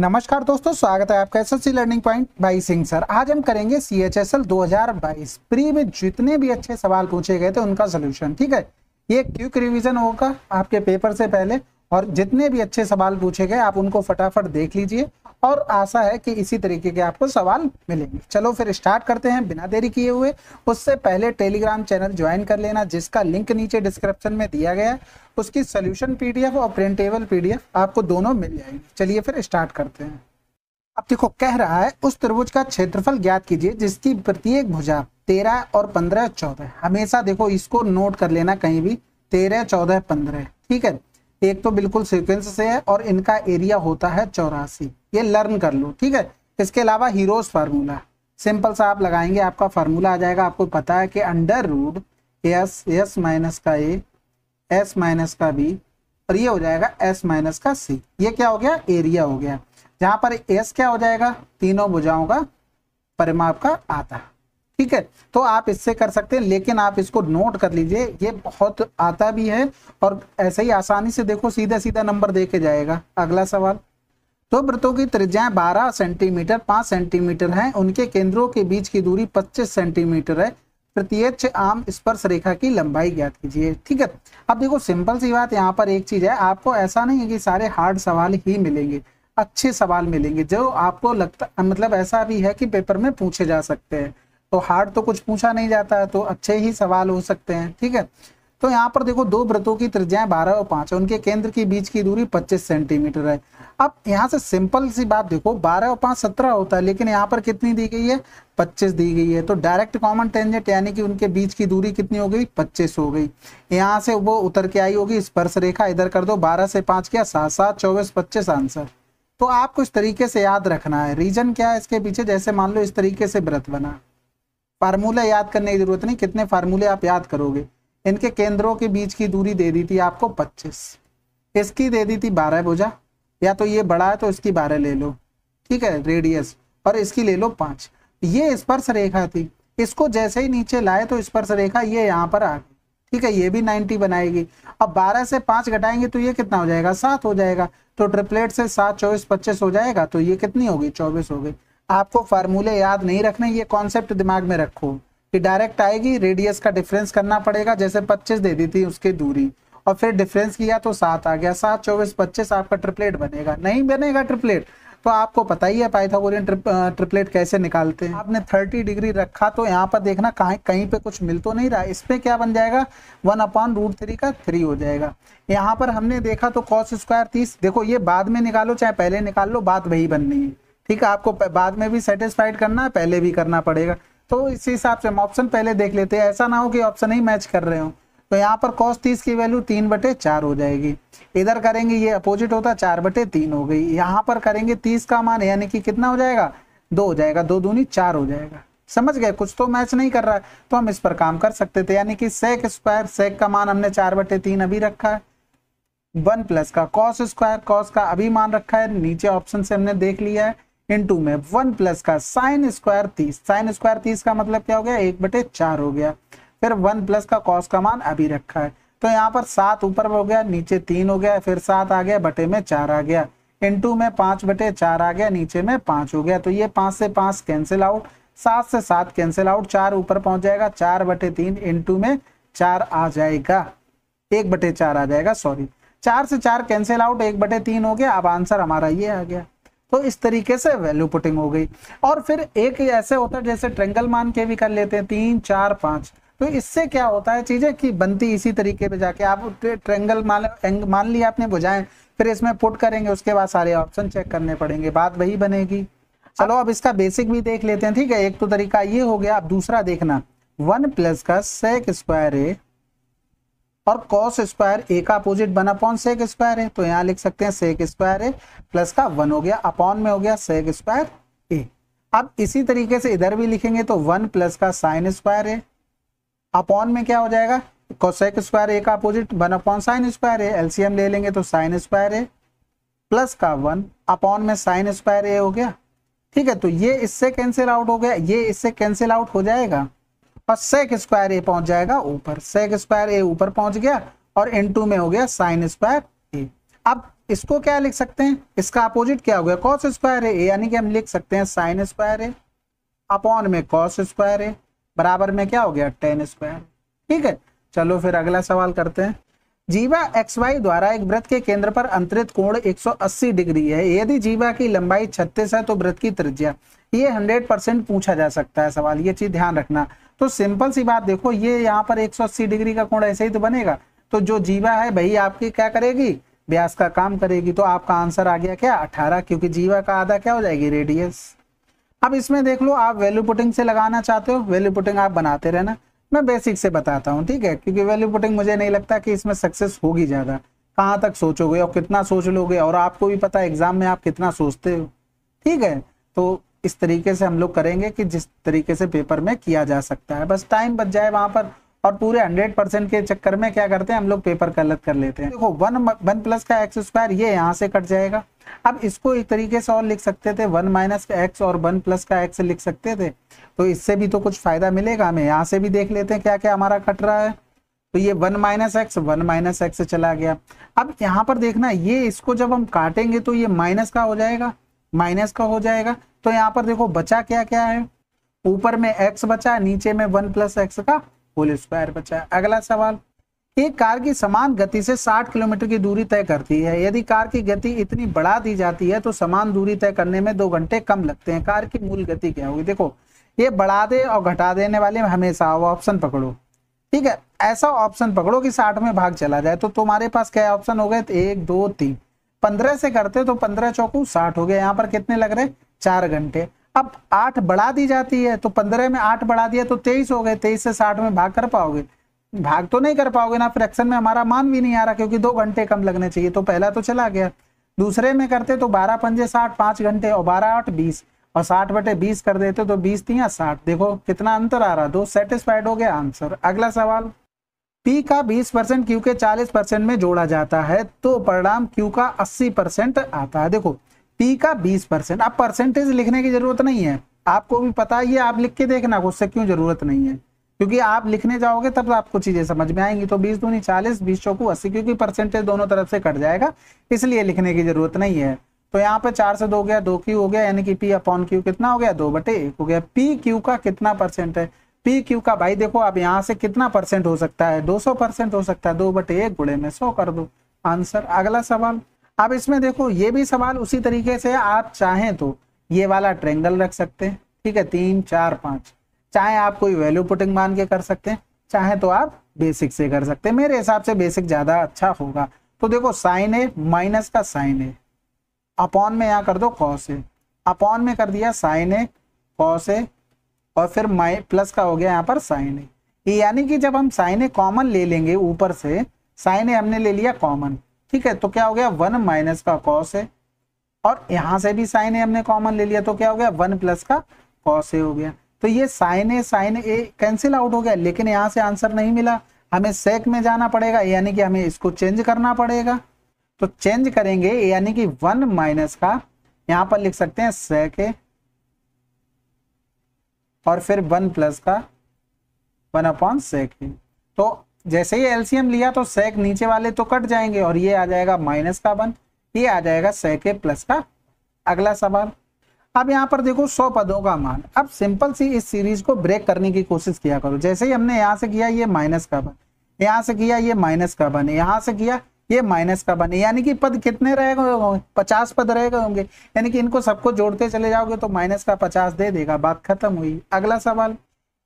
नमस्कार दोस्तों स्वागत है आपका S learning point by Singh sir आज हम करेंगे सी एच एस एल दो हजार बाईस प्री में जितने भी अच्छे सवाल पूछे गए थे उनका सोल्यूशन ठीक है ये क्यूक रिविजन होगा आपके पेपर से पहले और जितने भी अच्छे सवाल पूछे गए आप उनको फटाफट देख लीजिए और आशा है कि इसी तरीके के आपको सवाल मिलेंगे चलो फिर स्टार्ट करते हैं बिना देरी किए हुए उससे पहले टेलीग्राम चैनल ज्वाइन कर लेना जिसका लिंक नीचे डिस्क्रिप्शन में दिया गया है उसकी सोल्यूशन पीडीएफ और प्रिंटेबल पीडीएफ आपको दोनों मिल जाएंगे चलिए फिर स्टार्ट करते हैं अब देखो कह रहा है उस त्रिभुज का क्षेत्रफल ज्ञात कीजिए जिसकी प्रत्येक भुजा तेरह और पंद्रह चौदह हमेशा देखो इसको नोट कर लेना कहीं भी तेरह चौदह पंद्रह ठीक है एक तो बिल्कुल सीक्वेंस से है और इनका एरिया होता है चौरासी ये लर्न कर लो ठीक है इसके अलावा हीरोज फार्मूला सिंपल सा आप लगाएंगे आपका फार्मूला आ जाएगा आपको पता है कि under root S S minus का ए एस माइनस का बी और ये हो जाएगा एस माइनस का सी ये क्या हो गया एरिया हो गया जहां पर एस क्या हो जाएगा तीनों भुजाओं का परिमाप का आता ठीक है तो आप इससे कर सकते हैं लेकिन आप इसको नोट कर लीजिए ये बहुत आता भी है और ऐसे ही आसानी से देखो सीधा सीधा नंबर दे के जाएगा अगला सवाल तो वृत्तों की त्रिज्याएं 12 सेंटीमीटर 5 सेंटीमीटर हैं उनके केंद्रों के बीच की दूरी 25 सेंटीमीटर है प्रत्येक आम स्पर्श रेखा की लंबाई ज्ञात कीजिए ठीक है अब देखो सिंपल सी बात यहाँ पर एक चीज है आपको ऐसा नहीं है कि सारे हार्ड सवाल ही मिलेंगे अच्छे सवाल मिलेंगे जो आपको लगता मतलब ऐसा भी है कि पेपर में पूछे जा सकते हैं तो हार्ड तो कुछ पूछा नहीं जाता है तो अच्छे ही सवाल हो सकते हैं ठीक है तो यहाँ पर देखो दो व्रतों की त्रिज्याएं बारह और है उनके केंद्र के बीच की दूरी पच्चीस सेंटीमीटर है अब यहाँ से सिंपल सी बात देखो बारह और पांच सत्रह होता है लेकिन यहाँ पर कितनी दी गई है पच्चीस दी गई है तो डायरेक्ट कॉमन टेंजेंट यानी कि उनके बीच की दूरी कितनी हो गई पच्चीस हो गई यहाँ से वो उतर के आई होगी स्पर्श रेखा इधर कर दो बारह से पांच क्या सात सात चौबीस पच्चीस आंसर तो आपको इस तरीके से याद रखना है रीजन क्या है इसके पीछे जैसे मान लो इस तरीके से व्रत बना फार्मूला याद करने की जरूरत नहीं कितने फार्मूले आप याद करोगे इनके केंद्रों के बीच की दूरी दे दी थी आपको पच्चीस इसकी दे दी थी बारह बोझा या तो ये बड़ा है तो इसकी बारह ले लो ठीक है रेडियस और इसकी ले लो पांच ये स्पर्श रेखा थी इसको जैसे ही नीचे लाए तो स्पर्श रेखा ये यहाँ पर आ गई ठीक है ये भी 90 बनाएगी अब 12 से 5 घटाएंगे तो ये कितना हो जाएगा सात हो जाएगा तो ट्रिपलेट से सात चौबीस पच्चीस हो जाएगा तो ये कितनी होगी चौबीस हो गई आपको फार्मूले याद नहीं रखने ये कॉन्सेप्ट दिमाग में रखो कि डायरेक्ट आएगी रेडियस का डिफरेंस करना पड़ेगा जैसे 25 दे दी थी उसकी दूरी और फिर डिफरेंस किया तो सात आ गया सात चौबीस पच्चीस आपका ट्रिपलेट बनेगा नहीं बनेगा ट्रिपलेट तो आपको पता ही है पाइथागोरियन ट्रिप, ट्रिपलेट कैसे निकालते हैं आपने 30 डिग्री रखा तो यहाँ पर देखना कहीं कहीं पे कुछ मिल तो नहीं रहा इस पर क्या बन जाएगा वन अपॉन रूट थ्री का थ्री हो जाएगा यहाँ पर हमने देखा तो कॉस स्क्वायर तीस देखो ये बाद में निकालो चाहे पहले निकाल लो बात वही बननी है ठीक है आपको बाद में भी सेटिस्फाइड करना है पहले भी करना पड़ेगा तो इसी हिसाब से हम ऑप्शन पहले देख लेते हैं ऐसा ना हो कि ऑप्शन ही मैच कर रहे हो तो यहाँ पर कॉस तीस की वैल्यू तीन बटे चार हो जाएगी इधर करेंगे ये अपोजिट होता है चार बटे तीन हो गई यहाँ पर करेंगे तीस का मान यानी कि कितना हो जाएगा दो हो जाएगा दो दूनी चार हो जाएगा समझ गए कुछ तो मैच नहीं कर रहा है तो हम इस पर काम कर सकते थे यानी कि सेक स्क्वायर सेक का मान हमने चार बटे तीन अभी रखा है वन प्लस का कॉस स्क्वायर कॉस का अभी मान रखा है नीचे ऑप्शन से हमने देख लिया है इनटू में वन प्लस का साइन स्क्वायर तीस साइन स्क्वायर तीस का मतलब क्या हो गया एक बटे चार हो गया फिर वन प्लस का कॉस का मान अभी रखा है तो यहाँ पर सात ऊपर हो गया नीचे तीन हो गया फिर सात आ गया बटे में चार आ गया इंटू में पांच बटे चार आ गया नीचे में पांच हो गया तो ये पांच से पांच कैंसिल आउट सात से सात कैंसिल आउट चार ऊपर पहुंच जाएगा चार बटे तीन इंटू में चार आ जाएगा एक बटे चार आ जाएगा सॉरी चार से चार कैंसिल आउट एक बटे तीन हो गया अब आंसर हमारा ये आ गया तो इस तरीके से वैल्यू पुटिंग हो गई और फिर एक ऐसे होता है जैसे ट्रेंगल मान के भी कर लेते हैं तीन चार पांच तो इससे क्या होता है चीजें कि बनती इसी तरीके पे जाके आप ट्रेंगल मान मान लिया आपने बुझाएं फिर इसमें पुट करेंगे उसके बाद सारे ऑप्शन चेक करने पड़ेंगे बात वही बनेगी चलो अब इसका बेसिक भी देख लेते हैं ठीक है एक तो तरीका ये हो गया अब दूसरा देखना वन प्लस का सेक स्क्वायर ए और कॉस स्क्वायर ए का अपोजिट बन अपॉन सेक स्क्वायर है तो यहाँ लिख सकते हैं सेक स्क्वायर ए प्लस का वन हो गया अपॉन में हो गया सेक स्क्वायर ए अब इसी तरीके से इधर भी लिखेंगे तो वन प्लस का साइन स्क्वायर है अपॉन में क्या हो जाएगा कोसेक स्क्वायर ए का opposite one upon sine square A LCM ले लेंगे तो साइन स्क्वायर ए प्लस का वन अपॉन में साइन स्क्वायर ए हो गया ठीक है तो ये इससे कैंसिल आउट हो गया ये इससे कैंसिल आउट हो जाएगा और सेक स्क्वायर ए पहुंच जाएगा ऊपर सेक स्क्वायर ए ऊपर पहुंच गया और इन टू में हो गया साइन स्क्वायर ए अब इसको क्या लिख सकते हैं इसका अपोजिट क्या हो गया कॉस स्क्वायर ए यानी कि हम लिख सकते हैं साइन स्क्वायर ए अपॉन में कॉस स्क्वायर ए बराबर में क्या हो गया टेन स्क्वायर ठीक है चलो फिर अगला सवाल करते हैं जीवा एक्स वाई द्वारा एक व्रत के केंद्र पर अंतरित कोण 180 डिग्री है यदि जीवा की लंबाई 36 है तो व्रत की त्रिज्या ये 100 परसेंट पूछा जा सकता है सवाल ये चीज ध्यान रखना तो सिंपल सी बात देखो ये यहाँ पर 180 डिग्री का कोण ऐसे ही तो बनेगा तो जो जीवा है भाई आपकी क्या करेगी ब्यास का काम करेगी तो आपका आंसर आ गया क्या अठारह क्योंकि जीवा का आधा क्या हो जाएगी रेडियस अब इसमें देख लो आप वैल्यू पुटिंग से लगाना चाहते हो वैल्यू पुटिंग आप बनाते रहना मैं बेसिक से बताता हूँ ठीक है क्योंकि वैल्यू पुटिंग मुझे नहीं लगता कि इसमें सक्सेस होगी ज़्यादा कहाँ तक सोचोगे और कितना सोच लोगे और आपको भी पता है एग्जाम में आप कितना सोचते हो ठीक है तो इस तरीके से हम लोग करेंगे कि जिस तरीके से पेपर में किया जा सकता है बस टाइम बच जाए वहाँ पर और पूरे हंड्रेड परसेंट के चक्कर में क्या करते हैं हम लोग पेपर गलत कर लेते हैं देखो वन वन प्लस का एक्स स्क्वायर ये यहाँ से कट जाएगा अब इसको एक तरीके से और लिख सकते थे वन माइनस का एक्स और वन प्लस का एक्स लिख सकते थे तो इससे भी तो कुछ फायदा मिलेगा हमें यहाँ से भी देख लेते हैं क्या क्या हमारा कट रहा है तो ये one minus X one minus X चला गया अब यहाँ पर देखना ये इसको जब हम काटेंगे तो ये माइनस का हो जाएगा माइनस का हो जाएगा तो यहाँ पर देखो बचा क्या क्या है ऊपर में एक्स बचा नीचे में वन प्लस एक्स का होल स्क्वायर बचा अगला सवाल एक कार की समान गति से 60 किलोमीटर की दूरी तय करती है यदि कार की गति इतनी बढ़ा दी जाती है तो समान दूरी तय करने में दो घंटे कम लगते हैं कार की मूल गति क्या होगी देखो ये बढ़ा दे और घटा देने वाले हमेशा ऑप्शन पकड़ो ठीक है ऐसा ऑप्शन पकड़ो कि साठ में भाग चला जाए तो तुम्हारे पास क्या ऑप्शन हो गए तो एक दो तीन पंद्रह से करते तो पंद्रह चौकू साठ हो गया यहाँ पर कितने लग रहे चार घंटे अब आठ बढ़ा दी जाती है तो पंद्रह में आठ बढ़ा दिया तो तेईस हो गए तेईस से साठ में भाग कर पाओगे भाग तो नहीं कर पाओगे ना फ्रैक्शन में हमारा मान भी नहीं आ रहा क्योंकि दो घंटे कम लगने चाहिए तो पहला तो चला गया दूसरे में करते तो बारह पंजे साठ पांच घंटे और बारह आठ बीस और साठ बटे बीस कर देते तो बीस या साठ देखो कितना अंतर आ रहा दो सेटिस्फाइड हो गया आंसर अगला सवाल पी का बीस परसेंट क्यू के चालीस परसेंट में जोड़ा जाता है तो परिणाम क्यू का अस्सी परसेंट आता है देखो पी का 20 परसेंट आप परसेंटेज लिखने की जरूरत नहीं है आपको भी पता ही है आप लिख के देखना उससे क्यों जरूरत नहीं है क्योंकि आप लिखने जाओगे तब आपको चीजें समझ में आएंगी तो बीस दूनी चालीस बीस चौकू अस्सी क्योंकि परसेंटेज दोनों तरफ से कट जाएगा इसलिए लिखने की जरूरत नहीं है तो यहाँ पे चार से दो गया दो क्यू हो गया यानी कि पी अपॉन क्यू कितना हो गया दो बटे एक हो गया पी क्यू का कितना परसेंट है पी क्यू का भाई देखो अब यहाँ से कितना परसेंट हो सकता है दो सौ परसेंट हो सकता है दो बटे एक गुड़े में सौ कर दो आंसर अगला सवाल अब इसमें देखो ये भी सवाल उसी तरीके से आप चाहें तो ये वाला ट्रेंगल रख सकते हैं ठीक है तीन चार पाँच चाहे आप कोई वैल्यू पुटिंग मान के कर सकते हैं चाहे तो आप बेसिक से कर सकते हैं मेरे हिसाब से बेसिक ज़्यादा अच्छा होगा तो देखो साइन है माइनस का साइन है अपॉन में यहाँ कर दो कॉस है अपॉन में कर दिया साइन है कॉस है और फिर माइ प्लस का हो गया यहाँ पर साइन है यानी कि जब हम साइन ए कॉमन ले लेंगे ऊपर से साइन ए हमने ले लिया कॉमन ठीक है तो क्या हो गया वन माइनस का कॉस है और यहां से भी साइन ए हमने कॉमन ले लिया तो क्या हो गया वन प्लस का कॉस ए हो गया तो ये sine A sine A cancel out हो गया लेकिन यहां से आंसर नहीं मिला हमें सेक में जाना पड़ेगा यानी कि हमें इसको चेंज करना पड़ेगा तो चेंज करेंगे यानी कि वन माइनस का यहां पर लिख सकते हैं सेक ए और फिर वन प्लस का वन अपॉन सेक ए तो जैसे ही एलसीएम लिया तो सेक नीचे वाले तो कट जाएंगे और ये आ जाएगा माइनस का वन ये आ जाएगा सेक ए प्लस का अगला सवाल अब यहाँ पर देखो सौ पदों का मान अब सिंपल सी इस सीरीज को ब्रेक करने की कोशिश किया करो जैसे ही हमने यहाँ से किया ये माइनस का वन यहाँ से किया ये माइनस का वन यहाँ से किया ये माइनस का बने यानी कि पद कितने रह गए होंगे पचास पद रह गए होंगे यानी कि इनको सबको जोड़ते चले जाओगे तो माइनस का पचास दे देगा बात खत्म हुई अगला सवाल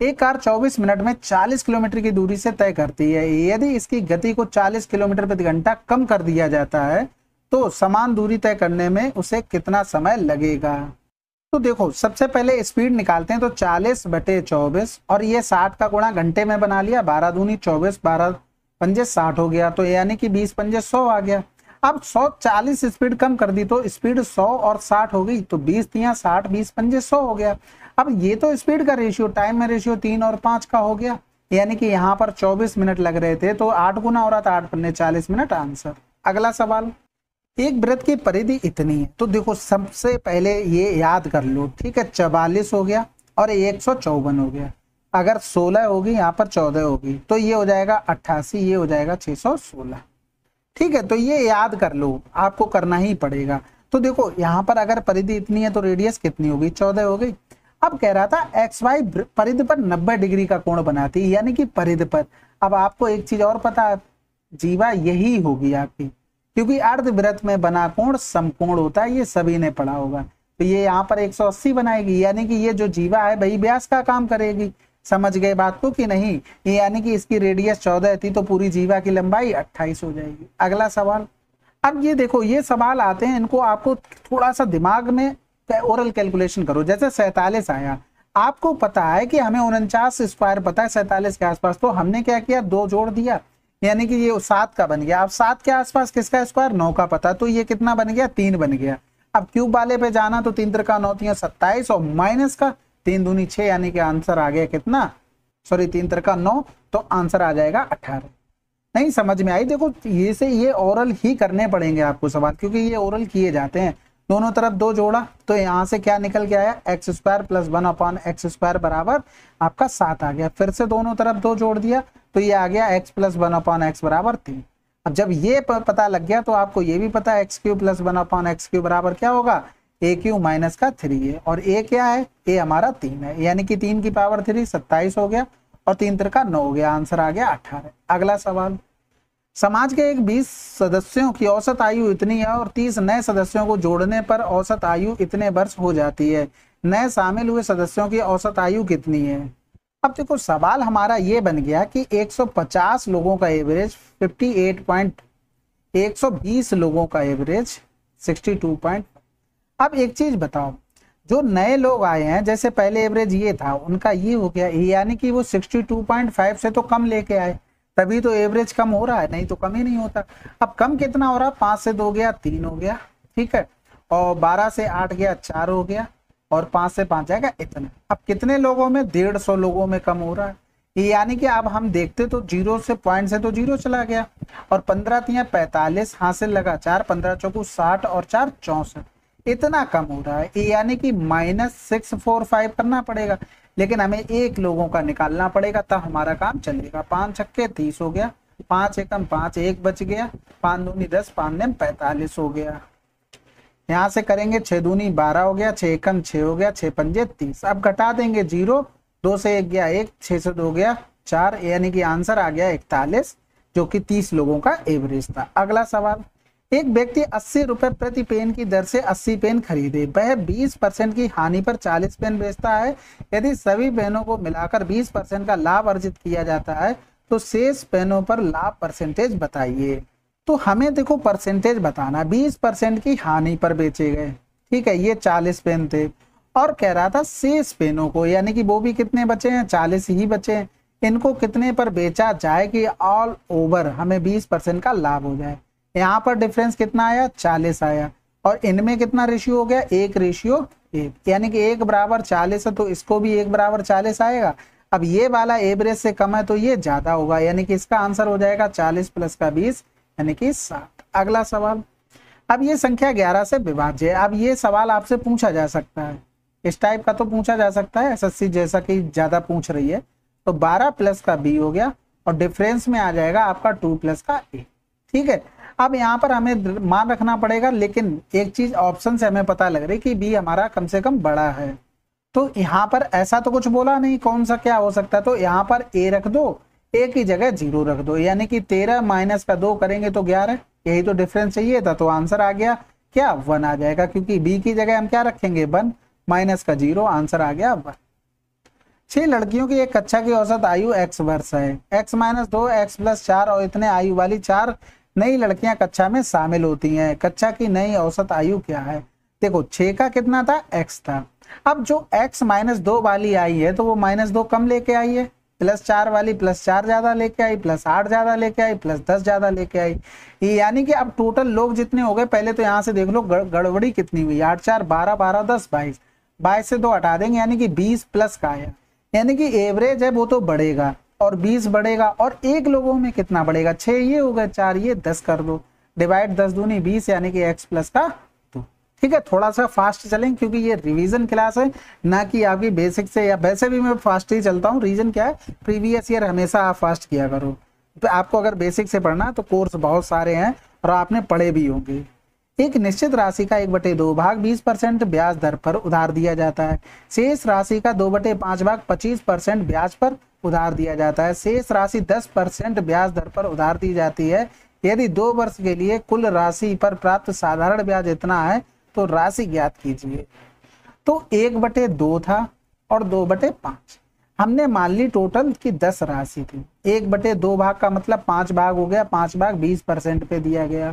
एक कार 24 मिनट में 40 किलोमीटर की दूरी से तय करती है यदि इसकी गति को 40 किलोमीटर प्रति घंटा कम कर दिया जाता है तो समान दूरी तय करने में उसे कितना समय लगेगा तो देखो सबसे पहले स्पीड निकालते हैं तो 40 बटे चौबीस और ये 60 का गुणा घंटे में बना लिया 12 दूनी 24 बारह पंजे साठ हो गया तो यानी कि बीस पंजे सौ आ गया अब 140 स्पीड कम कर दी तो स्पीड सौ और साठ हो गई तो बीस दिया साठ बीस पंजे सौ हो गया अब ये तो स्पीड का रेशियो टाइम में रेशियो तीन और पांच का हो गया यानी कि यहाँ पर 24 मिनट लग रहे थे तो आठ गुना हो रहा था आठ पन्ने चालीस मिनट आंसर अगला सवाल एक व्रत की परिधि इतनी है तो देखो सबसे पहले ये याद कर लो ठीक है चवालीस हो गया और एक सौ चौवन हो गया अगर 16 होगी यहाँ पर 14 होगी तो ये हो जाएगा अट्ठासी ये हो जाएगा 616 ठीक है तो ये याद कर लो आपको करना ही पड़ेगा तो देखो यहाँ पर अगर परिधि इतनी है तो रेडियस कितनी होगी चौदह हो गई अब कह रहा था एक्स वाई परिध पर 90 डिग्री का कोण बनाती है यानी कि परिध पर अब आपको एक चीज और पता है जीवा यही होगी आपकी क्योंकि अर्धवृत्त में बना कोण समकोण होता है ये सभी ने पढ़ा होगा तो ये यहाँ पर 180 बनाएगी यानी कि ये जो जीवा है वही व्यास का काम करेगी समझ गए बात को कि नहीं यानी कि इसकी रेडियस चौदह थी तो पूरी जीवा की लंबाई अट्ठाईस हो जाएगी अगला सवाल अब ये देखो ये सवाल आते हैं इनको आपको थोड़ा सा दिमाग में ओरल कैलकुलेशन करो जैसे सैतालीस आया आपको पता है कि हमें उनचास स्क्वायर पता है सैतालीस के आसपास तो हमने क्या किया दो जोड़ दिया यानी कि ये सात का बन गया अब सात के आसपास किसका स्क्वायर नौ का पता तो ये कितना बन गया तीन बन गया अब क्यूब वाले पे जाना तो तीन त्रिका नौ तीन सत्ताईस और माइनस का तीन दूनी छह यानी कि आंसर आ गया कितना सॉरी तीन त्रिका नौ तो आंसर आ जाएगा अठारह नहीं समझ में आई देखो ये से ये ओरल ही करने पड़ेंगे आपको सवाल क्योंकि ये ओरल किए जाते हैं दोनों तरफ दो जोड़ा तो यहाँ से क्या निकल के आया X square plus one upon X square बराबर आपका सात आ गया फिर से दोनों तरफ दो जोड़ दिया तो ये आ गया X plus one upon X बराबर तीन अब जब ये पता लग गया तो आपको ये भी पता X cube plus one upon X cube बराबर क्या होगा ए क्यू माइनस का थ्री है और ए क्या है ए हमारा तीन है यानी कि तीन की पावर थ्री सत्ताईस हो गया और तीन तरह का नौ हो गया आंसर आ गया अठारह अगला सवाल समाज के एक 20 सदस्यों की औसत आयु इतनी है और 30 नए सदस्यों को जोड़ने पर औसत आयु इतने वर्ष हो जाती है नए शामिल हुए सदस्यों की औसत आयु कितनी है अब देखो सवाल हमारा ये बन गया कि 150 लोगों का एवरेज 58 पॉइंट 120 लोगों का एवरेज 62 पॉइंट अब एक चीज बताओ जो नए लोग आए हैं जैसे पहले एवरेज ये था उनका ये हो गया यानी कि वो 62.5 से तो कम लेके आए तभी तो एवरेज कम हो रहा है नहीं तो कम ही नहीं होता अब कम कितना हो रहा पांच पाँच से दो गया तीन हो गया ठीक है और बारह से आठ गया चार हो गया और पाँच से पांच आएगा इतना अब कितने लोगों में डेढ़ सौ लोगों में कम हो रहा है यानी कि अब हम देखते तो जीरो से पॉइंट से तो जीरो चला गया और पंद्रह तीन पैंतालीस हासिल लगा चार पंद्रह चौकू साठ और चार चौसठ इतना कम हो रहा है यानी कि माइनस सिक्स फोर फाइव करना पड़ेगा लेकिन हमें एक लोगों का निकालना पड़ेगा तब हमारा काम चलेगा पाँच छक्के तीस हो गया पाँच एकम पाँच एक बच गया पाँच दूनी दस पाँच नम पैंतालीस हो गया यहाँ से करेंगे छः दूनी बारह हो गया छह एकम छ हो गया छः पंजे तीस अब घटा देंगे जीरो दो से एक गया एक छः से दो गया चार यानी कि आंसर आ गया इकतालीस जो कि तीस लोगों का एवरेज था अगला सवाल एक व्यक्ति अस्सी रुपए प्रति पेन की दर से अस्सी पेन खरीदे वह बीस परसेंट की हानि पर चालीस पेन बेचता है यदि सभी पेनों को मिलाकर बीस परसेंट का लाभ अर्जित किया जाता है तो शेष पेनों पर लाभ परसेंटेज बताइए तो हमें देखो परसेंटेज बताना बीस परसेंट की हानि पर बेचे गए ठीक है ये चालीस पेन थे और कह रहा था शेष पेनों को यानी कि वो भी कितने बचे हैं चालीस ही बचे हैं इनको कितने पर बेचा जाए कि ऑल ओवर हमें बीस परसेंट का लाभ हो जाए यहाँ पर डिफरेंस कितना आया चालीस आया और इनमें कितना रेशियो हो गया एक रेशियो एक यानी कि एक बराबर चालीस है तो इसको भी एक बराबर चालीस आएगा अब ये वाला एवरेज से कम है तो ये ज्यादा होगा यानी कि इसका आंसर हो जाएगा चालीस प्लस का बीस यानी कि सात अगला सवाल अब ये संख्या ग्यारह से विभाज्य है अब ये सवाल आपसे पूछा जा सकता है इस टाइप का तो पूछा जा सकता है एस जैसा कि ज्यादा पूछ रही है तो बारह प्लस का बी हो गया और डिफरेंस में आ जाएगा आपका टू प्लस का ए ठीक है अब यहाँ पर हमें मान रखना पड़ेगा लेकिन एक चीज ऑप्शन से हमें पता लग रही कि बी हमारा कम से कम बड़ा है तो यहाँ पर ऐसा तो कुछ बोला नहीं कौन सा क्या हो सकता है तो यहाँ पर ए रख दो ए की जगह जीरो रख दो यानी कि तेरह माइनस का दो करेंगे तो ग्यारह यही तो डिफरेंस चाहिए था तो आंसर आ गया क्या वन आ जाएगा क्योंकि बी की जगह हम क्या रखेंगे वन माइनस का जीरो आंसर आ गया वन छह लड़कियों की एक कक्षा की औसत आयु एक्स वर्ष है एक्स माइनस दो एक्स प्लस चार और इतने आयु वाली चार नई लड़कियां कक्षा में शामिल होती हैं कक्षा की नई औसत आयु क्या है देखो छे का कितना था एक्स था अब जो एक्स माइनस दो वाली आई है तो वो माइनस दो कम लेके आई है प्लस चार वाली प्लस चार ज्यादा लेके आई प्लस आठ ज्यादा लेके आई प्लस दस ज्यादा लेके आई यानी कि अब टोटल लोग जितने हो गए पहले तो यहाँ से देख लो गड़बड़ी कितनी हुई आठ चार बारह बारह दस बाईस बाईस से दो हटा देंगे यानी कि बीस प्लस का आया यानी कि एवरेज है वो तो बढ़ेगा और बीस बढ़ेगा और एक लोगों में कितना बढ़ेगा छह ये हो गए चार ये दस कर दो डिवाइड दस दूनी बीस यानी कि एक्स प्लस का दो ठीक है थोड़ा सा फास्ट चलेंगे क्योंकि ये रिवीजन क्लास है ना कि आपकी बेसिक से या वैसे भी मैं फास्ट ही चलता हूँ रीजन क्या है प्रीवियस ईयर हमेशा आप फास्ट किया करो तो आपको अगर बेसिक से पढ़ना तो कोर्स बहुत सारे हैं और आपने पढ़े भी होंगे एक निश्चित राशि का एक बटे दो भाग बीस परसेंट ब्याज दर पर उधार दिया जाता है शेष राशि का दो बटे पांच भाग पच्चीस परसेंट ब्याज पर उधार दिया जाता है शेष राशि दस परसेंट ब्याज दर पर उधार दी जाती है यदि दो वर्ष के लिए कुल राशि पर प्राप्त साधारण ब्याज इतना है तो राशि ज्ञात कीजिए तो एक बटे दो था और दो बटे पांच हमने मान ली टोटल की दस राशि थी एक बटे दो भाग का मतलब पांच भाग हो गया पांच भाग बीस परसेंट पे दिया गया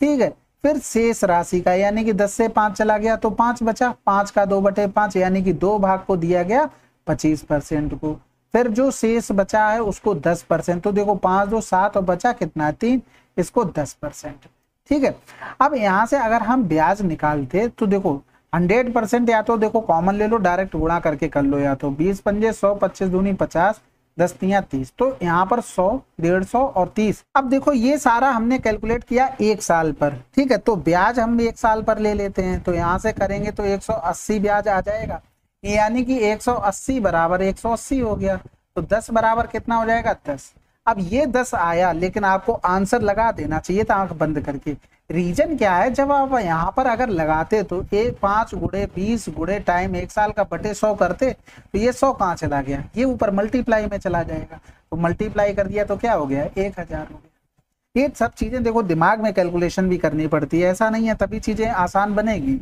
ठीक है फिर शेष राशि का यानी कि दस से पांच चला गया तो पांच बचा पांच का दो बटे पांच यानी कि दो भाग को दिया गया पच्चीस परसेंट को फिर जो शेष बचा है उसको दस परसेंट तो देखो पांच दो सात और बचा कितना तीन इसको दस परसेंट ठीक है अब यहां से अगर हम ब्याज निकालते तो देखो हंड्रेड परसेंट या तो देखो कॉमन ले लो डायरेक्ट गुणा करके कर लो या तो बीस पंजे सौ पच्चीस दूनी पचास दस तिया तीस तो यहाँ पर सौ डेढ़ सौ और तीस अब देखो ये सारा हमने कैलकुलेट किया एक साल पर ठीक है तो ब्याज हम एक साल पर ले लेते हैं तो यहाँ से करेंगे तो एक सौ अस्सी ब्याज आ जाएगा यानी कि एक सौ अस्सी बराबर एक सौ अस्सी हो गया तो दस बराबर कितना हो जाएगा दस अब ये दस आया लेकिन आपको आंसर लगा देना चाहिए था आंख बंद करके रीजन क्या है जब आप यहाँ पर अगर लगाते तो एक पाँच गुड़े बीस गुड़े टाइम एक साल का बटे सौ करते तो ये सौ कहाँ चला गया ये ऊपर मल्टीप्लाई में चला जाएगा तो मल्टीप्लाई कर दिया तो क्या हो गया एक हजार हो गया ये सब चीज़ें देखो दिमाग में कैलकुलेशन भी करनी पड़ती है ऐसा नहीं है तभी चीज़ें आसान बनेगी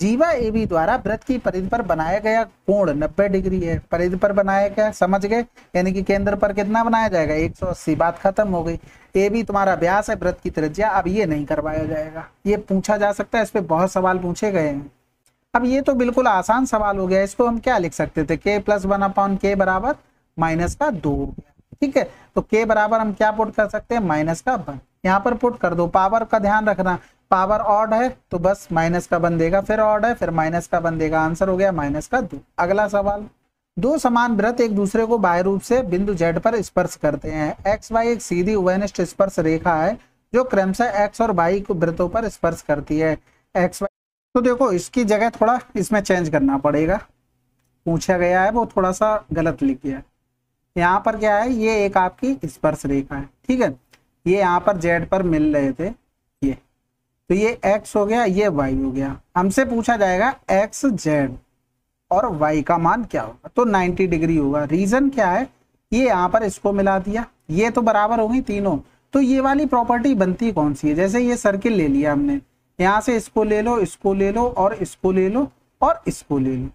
जीवा एवी द्वारा व्रत की परिधि पर बनाया गया कोण 90 डिग्री है परिधि पर बनाया गया समझ गए यानी कि केंद्र पर कितना बनाया जाएगा 180 बात खत्म हो गई ए भी तुम्हारा व्यास है व्रत की त्रिज्या अब ये नहीं करवाया जाएगा ये पूछा जा सकता है इस पर बहुत सवाल पूछे गए हैं अब ये तो बिल्कुल आसान सवाल हो गया इसको हम क्या लिख सकते थे के प्लस वन अपॉन के बराबर माइनस का दो हो गया ठीक है तो के बराबर हम क्या पुट कर सकते हैं माइनस का वन यहाँ पर पुट कर दो पावर का ध्यान रखना पावर ऑड है तो बस माइनस का बन देगा फिर ऑड है फिर माइनस का बन देगा आंसर हो गया माइनस का दो अगला सवाल दो समान व्रत एक दूसरे को बाह्य रूप से बिंदु जेड पर स्पर्श करते हैं एक्स वाई एक सीधी उभयनिष्ठ स्पर्श रेखा है जो क्रमशः एक्स और वाई को व्रतों पर स्पर्श करती है एक्स वाई तो देखो इसकी जगह थोड़ा इसमें चेंज करना पड़ेगा पूछा गया है वो थोड़ा सा गलत लिख गया यहाँ पर क्या है ये एक आपकी स्पर्श रेखा है ठीक है ये यहाँ पर जेड पर मिल रहे थे तो ये एक्स हो गया ये वाई हो गया हमसे पूछा जाएगा एक्स जेड और वाई का मान क्या होगा तो 90 डिग्री होगा रीजन क्या है ये यहाँ पर इसको मिला दिया ये तो बराबर हो गई तीनों तो ये वाली प्रॉपर्टी बनती कौन सी है जैसे ये सर्किल ले लिया हमने यहाँ से इसको ले लो इसको ले लो और इसको ले लो और इसको ले लो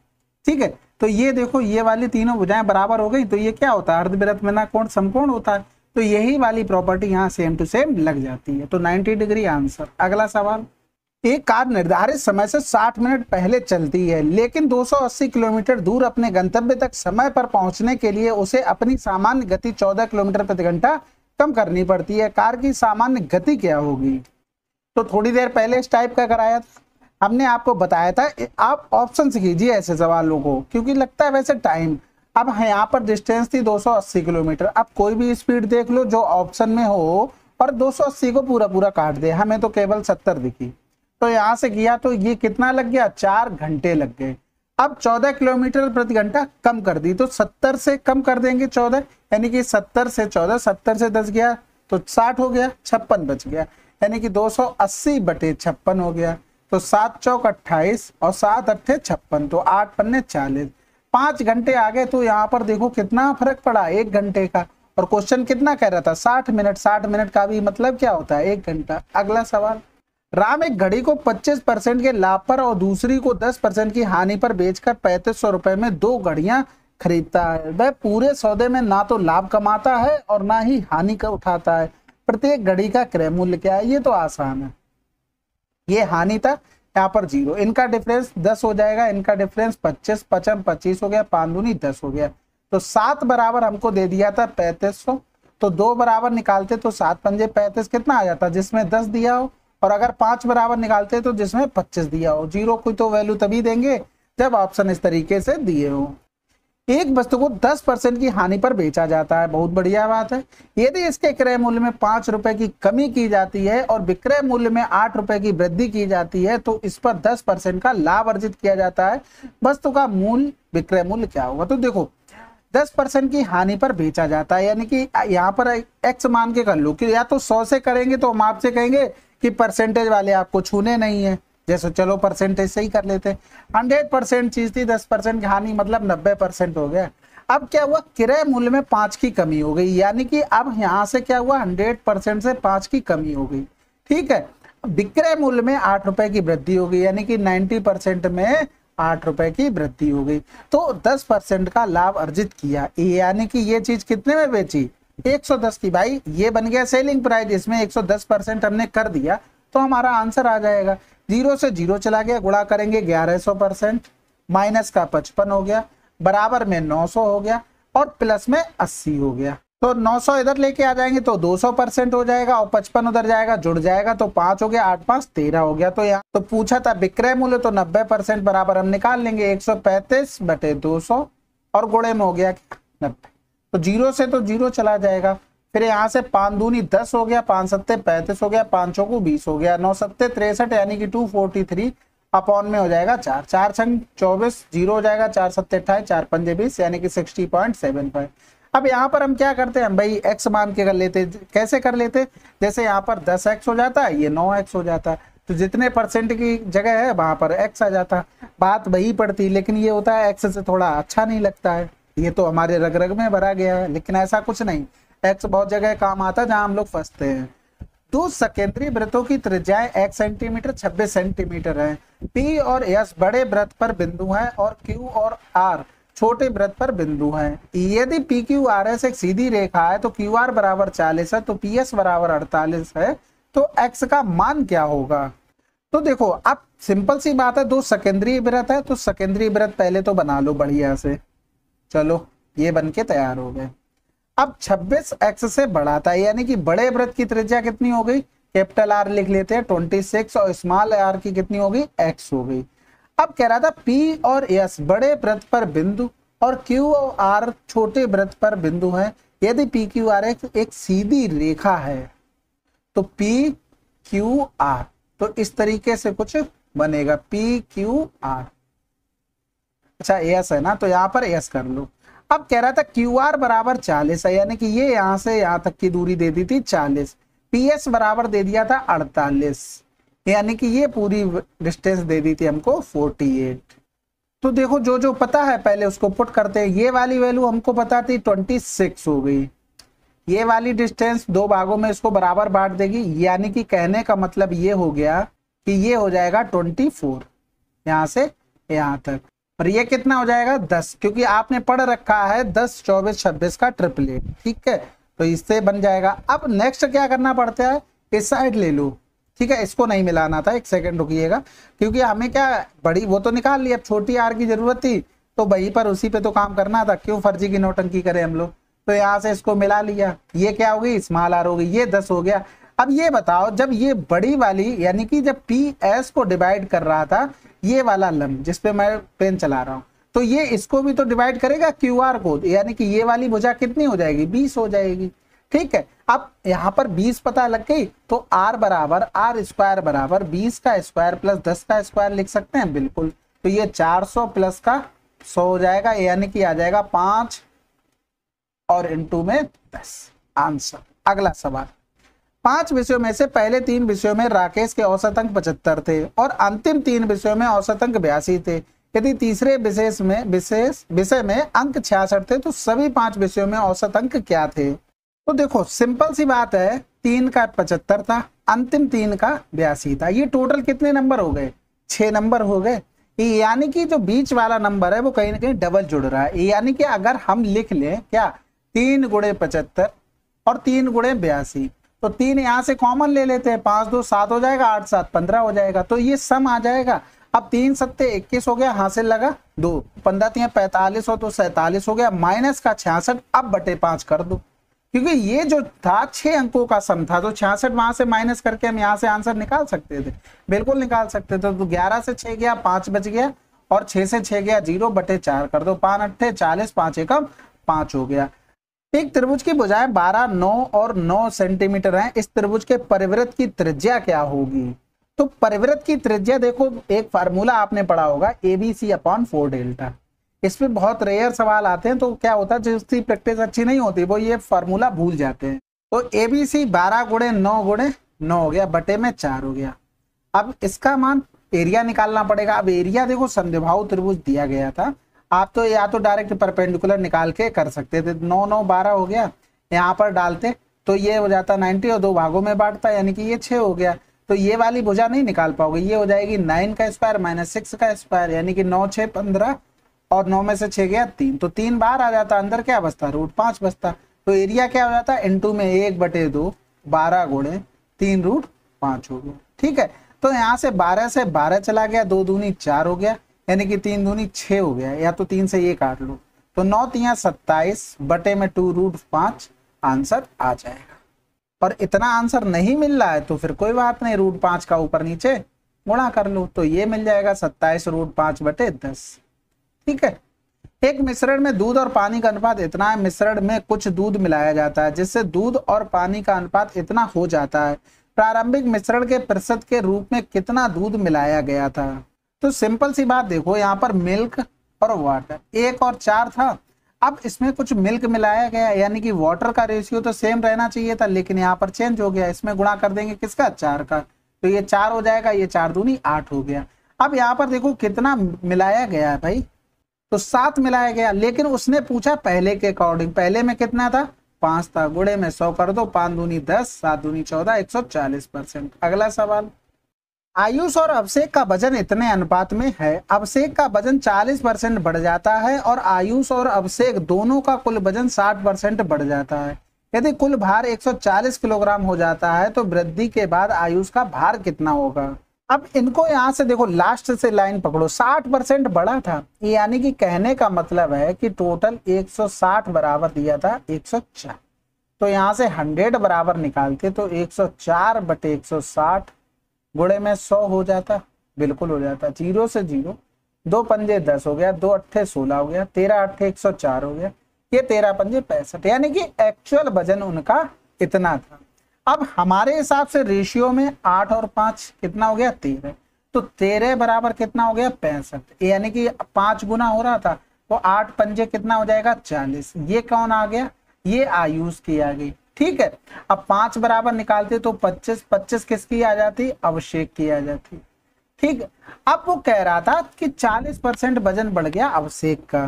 ठीक है तो ये देखो ये वाली तीनों बुझाएं बराबर हो गई तो ये क्या होता है अर्धवृत्त में ना कोण समकोण होता है तो यही वाली प्रॉपर्टी यहाँ सेम टू सेम लग जाती है तो 90 डिग्री आंसर अगला सवाल एक कार निर्धारित समय से 60 मिनट पहले चलती है लेकिन 280 किलोमीटर दूर अपने गंतव्य तक समय पर पहुंचने के लिए उसे अपनी सामान्य गति 14 किलोमीटर प्रति घंटा कम करनी पड़ती है कार की सामान्य गति क्या होगी तो थोड़ी देर पहले इस टाइप का कराया था हमने आपको बताया था आप ऑप्शन कीजिए ऐसे सवालों को क्योंकि लगता है वैसे टाइम अब यहाँ पर डिस्टेंस थी 280 किलोमीटर अब कोई भी स्पीड देख लो जो ऑप्शन में हो और 280 को पूरा पूरा काट दे हमें तो केवल 70 दिखी तो यहाँ से किया तो ये कितना लग गया चार घंटे लग गए अब 14 किलोमीटर प्रति घंटा कम कर दी तो 70 से कम कर देंगे 14 यानी कि 70 से 14 70 से 10 गया तो 60 हो गया छप्पन बच गया यानी कि 280 बटे छप्पन हो गया तो सात चौक अट्ठाईस और सात अट्ठे छप्पन तो आठ पन्ने चालीस पांच घंटे आगे तो यहाँ पर देखो कितना फर्क पड़ा एक घंटे का और क्वेश्चन कितना कह रहा था साठ मिनट साठ मिनट का भी मतलब क्या होता है एक घंटा अगला सवाल राम एक घड़ी को 25 परसेंट के लाभ पर और दूसरी को 10 परसेंट की हानि पर बेचकर पैंतीस सौ रुपए में दो घड़िया खरीदता है वह पूरे सौदे में ना तो लाभ कमाता है और ना ही हानि का उठाता है प्रत्येक घड़ी का क्रय मूल्य क्या है ये तो आसान है ये हानि था यहाँ पर जीरो इनका डिफरेंस दस हो जाएगा इनका डिफरेंस पच्चीस पचम पच्चीस हो गया दूनी दस हो गया तो सात बराबर हमको दे दिया था पैंतीस सौ तो दो बराबर निकालते तो सात पंजे पैंतीस कितना आ जाता जिसमें दस दिया हो और अगर पांच बराबर निकालते तो जिसमें पच्चीस दिया हो जीरो कोई तो वैल्यू तभी देंगे जब ऑप्शन इस तरीके से दिए हो एक वस्तु को 10 परसेंट की हानि पर बेचा जाता है बहुत बढ़िया बात है यदि इसके क्रय मूल्य में पांच रुपए की कमी की जाती है और विक्रय मूल्य में आठ रुपए की वृद्धि की जाती है तो इस पर 10 परसेंट का लाभ अर्जित किया जाता है वस्तु का मूल विक्रय मूल्य क्या होगा तो देखो 10 परसेंट की हानि पर बेचा जाता है यानी कि यहाँ पर एक्स मान के कर लो कि या तो सौ से करेंगे तो हम आपसे कहेंगे कि परसेंटेज वाले आपको छूने नहीं है जैसे चलो परसेंटेज सही कर लेते हंड्रेड परसेंट चीज थी दस परसेंट हानि मतलब नब्बे परसेंट हो गया अब क्या हुआ क्रय मूल्य में पांच की कमी हो गई यानी कि अब यहाँ से क्या हुआ हंड्रेड परसेंट से पांच की कमी हो गई ठीक है विक्रय मूल्य में आठ रुपए की वृद्धि हो गई यानी कि नाइन्टी परसेंट में आठ रुपए की वृद्धि हो गई तो दस परसेंट का लाभ अर्जित किया यानी कि ये चीज कितने में बेची दस की भाई ये बन गया सेलिंग प्राइस इसमें दस परसेंट हमने कर दिया तो हमारा आंसर आ जाएगा जीरो से जीरो चला गया गुणा करेंगे सौ परसेंट माइनस का पचपन हो गया बराबर में सौ हो गया और प्लस में अस्सी हो गया तो नौ सौ इधर लेके आ जाएंगे तो दो सौ परसेंट हो जाएगा और पचपन उधर जाएगा जुड़ जाएगा तो पांच हो गया आठ पांच तेरह हो गया तो यहाँ तो पूछा था विक्रय मूल्य तो नब्बे परसेंट बराबर हम निकाल लेंगे पैंतीस बटे सौ और गुणे में हो गया नब्बे तो जीरो से तो जीरो चला जाएगा फिर यहाँ से पांच दूनी दस हो गया पाँच सत्ते पैंतीस हो गया पांचों को बीस हो गया नौ सत्ते तिरसठ यानी कि टू फोर्टी थ्री अपॉन में हो जाएगा चार चार छंग चौबीस जीरो हो जाएगा चार सत्ते अट्ठाईस चार पंजे बीस यानी कि सिक्सटी पॉइंट सेवन फाइव अब यहाँ पर हम क्या करते हैं भाई एक्स मान के कर लेते कैसे कर लेते जैसे यहाँ पर दस एक्स हो जाता है ये नौ एक्स हो जाता है तो जितने परसेंट की जगह है वहां पर एक्स आ जाता बात वही पड़ती लेकिन ये होता है एक्स से थोड़ा अच्छा नहीं लगता है ये तो हमारे रग रग में भरा गया है लेकिन ऐसा कुछ नहीं एक्स बहुत जगह काम आता है जहां हम लोग फंसते हैं दो सेकेंडरी व्रतों की त्रिज्याएं एक सेंटीमीटर छब्बीस सेंटीमीटर है पी और एस बड़े व्रत पर बिंदु है और क्यू और आर छोटे व्रत पर बिंदु है यदि पी क्यू आर एस एक सीधी रेखा है तो क्यू आर बराबर चालीस है तो पी एस बराबर अड़तालीस है तो एक्स का मान क्या होगा तो देखो अब सिंपल सी बात है दो सेकेंडरी व्रत है तो सेकेंडरी व्रत पहले तो बना लो बढ़िया से चलो ये बन के तैयार हो गए अब 26 एक्स से बढ़ाता है यानी कि बड़े व्रत की त्रिज्या कितनी हो गई कैपिटल आर लिख लेते हैं 26 और स्मॉल आर की कितनी हो गई एक्स हो गई अब कह रहा था पी और एस बड़े व्रत पर बिंदु और क्यू और आर छोटे व्रत पर बिंदु है यदि पी क्यू आर एक, एक सीधी रेखा है तो पी क्यू आर तो इस तरीके से कुछ बनेगा पी क्यू आर अच्छा एस है ना तो यहां पर एस कर लो अब कह रहा था क्यू आर बराबर चालीस है यानी कि ये यहां से यहां तक की दूरी दे दी थी चालीस पी एस बराबर दे दिया था अड़तालीस यानी कि ये पूरी डिस्टेंस दे दी थी हमको फोर्टी एट तो देखो जो जो पता है पहले उसको पुट करते हैं ये वाली वैल्यू हमको पता थी ट्वेंटी सिक्स हो गई ये वाली डिस्टेंस दो भागों में इसको बराबर बांट देगी यानी कि कहने का मतलब ये हो गया कि ये हो जाएगा ट्वेंटी फोर यहां से यहां तक पर ये कितना हो जाएगा दस क्योंकि आपने पढ़ रखा है दस चौबीस छब्बीस का ट्रिपलेट ठीक है तो इससे बन जाएगा अब नेक्स्ट क्या करना पड़ता है इस साइड ले लो ठीक है इसको नहीं मिलाना था एक सेकंड रुकिएगा क्योंकि हमें क्या बड़ी वो तो निकाल ली अब छोटी आर की जरूरत थी तो वही पर उसी पे तो काम करना था क्यों फर्जी की नोटंकी करें हम लोग तो यहाँ से इसको मिला लिया ये क्या होगी स्मॉल आर होगी ये दस हो गया अब ये बताओ जब ये बड़ी वाली यानी कि जब पी एस को डिवाइड कर रहा था ये वाला लम जिसपे मैं पेन चला रहा हूँ तो ये इसको भी तो डिवाइड करेगा क्यू आर को यानी कि ये वाली भुजा कितनी हो जाएगी बीस हो जाएगी ठीक है अब यहाँ पर बीस पता लग गई तो आर बराबर आर स्क्वायर बराबर बीस का स्क्वायर प्लस दस का स्क्वायर लिख सकते हैं बिल्कुल तो ये चार सौ प्लस का सौ हो जाएगा यानी कि आ जाएगा पांच और इंटू में दस आंसर अगला सवाल पांच विषयों में से पहले तीन विषयों में राकेश के औसत अंक पचहत्तर थे और अंतिम तीन विषयों में औसत अंक बयासी थे यदि तीसरे विशेष में विशेष विषय में अंक छियासठ थे तो सभी पांच विषयों में औसत अंक क्या थे तो देखो सिंपल सी बात है तीन का पचहत्तर था अंतिम तीन का बयासी था ये टोटल कितने नंबर हो गए छह नंबर हो गए यानी कि जो बीच वाला नंबर है वो कहीं ना कहीं डबल जुड़ रहा है यानी कि अगर हम लिख लें क्या तीन गुड़े पचहत्तर और तीन गुड़े बयासी तो तीन यहाँ से कॉमन ले लेते हैं पांच दो सात हो जाएगा आठ सात पंद्रह हो जाएगा तो ये सम आ जाएगा अब तीन सत्ते इक्कीस हो गया हासिल लगा दो पंद्रह तीन पैंतालीस हो तो सैतालीस हो गया माइनस का छियासठ अब बटे पांच कर दो क्योंकि ये जो था छह अंकों का सम था तो छियासठ वहां से माइनस करके हम यहाँ से आंसर निकाल सकते थे बिल्कुल निकाल सकते थे तो ग्यारह से छह गया पांच बच गया और छह से छह गया जीरो बटे चार कर दो पांच अट्ठे चालीस पांच एकम पांच हो गया एक त्रिभुज की बुझाएं 12, 9 और 9 सेंटीमीटर हैं इस त्रिभुज के परिवृत की त्रिज्या क्या होगी तो परिवृत की त्रिज्या देखो एक फार्मूला आपने पढ़ा होगा एबीसी अपॉन फोर डेल्टा इसमें बहुत रेयर सवाल आते हैं तो क्या होता है जिसकी प्रैक्टिस अच्छी नहीं होती वो ये फार्मूला भूल जाते हैं तो ए बी सी बारह गुड़े नौ गुड़े नौ हो गया बटे में चार हो गया अब इसका मान एरिया निकालना पड़ेगा अब एरिया देखो संधिभाव त्रिभुज दिया गया था आप तो या तो डायरेक्ट परपेंडिकुलर निकाल के कर सकते थे नौ नौ बारह हो गया यहाँ पर डालते तो ये हो जाता नाइन्टी और दो भागों में बांटता यानी कि ये छह हो गया तो ये वाली भुजा नहीं निकाल पाओगे ये हो जाएगी नाइन का स्क्वायर माइनस सिक्स का स्क्वायर यानी कि नौ छः पंद्रह और नौ में से छः गया तीन तो तीन बार आ जाता अंदर क्या बचता रूट पाँच बचता तो एरिया क्या हो जाता है इंटू में एक बटे दो बारह गुड़े तीन रूट पाँच हो गया ठीक है तो यहाँ से बारह से बारह चला गया दो दूनी चार हो गया यानी कि तीन दूनी छ हो गया या तो तीन से ये काट लो तो नौ तिया सत्ताईस बटे में टू रूट पांच आंसर आ जाएगा और इतना आंसर नहीं मिल रहा है तो फिर कोई बात नहीं रूट पांच का ऊपर नीचे गुणा कर लो तो ये मिल जाएगा सत्ताईस रूट पांच बटे दस ठीक है एक मिश्रण में दूध और पानी का अनुपात इतना है मिश्रण में कुछ दूध मिलाया जाता है जिससे दूध और पानी का अनुपात इतना हो जाता है प्रारंभिक मिश्रण के प्रतिशत के रूप में कितना दूध मिलाया गया था तो सिंपल सी बात देखो यहाँ पर मिल्क और वाटर एक और चार था अब इसमें कुछ मिल्क मिलाया गया यानी कि वाटर का रेशियो तो सेम रहना चाहिए था लेकिन यहाँ पर चेंज हो गया इसमें गुणा कर देंगे किसका चार का तो ये चार हो जाएगा ये चार दूनी आठ हो गया अब यहाँ पर देखो कितना मिलाया गया है भाई तो सात मिलाया गया लेकिन उसने पूछा पहले के अकॉर्डिंग पहले में कितना था पांच था गुड़े में सौ कर दो पांच दूनी दस सात दूनी चौदह एक सौ चालीस परसेंट अगला सवाल आयुष और अभिषेक का वजन इतने अनुपात में है अभिषेक का वजन 40 परसेंट बढ़ जाता है और आयुष और अभिषेक दोनों का कुल वजन 60 परसेंट बढ़ जाता है यदि कुल भार 140 किलोग्राम हो जाता है तो वृद्धि के बाद आयुष का भार कितना होगा अब इनको यहाँ से देखो लास्ट से लाइन पकड़ो 60 परसेंट बढ़ा था यानी कि कहने का मतलब है कि टोटल एक बराबर दिया था एक तो यहाँ से हंड्रेड बराबर निकालते तो एक सौ बटे एक गुड़े में सौ हो जाता बिल्कुल हो जाता जीरो से जीरो दो पंजे दस हो गया दो अट्ठे सोलह हो गया तेरह अट्ठे एक सौ चार हो गया ये तेरह पंजे पैंसठ यानी कि एक्चुअल वजन उनका इतना था अब हमारे हिसाब से रेशियो में आठ और पांच कितना हो गया तेरह तो तेरह बराबर कितना हो गया पैंसठ यानी कि पांच गुना हो रहा था तो आठ पंजे कितना हो जाएगा चालीस ये कौन आ गया ये आयुष की आ गई ठीक है अब पांच बराबर निकालते तो पच्चीस पच्चीस किसकी आ जाती अभिषेक की आ जाती ठीक अब वो कह रहा था कि चालीस परसेंट वजन बढ़ गया अवशेष का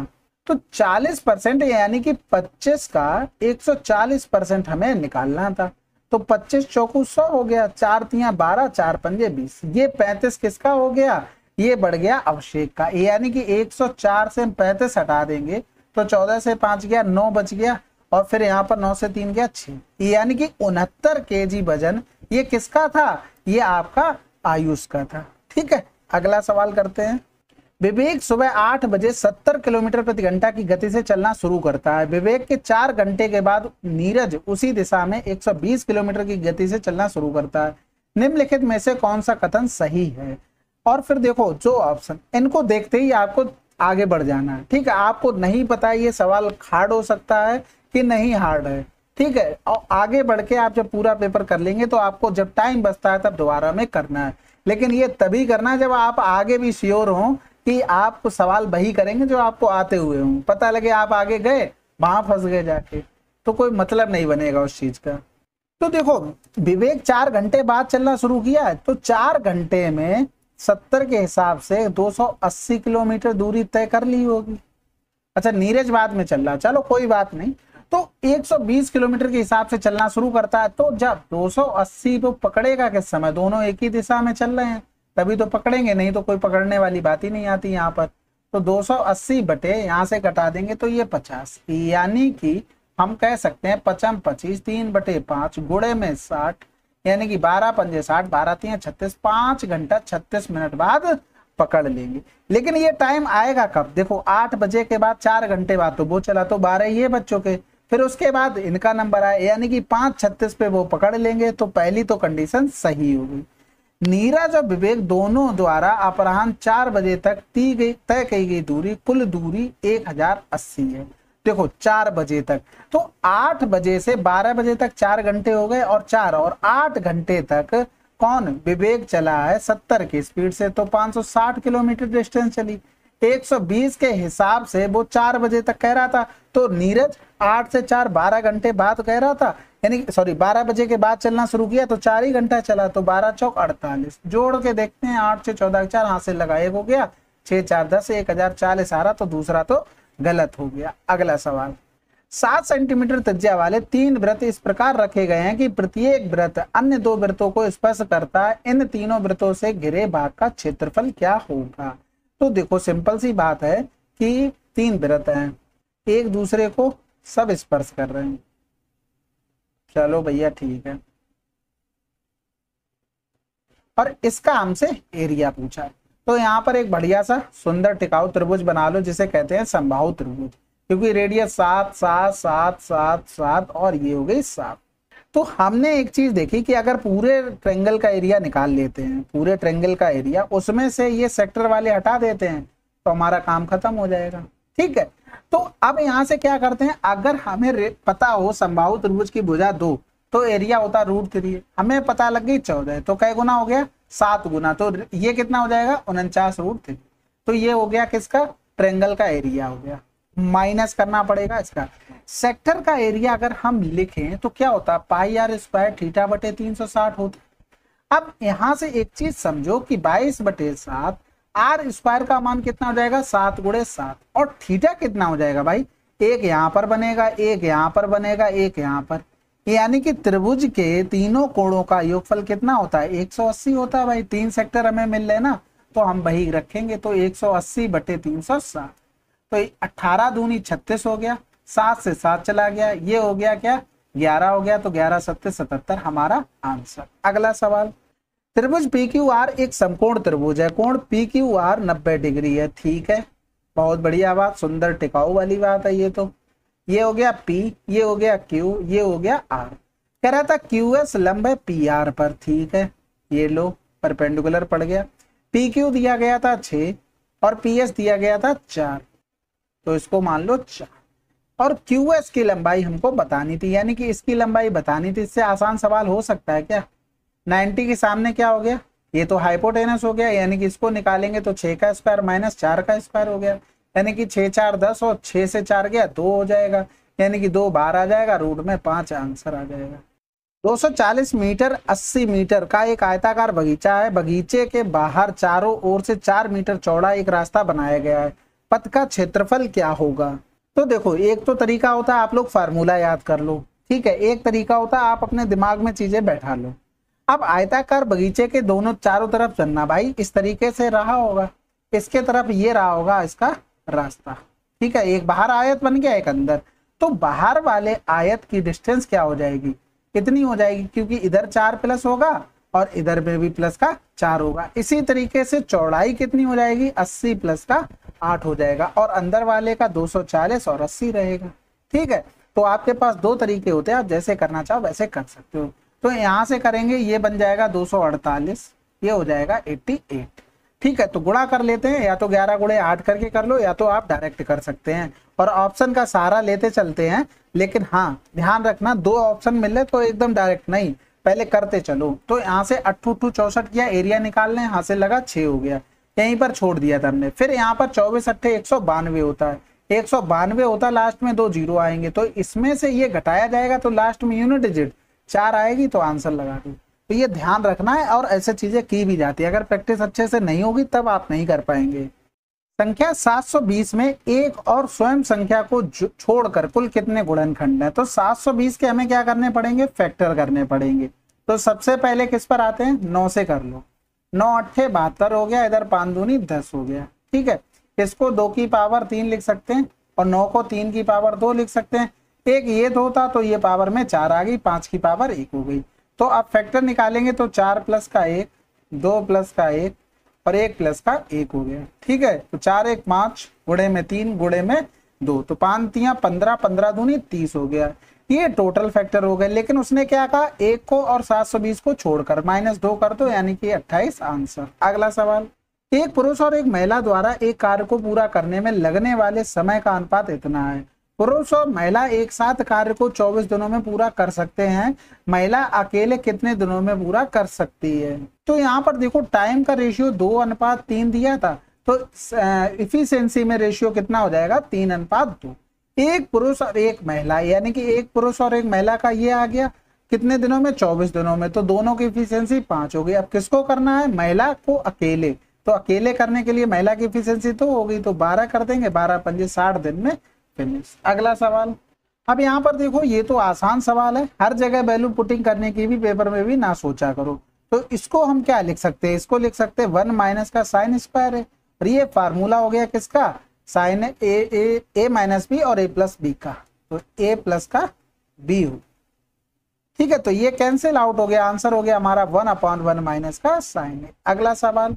तो चालीस परसेंट यानी कि पच्चीस का एक सौ चालीस परसेंट हमें निकालना था तो पच्चीस चौकू सौ हो गया चार तिया बारह चार पंजे बीस ये पैंतीस किसका हो गया ये बढ़ गया अभिषेक का यानी कि चार से हम पैंतीस हटा देंगे तो चौदह से पांच गया नौ बच गया और फिर यहाँ पर नौ से तीन गया छः यानी कि उनहत्तर के जी वजन ये किसका था ये आपका आयुष का था ठीक है अगला सवाल करते हैं विवेक सुबह आठ बजे सत्तर किलोमीटर प्रति घंटा की गति से चलना शुरू करता है विवेक के चार घंटे के बाद नीरज उसी दिशा में 120 किलोमीटर की गति से चलना शुरू करता है निम्नलिखित में से कौन सा कथन सही है और फिर देखो जो ऑप्शन इनको देखते ही आपको आगे बढ़ जाना है ठीक है आपको नहीं पता ये सवाल खाड़ हो सकता है कि नहीं हार्ड है ठीक है और आगे बढ़ के आप जब पूरा पेपर कर लेंगे तो आपको जब टाइम बचता है तब दोबारा में करना है लेकिन ये तभी करना है जब आप आगे भी श्योर हो कि आप सवाल वही करेंगे जो आपको आते हुए हों पता लगे आप आगे गए वहां फंस गए जाके तो कोई मतलब नहीं बनेगा उस चीज का तो देखो विवेक चार घंटे बाद चलना शुरू किया तो चार घंटे में सत्तर के हिसाब से 280 किलोमीटर दूरी तय कर ली होगी अच्छा नीरज बाद में चल रहा चलो कोई बात नहीं तो 120 किलोमीटर के हिसाब से चलना शुरू करता है तो जब 280 तो पकड़ेगा किस समय दोनों एक ही दिशा में चल रहे हैं तभी तो पकड़ेंगे नहीं तो कोई पकड़ने वाली बात ही नहीं आती यहाँ पर तो 280 बटे यहाँ से कटा देंगे तो ये 50 यानी कि हम कह सकते हैं पचम पच्चीस तीन बटे पांच गुड़े में साठ यानी कि बारह पंजे साठ बारह तीन छत्तीस पांच घंटा छत्तीस मिनट बाद पकड़ लेंगे लेकिन ये टाइम आएगा कब देखो आठ बजे के बाद चार घंटे बाद तो वो चला तो बारह ये बच्चों के फिर उसके बाद इनका नंबर आया यानी कि पांच छत्तीस पे वो पकड़ लेंगे तो पहली तो कंडीशन सही होगी नीरज और विवेक दोनों द्वारा अपराहन चार बजे तक ती गई तय की गई दूरी कुल दूरी एक हजार अस्सी है देखो चार बजे तक तो आठ बजे से बारह बजे तक चार घंटे हो गए और चार और आठ घंटे तक कौन विवेक चला है सत्तर की स्पीड से तो साठ किलोमीटर डिस्टेंस चली 120 के हिसाब से वो चार बजे तक कह रहा था तो नीरज आठ से चार बारह घंटे बाद कह रहा था यानी सॉरी बारह बजे के बाद चलना शुरू किया तो चार ही घंटा चला तो बारह चौक अड़तालीस जोड़ के देखते हैं आठ से चौदह चार हाथ से लगा एक हो गया छह चार दस एक हजार चालीस आ रहा तो दूसरा तो गलत हो गया अगला सवाल सात सेंटीमीटर तजिया वाले तीन व्रत इस प्रकार रखे गए हैं कि प्रत्येक व्रत अन्य दो व्रतों को स्पर्श करता है इन तीनों व्रतों से घिरे भाग का क्षेत्रफल क्या होगा तो देखो सिंपल सी बात है कि तीन व्रत हैं एक दूसरे को सब स्पर्श कर रहे हैं चलो भैया ठीक है और इसका हमसे एरिया पूछा है तो यहाँ पर एक बढ़िया सा सुंदर टिकाऊ त्रिभुज बना लो जिसे कहते हैं संभाव त्रिभुज क्योंकि रेडियस सात सात सात सात सात और ये हो गई सात तो हमने एक चीज देखी कि अगर पूरे ट्रेंगल का एरिया निकाल लेते हैं पूरे ट्रेंगल का एरिया उसमें से ये सेक्टर वाले हटा देते हैं तो हमारा काम खत्म हो जाएगा ठीक है तो अब यहाँ से क्या करते हैं अगर हमें पता हो संभावित त्रिभुज की भुजा दो तो एरिया होता रूट थ्री हमें पता लग गई चौदह तो कई गुना हो गया सात गुना तो ये कितना हो जाएगा उनचास रूट थ्री तो ये हो गया किसका ट्रेंगल का एरिया हो गया माइनस करना पड़ेगा इसका सेक्टर का एरिया अगर हम लिखें तो क्या होता है पाई आर स्क्वायर थीटा बटे तीन सौ साठ होता अब यहां से एक चीज समझो कि बाईस बटे सात आर स्क्वायर का मान कितना हो जाएगा सात गुड़े सात और थीटा कितना हो जाएगा भाई एक यहां पर बनेगा एक यहाँ पर बनेगा एक यहाँ पर यानी कि त्रिभुज के तीनों कोणों का योगफल कितना होता है 180 होता है भाई तीन सेक्टर हमें मिल रहे ना तो हम वही रखेंगे तो 180 सौ अस्सी बटे तीन सौ साठ तो अट्ठारह दूनी छत्तीस हो गया सात से सात चला गया ये हो गया क्या ग्यारह हो गया तो ग्यारह सत्तर सतहत्तर हमारा आंसर अगला सवाल त्रिभुज पी क्यू आर एक समकोण त्रिभुज है कोण पी क्यू आर नब्बे डिग्री है ठीक है बहुत बढ़िया बात सुंदर टिकाऊ वाली बात है ये तो ये हो गया पी ये हो गया क्यू ये हो गया आर कह रहा था क्यू एस लंब है पी आर पर ठीक है ये लो परपेंडिकुलर पड़ गया पी क्यू दिया गया था छ और पी एस दिया गया था चार तो इसको मान लो चार और क्यू एस की लंबाई हमको बतानी थी यानी कि इसकी लंबाई बतानी थी इससे आसान सवाल हो सकता है क्या 90 के सामने क्या हो गया ये तो हाइपोटेनस हो गया यानी कि इसको निकालेंगे तो छः का स्क्वायर माइनस चार का स्क्वायर हो गया यानी कि छः चार दस और छः से चार गया दो हो जाएगा यानी कि दो बार आ जाएगा रूट में पाँच आंसर आ जाएगा 240 मीटर 80 मीटर का एक आयताकार बगीचा है बगीचे के बाहर चारों ओर से चार मीटर चौड़ा एक रास्ता बनाया गया है पथ का क्षेत्रफल क्या होगा तो देखो एक तो तरीका होता है आप लोग फार्मूला याद कर लो ठीक है एक तरीका होता है आप अपने दिमाग में चीजें बैठा लो अब आयताकार बगीचे के दोनों चारों तरफ चलना भाई इस तरीके से रहा होगा इसके तरफ ये रहा होगा इसका रास्ता ठीक है एक बाहर आयत बन गया एक अंदर तो बाहर वाले आयत की डिस्टेंस क्या हो जाएगी कितनी हो जाएगी क्योंकि इधर चार प्लस होगा और इधर में भी प्लस का चार होगा इसी तरीके से चौड़ाई कितनी हो जाएगी अस्सी प्लस का आठ हो जाएगा और अंदर वाले का दो सौ चालीस और अस्सी रहेगा ठीक है तो आपके पास दो तरीके होते हैं आप जैसे करना चाहो वैसे कर सकते हो तो यहाँ से करेंगे ये बन जाएगा अड़तालीस ये हो जाएगा एट ठीक है तो गुणा कर लेते हैं या तो 11 गुड़े आठ करके कर लो या तो आप डायरेक्ट कर सकते हैं और ऑप्शन का सहारा लेते चलते हैं लेकिन हाँ ध्यान रखना दो ऑप्शन मिले तो एकदम डायरेक्ट नहीं पहले करते चलो तो यहाँ से अट्ठू टू चौसठ किया एरिया निकाल लें यहाँ से लगा छः हो गया यहीं पर छोड़ दिया था हमने फिर यहाँ पर चौबीस अट्ठे एक सौ बानवे होता है एक सौ बानवे होता लास्ट में दो जीरो आएंगे तो इसमें से ये घटाया जाएगा तो लास्ट में यूनिट डिजिट चार आएगी तो आंसर लगा दो तो ये ध्यान रखना है और ऐसे चीजें की भी जाती है अगर प्रैक्टिस अच्छे से नहीं होगी तब आप नहीं कर पाएंगे संख्या 720 में एक और स्वयं संख्या को छोड़कर कुल कितने गुणनखंड हैं तो 720 के हमें क्या करने पड़ेंगे फैक्टर करने पड़ेंगे तो सबसे पहले किस पर आते हैं नौ से कर लो नौ अट्ठे बहत्तर हो गया इधर पाँच दूनी दस हो गया ठीक है इसको दो की पावर तीन लिख सकते हैं और नौ को तीन की पावर दो लिख सकते हैं एक ये दो था तो ये पावर में चार आ गई पांच की पावर एक हो गई तो अब फैक्टर निकालेंगे तो चार प्लस का एक दो प्लस का एक और एक प्लस का एक हो गया ठीक है तो चार एक पांच गुड़े में तीन गुड़े में दो तो पांच तिया पंद्रह पंद्रह दूनी तीस हो गया ये टोटल फैक्टर हो गए लेकिन उसने क्या कहा एक को और 720 को छोड़कर माइनस दो कर दो यानी कि 28 आंसर अगला सवाल एक पुरुष और एक महिला द्वारा एक कार्य को पूरा करने में लगने वाले समय का अनुपात इतना है पुरुष और महिला एक साथ कार्य को 24 दिनों में पूरा कर सकते हैं महिला अकेले कितने दिनों में पूरा कर सकती है तो यहाँ पर देखो टाइम का रेशियो दो अनुपात तीन दिया था तो इफिशियंसी में रेशियो कितना हो जाएगा तीन अनुपात दो एक पुरुष और एक महिला यानी कि एक पुरुष और एक महिला का ये आ गया कितने दिनों में चौबीस दिनों में तो दोनों की इफिशियंसी पांच हो गई अब किसको करना है महिला को अकेले तो अकेले करने के लिए महिला की इफिशियंसी तो होगी तो बारह कर देंगे बारह पंजे साठ दिन में फिनिश अगला सवाल अब यहाँ पर देखो ये तो आसान सवाल है हर जगह वैल्यू पुटिंग करने की भी पेपर में भी ना सोचा करो तो इसको हम क्या लिख सकते हैं इसको लिख सकते हैं वन माइनस का साइन स्क्वायर है और ये फार्मूला हो गया किसका sine A A A minus B और ए प्लस बी का तो ए प्लस का बी हो ठीक है तो ये कैंसिल आउट हो गया आंसर हो गया हमारा वन अपॉन वन माइनस का साइन अगला सवाल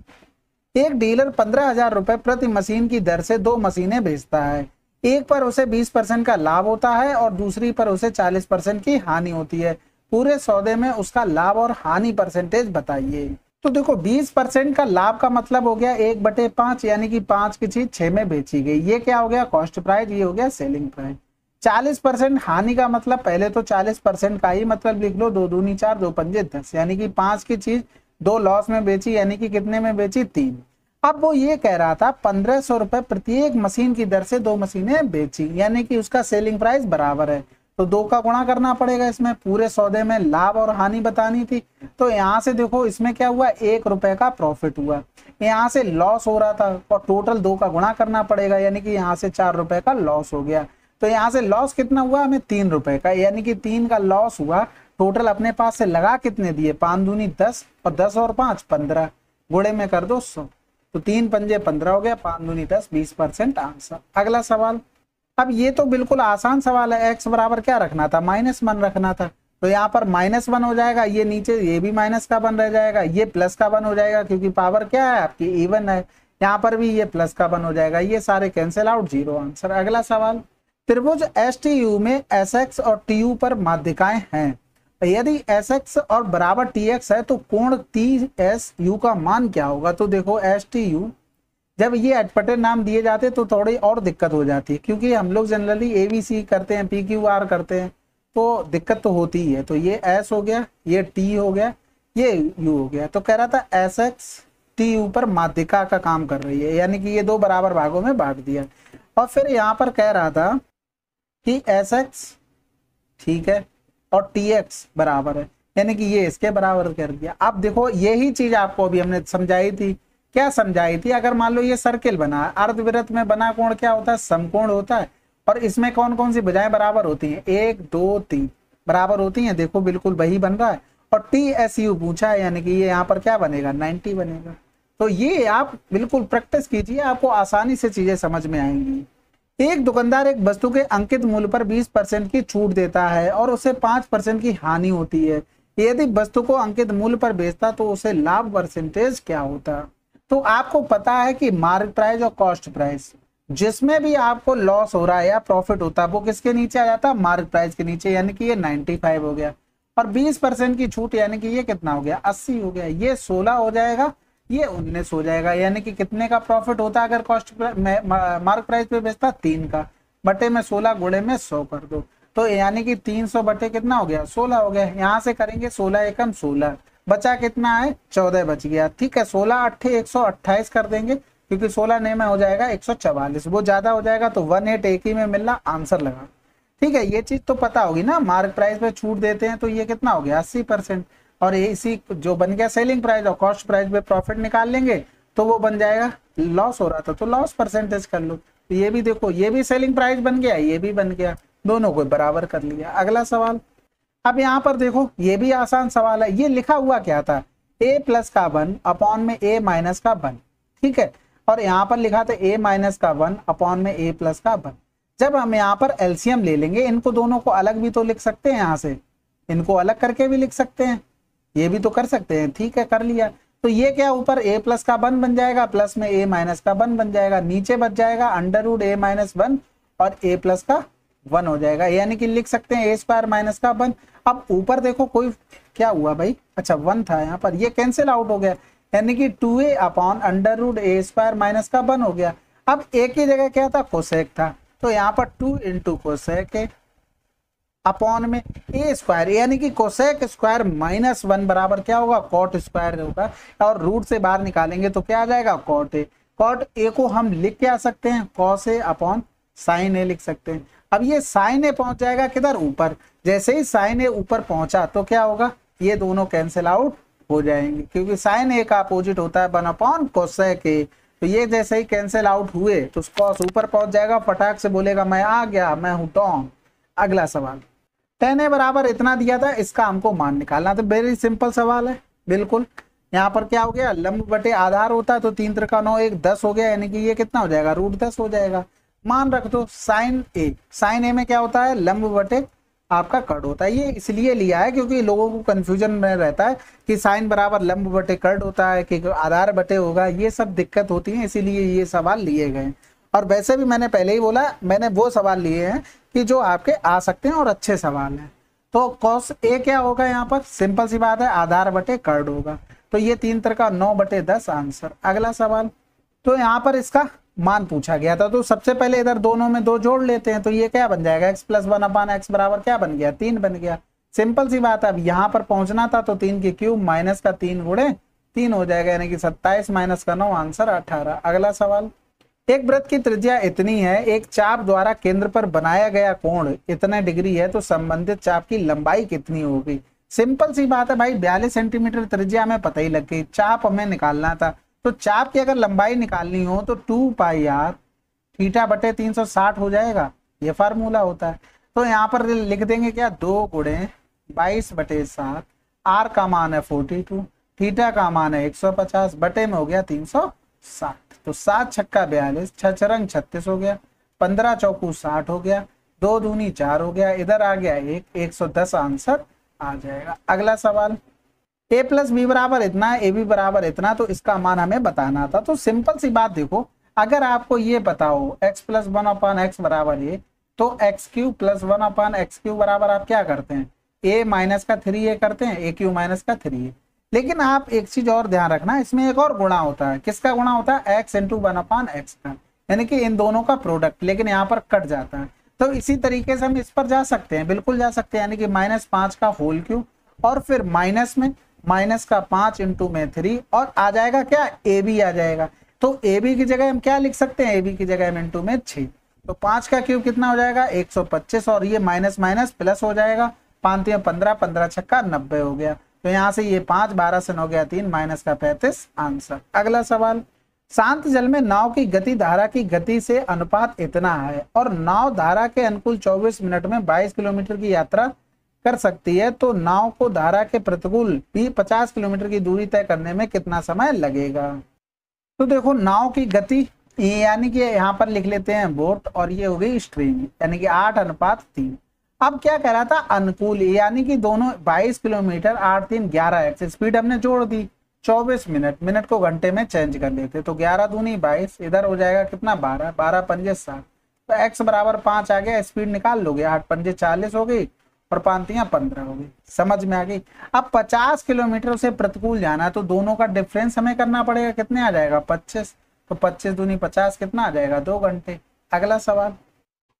एक डीलर पंद्रह हजार रुपए प्रति मशीन की दर से दो मशीनें भेजता है एक पर उसे बीस परसेंट का लाभ होता है और दूसरी पर उसे चालीस परसेंट की हानि होती है पूरे सौदे में उसका लाभ और हानि परसेंटेज बताइए तो देखो 20 परसेंट का लाभ का मतलब हो गया एक बटे पांच यानी कि पांच की चीज छह में बेची गई ये क्या हो गया कॉस्ट प्राइस ये हो गया सेलिंग प्राइस 40 परसेंट हानि का मतलब पहले तो 40 परसेंट का ही मतलब लिख लो दो दूनी चार दो पंजे दस यानी कि पांच की चीज दो लॉस में बेची यानी कि कितने में बेची तीन अब वो ये कह रहा था पंद्रह सौ रुपए प्रत्येक मशीन की दर से दो मशीने बेची यानी कि उसका सेलिंग प्राइस बराबर है तो दो का गुणा करना पड़ेगा इसमें पूरे सौदे में लाभ और हानि बतानी थी तो यहाँ से देखो इसमें क्या हुआ एक रुपए का प्रॉफिट हुआ यहाँ से लॉस हो रहा था और टोटल दो का गुणा करना पड़ेगा यानी कि यहाँ से चार रुपए का लॉस हो गया तो यहाँ से लॉस कितना हुआ हमें तीन रुपए का यानी कि तीन का लॉस हुआ टोटल अपने पास से लगा कितने दिए पाँच दूनी दस और दस और पांच पंद्रह गुड़े में कर दो सौ तो तीन पंजे पंद्रह हो गया पाँच दूनी दस बीस परसेंट आंसर अगला सवाल अब ये तो बिल्कुल आसान सवाल है एक्स बराबर क्या रखना था माइनस वन रखना था तो यहाँ पर माइनस वन हो जाएगा ये नीचे ये भी माइनस का वन रह जाएगा ये प्लस का वन हो जाएगा क्योंकि पावर क्या है आपकी इवन है यहाँ पर भी ये प्लस का वन हो जाएगा ये सारे कैंसिल आउट जीरो आंसर अगला सवाल त्रिभुज एस टी यू में एस एक्स और टी यू पर माध्यिकाएं हैं यदि एस एक्स और बराबर टी एक्स है तो कोण टी एस यू का मान क्या होगा तो देखो एस टी यू जब ये अटपटे नाम दिए जाते तो थोड़ी और दिक्कत हो जाती है क्योंकि हम लोग जनरली ए बी सी करते हैं पी क्यू आर करते हैं तो दिक्कत तो होती ही है तो ये एस हो गया ये टी हो गया ये यू हो गया तो कह रहा था एस एक्स टी ऊपर माध्यिका का काम कर रही है यानी कि ये दो बराबर भागों में बांट दिया और फिर यहाँ पर कह रहा था कि एस एक्स ठीक है और टी एक्स बराबर है यानी कि ये इसके बराबर कर दिया आप देखो यही चीज आपको अभी हमने समझाई थी क्या समझाई थी अगर मान लो ये सर्किल बना अर्धवृत्त में बना कोण क्या होता है समकोण होता है और इसमें कौन कौन सी भुजाएं बराबर होती हैं एक दो तीन बराबर होती हैं देखो बिल्कुल वही बन रहा है और टी एस यू पूछा है यानी कि ये यहाँ पर क्या बनेगा नाइनटी बनेगा तो ये आप बिल्कुल प्रैक्टिस कीजिए आपको आसानी से चीजें समझ में आएंगी एक दुकानदार एक वस्तु के अंकित मूल्य पर 20 परसेंट की छूट देता है और उसे 5 परसेंट की हानि होती है यदि वस्तु को अंकित मूल्य पर बेचता तो उसे लाभ परसेंटेज क्या होता तो आपको पता है कि मार्क प्राइस और कॉस्ट प्राइस जिसमें भी आपको लॉस हो रहा है या प्रॉफिट होता है वो किसके नीचे आ जाता है मार्क प्राइस के नीचे यानी कि ये 95 हो गया और 20 परसेंट की छूट यानी कि ये कितना हो गया 80 हो गया ये 16 हो जाएगा ये 19 हो जाएगा यानी कि कितने का प्रॉफिट होता है अगर कॉस्ट मार्क प्राइस पे बेचता तीन का बटे में सोलह गुड़े में सौ कर दो तो यानी कि तीन सौ बटे कितना हो गया सोलह हो गया यहाँ से करेंगे सोलह एकम सोलह बचा कितना है चौदह बच गया ठीक है सोलह अट्ठे एक सौ अट्ठाईस कर देंगे क्योंकि सोलह ने में हो जाएगा एक सौ चवालीस वो ज्यादा हो जाएगा तो वन एट एक ही में मिलना आंसर लगा ठीक है ये चीज तो पता होगी ना मार्क प्राइस पे छूट देते हैं तो ये कितना हो गया अस्सी परसेंट और इसी जो बन गया सेलिंग प्राइस और कॉस्ट प्राइस पे प्रॉफिट निकाल लेंगे तो वो बन जाएगा लॉस हो रहा था तो लॉस परसेंटेज कर लो तो ये भी देखो ये भी सेलिंग प्राइस बन गया ये भी बन गया दोनों को बराबर कर लिया अगला सवाल अब यहाँ पर देखो ये भी आसान सवाल है ये लिखा हुआ क्या था ए प्लस का वन अपॉन में ए माइनस का वन ठीक है और यहाँ पर लिखा था ए माइनस का वन अपॉन में ए प्लस का वन जब हम यहाँ पर एल्सियम ले लेंगे इनको दोनों को अलग भी तो लिख सकते हैं यहाँ से इनको अलग करके भी लिख सकते हैं ये भी तो कर सकते हैं ठीक है कर लिया तो ये क्या ऊपर ए प्लस का वन बन जाएगा प्लस में ए माइनस का वन बन जाएगा नीचे बच जाएगा under root A minus one और ए प्लस का वन हो जाएगा यानी कि लिख सकते हैं ए स्क्वायर माइनस का वन अब ऊपर देखो कोई क्या हुआ भाई अच्छा वन था यहाँ पर ये कैंसिल आउट हो गया यानी कि two A upon under root A square minus का वन हो गया अब ए की जगह क्या था कोसेक था तो यहाँ पर टू इंटू कोसेक अपॉन में ए स्क्वायर यानी कि कोसेक स्क्वायर माइनस वन बराबर क्या होगा कॉट स्क्वायर होगा और रूट से बाहर निकालेंगे तो क्या आ जाएगा कॉट ए कॉट ए को हम लिख के आ सकते हैं cos A upon sine A लिख सकते हैं अब ये साइन ए पहुंच जाएगा किधर ऊपर जैसे ही साइन ए ऊपर पहुंचा तो क्या होगा ये दोनों कैंसिल आउट हो जाएंगे क्योंकि साइन ए का अपोजिट होता है बनापॉन कोस के तो ये जैसे ही कैंसिल आउट हुए तो कॉस ऊपर पहुंच जाएगा फटाक से बोलेगा मैं आ गया मैं हूं डॉन अगला सवाल टेन ए बराबर इतना दिया था इसका हमको मान निकालना तो वेरी सिंपल सवाल है बिल्कुल यहाँ पर क्या हो गया लंब बटे आधार होता है तो तीन त्रिका नौ एक दस हो गया यानी कि ये कितना हो जाएगा रूट दस हो जाएगा मान रख दो तो साइन ए साइन ए में क्या होता है लंब बटे आपका कर्ड होता है ये इसलिए लिया है क्योंकि लोगों को कंफ्यूजन में रहता है कि साइन बराबर लंब बटे कर्ड होता है कि आधार बटे होगा ये सब दिक्कत होती है इसीलिए ये सवाल लिए गए और वैसे भी मैंने पहले ही बोला मैंने वो सवाल लिए हैं कि जो आपके आ सकते हैं और अच्छे सवाल हैं तो कॉस ए क्या होगा यहाँ पर सिंपल सी बात है आधार बटे कर्ड होगा तो ये तीन तरह का नौ बटे दस आंसर अगला सवाल तो यहाँ पर इसका मान पूछा गया था तो सबसे पहले इधर दोनों में दो जोड़ लेते हैं तो ये क्या बन जाएगा X plus one upon X बराबर क्या बन गया तीन बन गया सिंपल सी बात है अब यहाँ पर पहुंचना था तो तीन के क्यूब माइनस का तीन गुड़े तीन हो जाएगा यानी कि सत्ताईस माइनस का नौ आंसर अठारह अगला सवाल एक व्रत की त्रिज्या इतनी है एक चाप द्वारा केंद्र पर बनाया गया कोण इतने डिग्री है तो संबंधित चाप की लंबाई कितनी होगी सिंपल सी बात है भाई बयालीस सेंटीमीटर त्रिज्या हमें पता ही लग गई चाप हमें निकालना था तो चाप की अगर लंबाई निकालनी हो तो टू पाई आर थीटा बटे तीन सौ साठ हो जाएगा ये फार्मूला होता है तो यहाँ पर लिख देंगे क्या दो गुड़े बाईस बटे सात आर का मान है फोर्टी टू थीटा का मान है एक सौ पचास बटे में हो गया तीन सौ साठ तो सात छक्का बयालीस छ चरंग छत्तीस हो गया पंद्रह चौकू साठ हो गया दो दूनी चार हो गया इधर आ गया एक एक सौ दस आंसर आ जाएगा अगला सवाल ए प्लस बी बराबर इतना ए बी बराबर इतना तो इसका मान हमें बताना था तो सिंपल सी बात देखो अगर आपको ये बताओ X plus one upon X बराबर ये तो X cube plus one upon X cube बराबर आप क्या करते हैं ए माइनस का थ्री ए करते हैं ए क्यू माइनस का थ्री ए लेकिन आप एक चीज और ध्यान रखना इसमें एक और गुणा होता है किसका गुणा होता है X into one upon X का यानी कि इन दोनों का प्रोडक्ट लेकिन यहाँ पर कट जाता है तो इसी तरीके से हम इस पर जा सकते हैं बिल्कुल जा सकते हैं यानी कि माइनस पांच का होल क्यू और फिर माइनस में माइनस का पांच इंटू में थ्री और आ जाएगा क्या ए बी आ जाएगा तो ए बी की जगह हम क्या लिख सकते हैं ए बी की जगह हम इंटू में छ तो पांच का क्यूब कितना हो जाएगा एक सौ पच्चीस और ये माइनस माइनस प्लस हो जाएगा पांच तीन पंद्रह पंद्रह छक्का नब्बे हो गया तो यहाँ से ये पांच बारह से नौ गया तीन माइनस का पैंतीस आंसर अगला सवाल शांत जल में नाव की गति धारा की गति से अनुपात इतना है और नाव धारा के अनुकूल 24 मिनट में 22 किलोमीटर की यात्रा कर सकती है तो नाव को धारा के प्रतिकूल भी 50 किलोमीटर की दूरी तय करने में कितना समय लगेगा तो देखो नाव की गति यानी कि यहाँ पर लिख लेते हैं बोट और ये हो गई स्ट्रीम यानी कि आठ अनुपात तीन अब क्या कह रहा था अनुकूल यानी कि दोनों 22 किलोमीटर आठ तीन ग्यारह एक्स स्पीड हमने जोड़ दी 24 मिनट मिनट को घंटे में चेंज कर देते तो 11 दूनी 22 इधर हो जाएगा कितना 12 12 पंजे सात तो x बराबर पांच आ गया स्पीड निकाल लोगे आठ पंजे चालीस हो गई और पांतियां पंद्रह हो गई समझ में आ गई अब पचास किलोमीटर से प्रतिकूल जाना है तो दोनों का डिफरेंस हमें करना पड़ेगा कितने आ जाएगा पच्चीस तो पच्चीस दूनी पचास कितना आ जाएगा दो घंटे अगला सवाल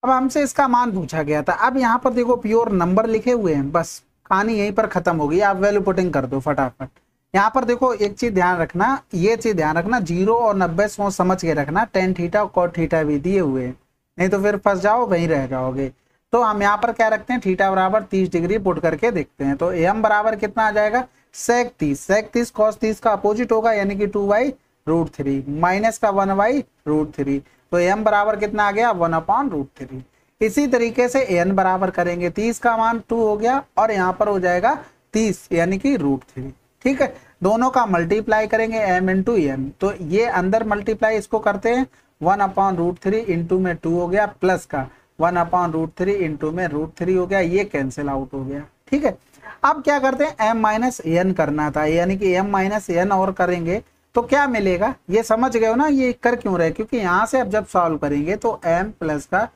अब हमसे इसका मान पूछा गया था अब यहाँ पर देखो प्योर नंबर लिखे हुए हैं बस कहानी यहीं पर खत्म होगी आप वैल्यू पुटिंग कर दो फटाफट यहाँ पर देखो एक चीज ध्यान रखना ये चीज ध्यान रखना जीरो और नब्बे सोच समझ के रखना टेन थीटा और कॉट थीटा भी दिए हुए हैं नहीं तो फिर फंस जाओ वहीं रह जाओगे तो हम यहाँ पर क्या रखते हैं थीटा बराबर तीस डिग्री पुट करके देखते हैं तो एम बराबर कितना आ जाएगा सेक तीस सेक तीस कॉस तीस का अपोजिट होगा यानी कि two by root three minus का वन बाई रूट थ्री तो एम बराबर कितना आ गया वन अपॉन रूट थ्री इसी तरीके से एन बराबर करेंगे तीस का मान टू हो गया और यहाँ पर हो जाएगा तीस यानी कि रूट थ्री ठीक है दोनों का मल्टीप्लाई करेंगे एम इंटू एम तो ये अंदर मल्टीप्लाई इसको करते हैं one upon root three into में टू हो गया प्लस का one upon root three into में रूट थ्री हो गया ये कैंसिल आउट हो गया ठीक है अब क्या करते हैं एम माइनस एन करना था यानी कि एम माइनस एन और करेंगे तो क्या मिलेगा ये समझ गए हो ना ये कर क्यों रहे क्योंकि यहाँ से अब जब सॉल्व करेंगे तो एम प्लस का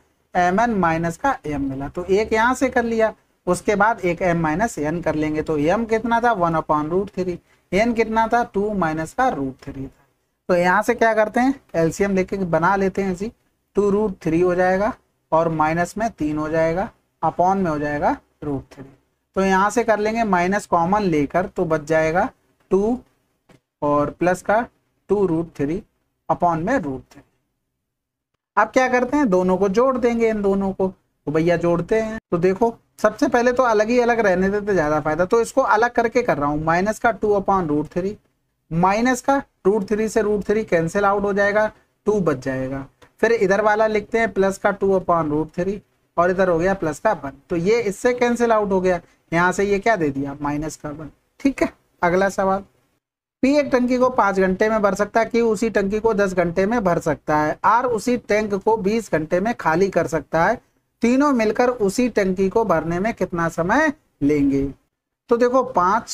एम एन माइनस का एम मिला तो एक यहाँ से कर लिया उसके बाद एक एम माइनस एन कर लेंगे तो एम कितना था one upon root three N कितना था टू माइनस का रूट थ्री था तो यहाँ से क्या करते हैं एलसीएम लेके बना लेते हैं जी टू रूट थ्री हो जाएगा और माइनस में तीन हो जाएगा अपॉन में हो जाएगा रूट थ्री तो यहाँ से कर लेंगे माइनस कॉमन लेकर तो बच जाएगा टू और प्लस का टू रूट थ्री अपॉन में रूट थ्री अब क्या करते हैं दोनों को जोड़ देंगे इन दोनों को तो भैया जोड़ते हैं तो देखो सबसे पहले तो अलग ही अलग रहने देते ज़्यादा फायदा तो इसको अलग करके कर रहा हूँ माइनस का two upon root three minus का रूट थ्री से रूट थ्री कैंसिल आउट हो जाएगा टू बच जाएगा फिर इधर वाला लिखते हैं प्लस का टू अपॉन रूट थ्री और इधर हो गया प्लस का वन तो ये इससे कैंसिल आउट हो गया यहाँ से ये क्या दे दिया माइनस का वन ठीक है अगला सवाल पी एक टंकी को पांच घंटे में भर सकता है कि उसी टंकी को दस घंटे में भर सकता है आर उसी टैंक को बीस घंटे में खाली कर सकता है तीनों मिलकर उसी टंकी को भरने में कितना समय लेंगे तो देखो पांच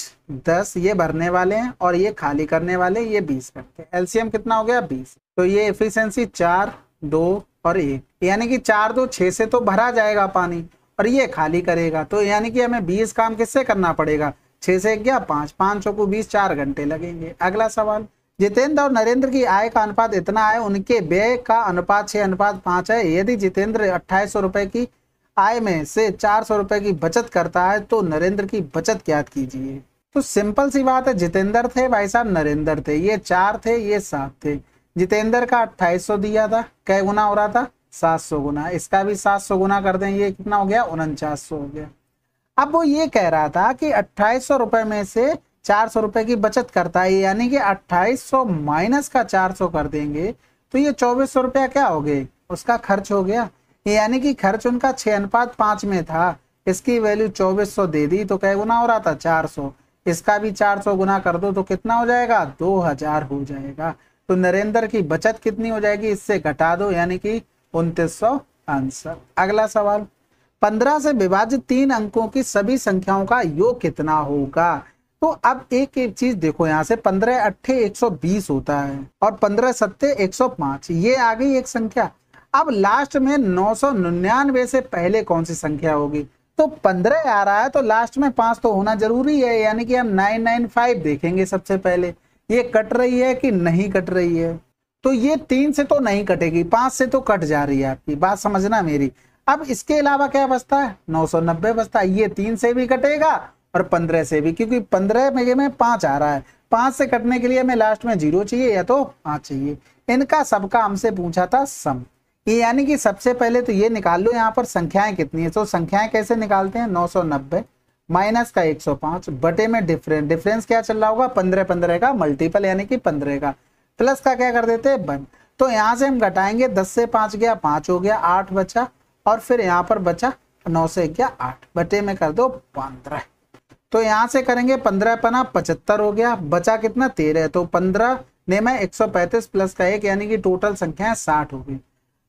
दस ये भरने वाले हैं और ये खाली करने वाले ये बीस घंटे एलसीएम कितना हो गया बीस तो ये एफिशिएंसी चार दो और एक यानी कि चार दो छः से तो भरा जाएगा पानी और ये खाली करेगा तो यानी कि हमें बीस काम किससे करना पड़ेगा छः से ग्यारह पाँच पाँच सौ को बीस चार घंटे लगेंगे अगला सवाल जितेंद्र और नरेंद्र की आय का अनुपात इतना है उनके व्यय का अनुपात छः अनुपात पाँच है यदि जितेंद्र अट्ठाईस सौ रुपये की आय में से चार सौ रुपये की बचत करता है तो नरेंद्र की बचत क्या कीजिए तो सिंपल सी बात है जितेंद्र थे भाई साहब नरेंद्र थे ये चार थे ये सात थे जितेंद्र का अट्ठाईस सौ दिया था कै गुना हो रहा था सात सौ गुना इसका भी सात सौ गुना कर दें ये कितना हो गया उनचास सौ हो गया अब वो ये कह रहा था कि अट्ठाईस सौ रुपए में से चार सौ रुपए की बचत करता है यानी कि अट्ठाईस सौ माइनस का चार सौ कर देंगे तो ये चौबीस सौ रुपया क्या हो गए उसका खर्च हो गया यानी कि खर्च उनका छह अनुपात पांच में था इसकी वैल्यू चौबीस सौ दे दी तो कै गुना हो रहा था चार सौ इसका भी चार सौ गुना कर दो तो कितना हो जाएगा दो हजार हो जाएगा तो नरेंद्र की बचत कितनी हो जाएगी इससे घटा दो यानी कि उनतीस आंसर अगला सवाल पंद्रह से विभाजित तीन अंकों की सभी संख्याओं का योग कितना होगा तो अब एक एक चीज देखो यहाँ से पंद्रह अट्ठे एक सौ बीस होता है और पंद्रह सत्ते एक सौ पांच ये आ गई एक संख्या अब लास्ट में नौ सौ निन्यानवे से पहले कौन सी संख्या होगी तो पंद्रह आ रहा है तो लास्ट में पांच तो होना जरूरी है यानी कि हम नाइन नाइन फाइव देखेंगे सबसे पहले ये कट रही है कि नहीं कट रही है तो ये तीन से तो नहीं कटेगी पांच से तो कट जा रही है आपकी बात समझना मेरी अब इसके अलावा क्या बचता है नौ सौ नब्बे बचता है ये तीन से भी कटेगा और पंद्रह से भी क्योंकि पंद्रह में में पांच आ रहा है पांच से कटने के लिए हमें लास्ट में जीरो चाहिए या तो पाँच चाहिए इनका सबका हमसे पूछा था सम ये यानी कि सबसे पहले तो ये निकाल लो यहाँ पर संख्याएं कितनी है तो संख्याएं कैसे निकालते हैं नौ सौ नब्बे माइनस का 105 बटे में डिफरेंस डिफरेंस क्या चल रहा होगा पंद्रह पंद्रह का मल्टीपल यानी कि पंद्रह का प्लस का क्या कर देते हैं वन तो यहाँ से हम घटाएंगे दस से पाँच गया पांच हो गया आठ बचा और फिर यहाँ पर बचा नौ से गया आठ बटे में कर दो पंद्रह तो यहाँ से करेंगे पंद्रह पना पचहत्तर हो गया बचा कितना तेरह तो पंद्रह ने मैं एक सौ पैंतीस प्लस का एक यानी कि टोटल संख्या साठ हो गई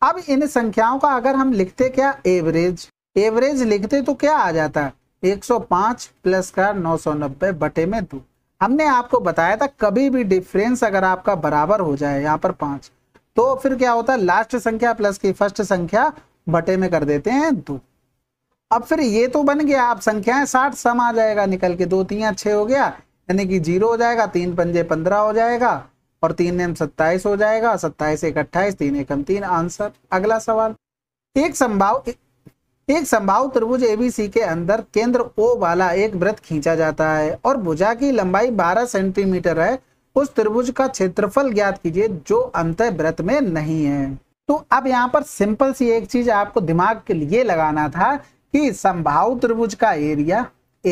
अब इन संख्याओं का अगर हम लिखते क्या एवरेज एवरेज लिखते तो क्या आ जाता है 105 प्लस का 990 बटे में दो हमने आपको बताया था कभी भी डिफरेंस अगर आपका बराबर हो जाए यहाँ पर पांच तो फिर क्या होता है लास्ट संख्या प्लस की फर्स्ट संख्या बटे में कर देते हैं दो अब फिर ये तो बन गया आप संख्याएं साठ सम आ जाएगा निकल के दो तीन छः हो गया यानी कि जीरो हो जाएगा तीन पंजे पंद्रह हो जाएगा और तीन एम सत्ताईस हो जाएगा सत्ताईस एक अट्ठाईस तीन एकम तीन आंसर अगला सवाल एक संभाव एक संभाव त्रिभुज एबीसी के अंदर केंद्र ओ वाला एक वृत्त खींचा जाता है और भुजा की लंबाई 12 सेंटीमीटर है उस त्रिभुज का क्षेत्रफल ज्ञात कीजिए जो अंत व्रत में नहीं है तो अब यहाँ पर सिंपल सी एक चीज आपको दिमाग के लिए लगाना था कि संभाव त्रिभुज का एरिया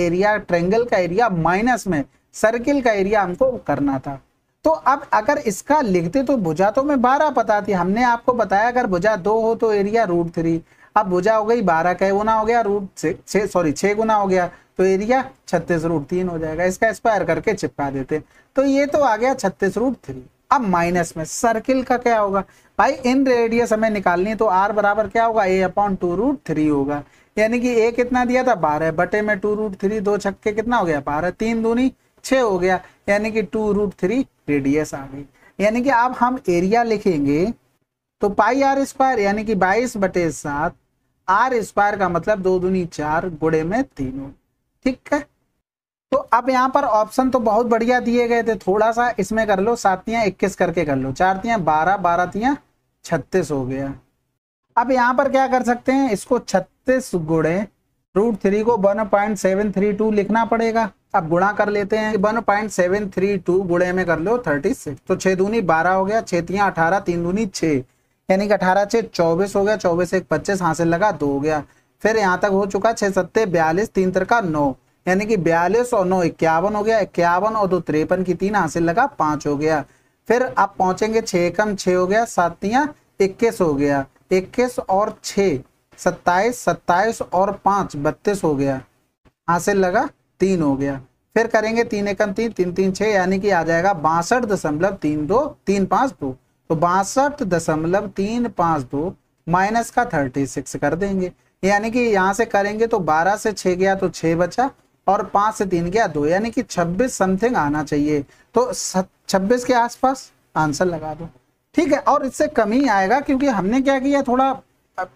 एरिया ट्रेंगल का एरिया माइनस में सर्किल का एरिया हमको करना था तो अब अगर इसका लिखते तो भुजा तो में बारह पता थी हमने आपको बताया अगर भुजा दो हो तो एरिया रूट थ्री अब भुजा हो गई बारह का गुना हो गया रूट सॉरी छह गुना हो गया तो एरिया छत्तीस रूट तीन हो जाएगा इसका स्क्वायर करके चिपका देते तो ये तो आ गया छत्तीस रूट थ्री अब माइनस में सर्किल का क्या होगा भाई इन रेडियस हमें निकालनी है तो आर बराबर क्या होगा A upon two root three होगा यानी कि ए कितना दिया था बारह बटे में टू रूट थ्री दो छक्के कितना हो गया बारह तीन दूनी छह हो गया यानी कि टू रूट थ्री रेडियस आ गई यानी कि अब हम एरिया लिखेंगे तो पाई आर स्क्वायर यानी कि बाईस बटे सात आर स्क्वायर का मतलब दो दूनी चार गुड़े में तीनों ठीक है तो अब यहाँ पर ऑप्शन तो बहुत बढ़िया दिए गए थे थोड़ा सा इसमें कर लो सातियां इक्कीस करके कर लो चार चारतियां बारह बारह तियां छत्तीस हो गया अब यहाँ पर क्या कर सकते हैं इसको छत्तीस गुड़े रूट थ्री को one point seven three two लिखना पड़ेगा अब गुणा कर लेते हैं one point seven three two गुड़े में कर लो थर्टी सिक्स तो छह दूनी बारह हो गया छह तिया अठारह तीन दूनी छह यानी कि अठारह छह चौबीस हो गया चौबीस एक पच्चीस हासिल लगा दो हो गया फिर यहाँ तक हो चुका छह सत्ते बयालीस तीन तरका नौ यानी कि बयालीस और नौ इक्यावन हो गया इक्यावन और दो तिरपन की तीन हासिल लगा पांच हो गया फिर आप पहुंचेंगे छह कम छ हो गया सातिया इक्कीस हो गया इक्कीस और छ सत्ताईस सत्ताईस और पांच बत्तीस हो गया हासिल लगा तीन हो गया फिर करेंगे तीन एकम तीन तीन तीन छह यानी कि आ जाएगा बासठ दशमलव तीन दो तीन पांच दो तो बासठ दशमलव तीन पाँच दो माइनस का थर्टी सिक्स कर देंगे यानी कि यहाँ से करेंगे तो बारह से छः गया तो छः बचा और पाँच से तीन गया दो यानी कि छब्बीस समथिंग आना चाहिए तो छब्बीस के आसपास आंसर लगा दो ठीक है और इससे कम ही आएगा क्योंकि हमने क्या किया थोड़ा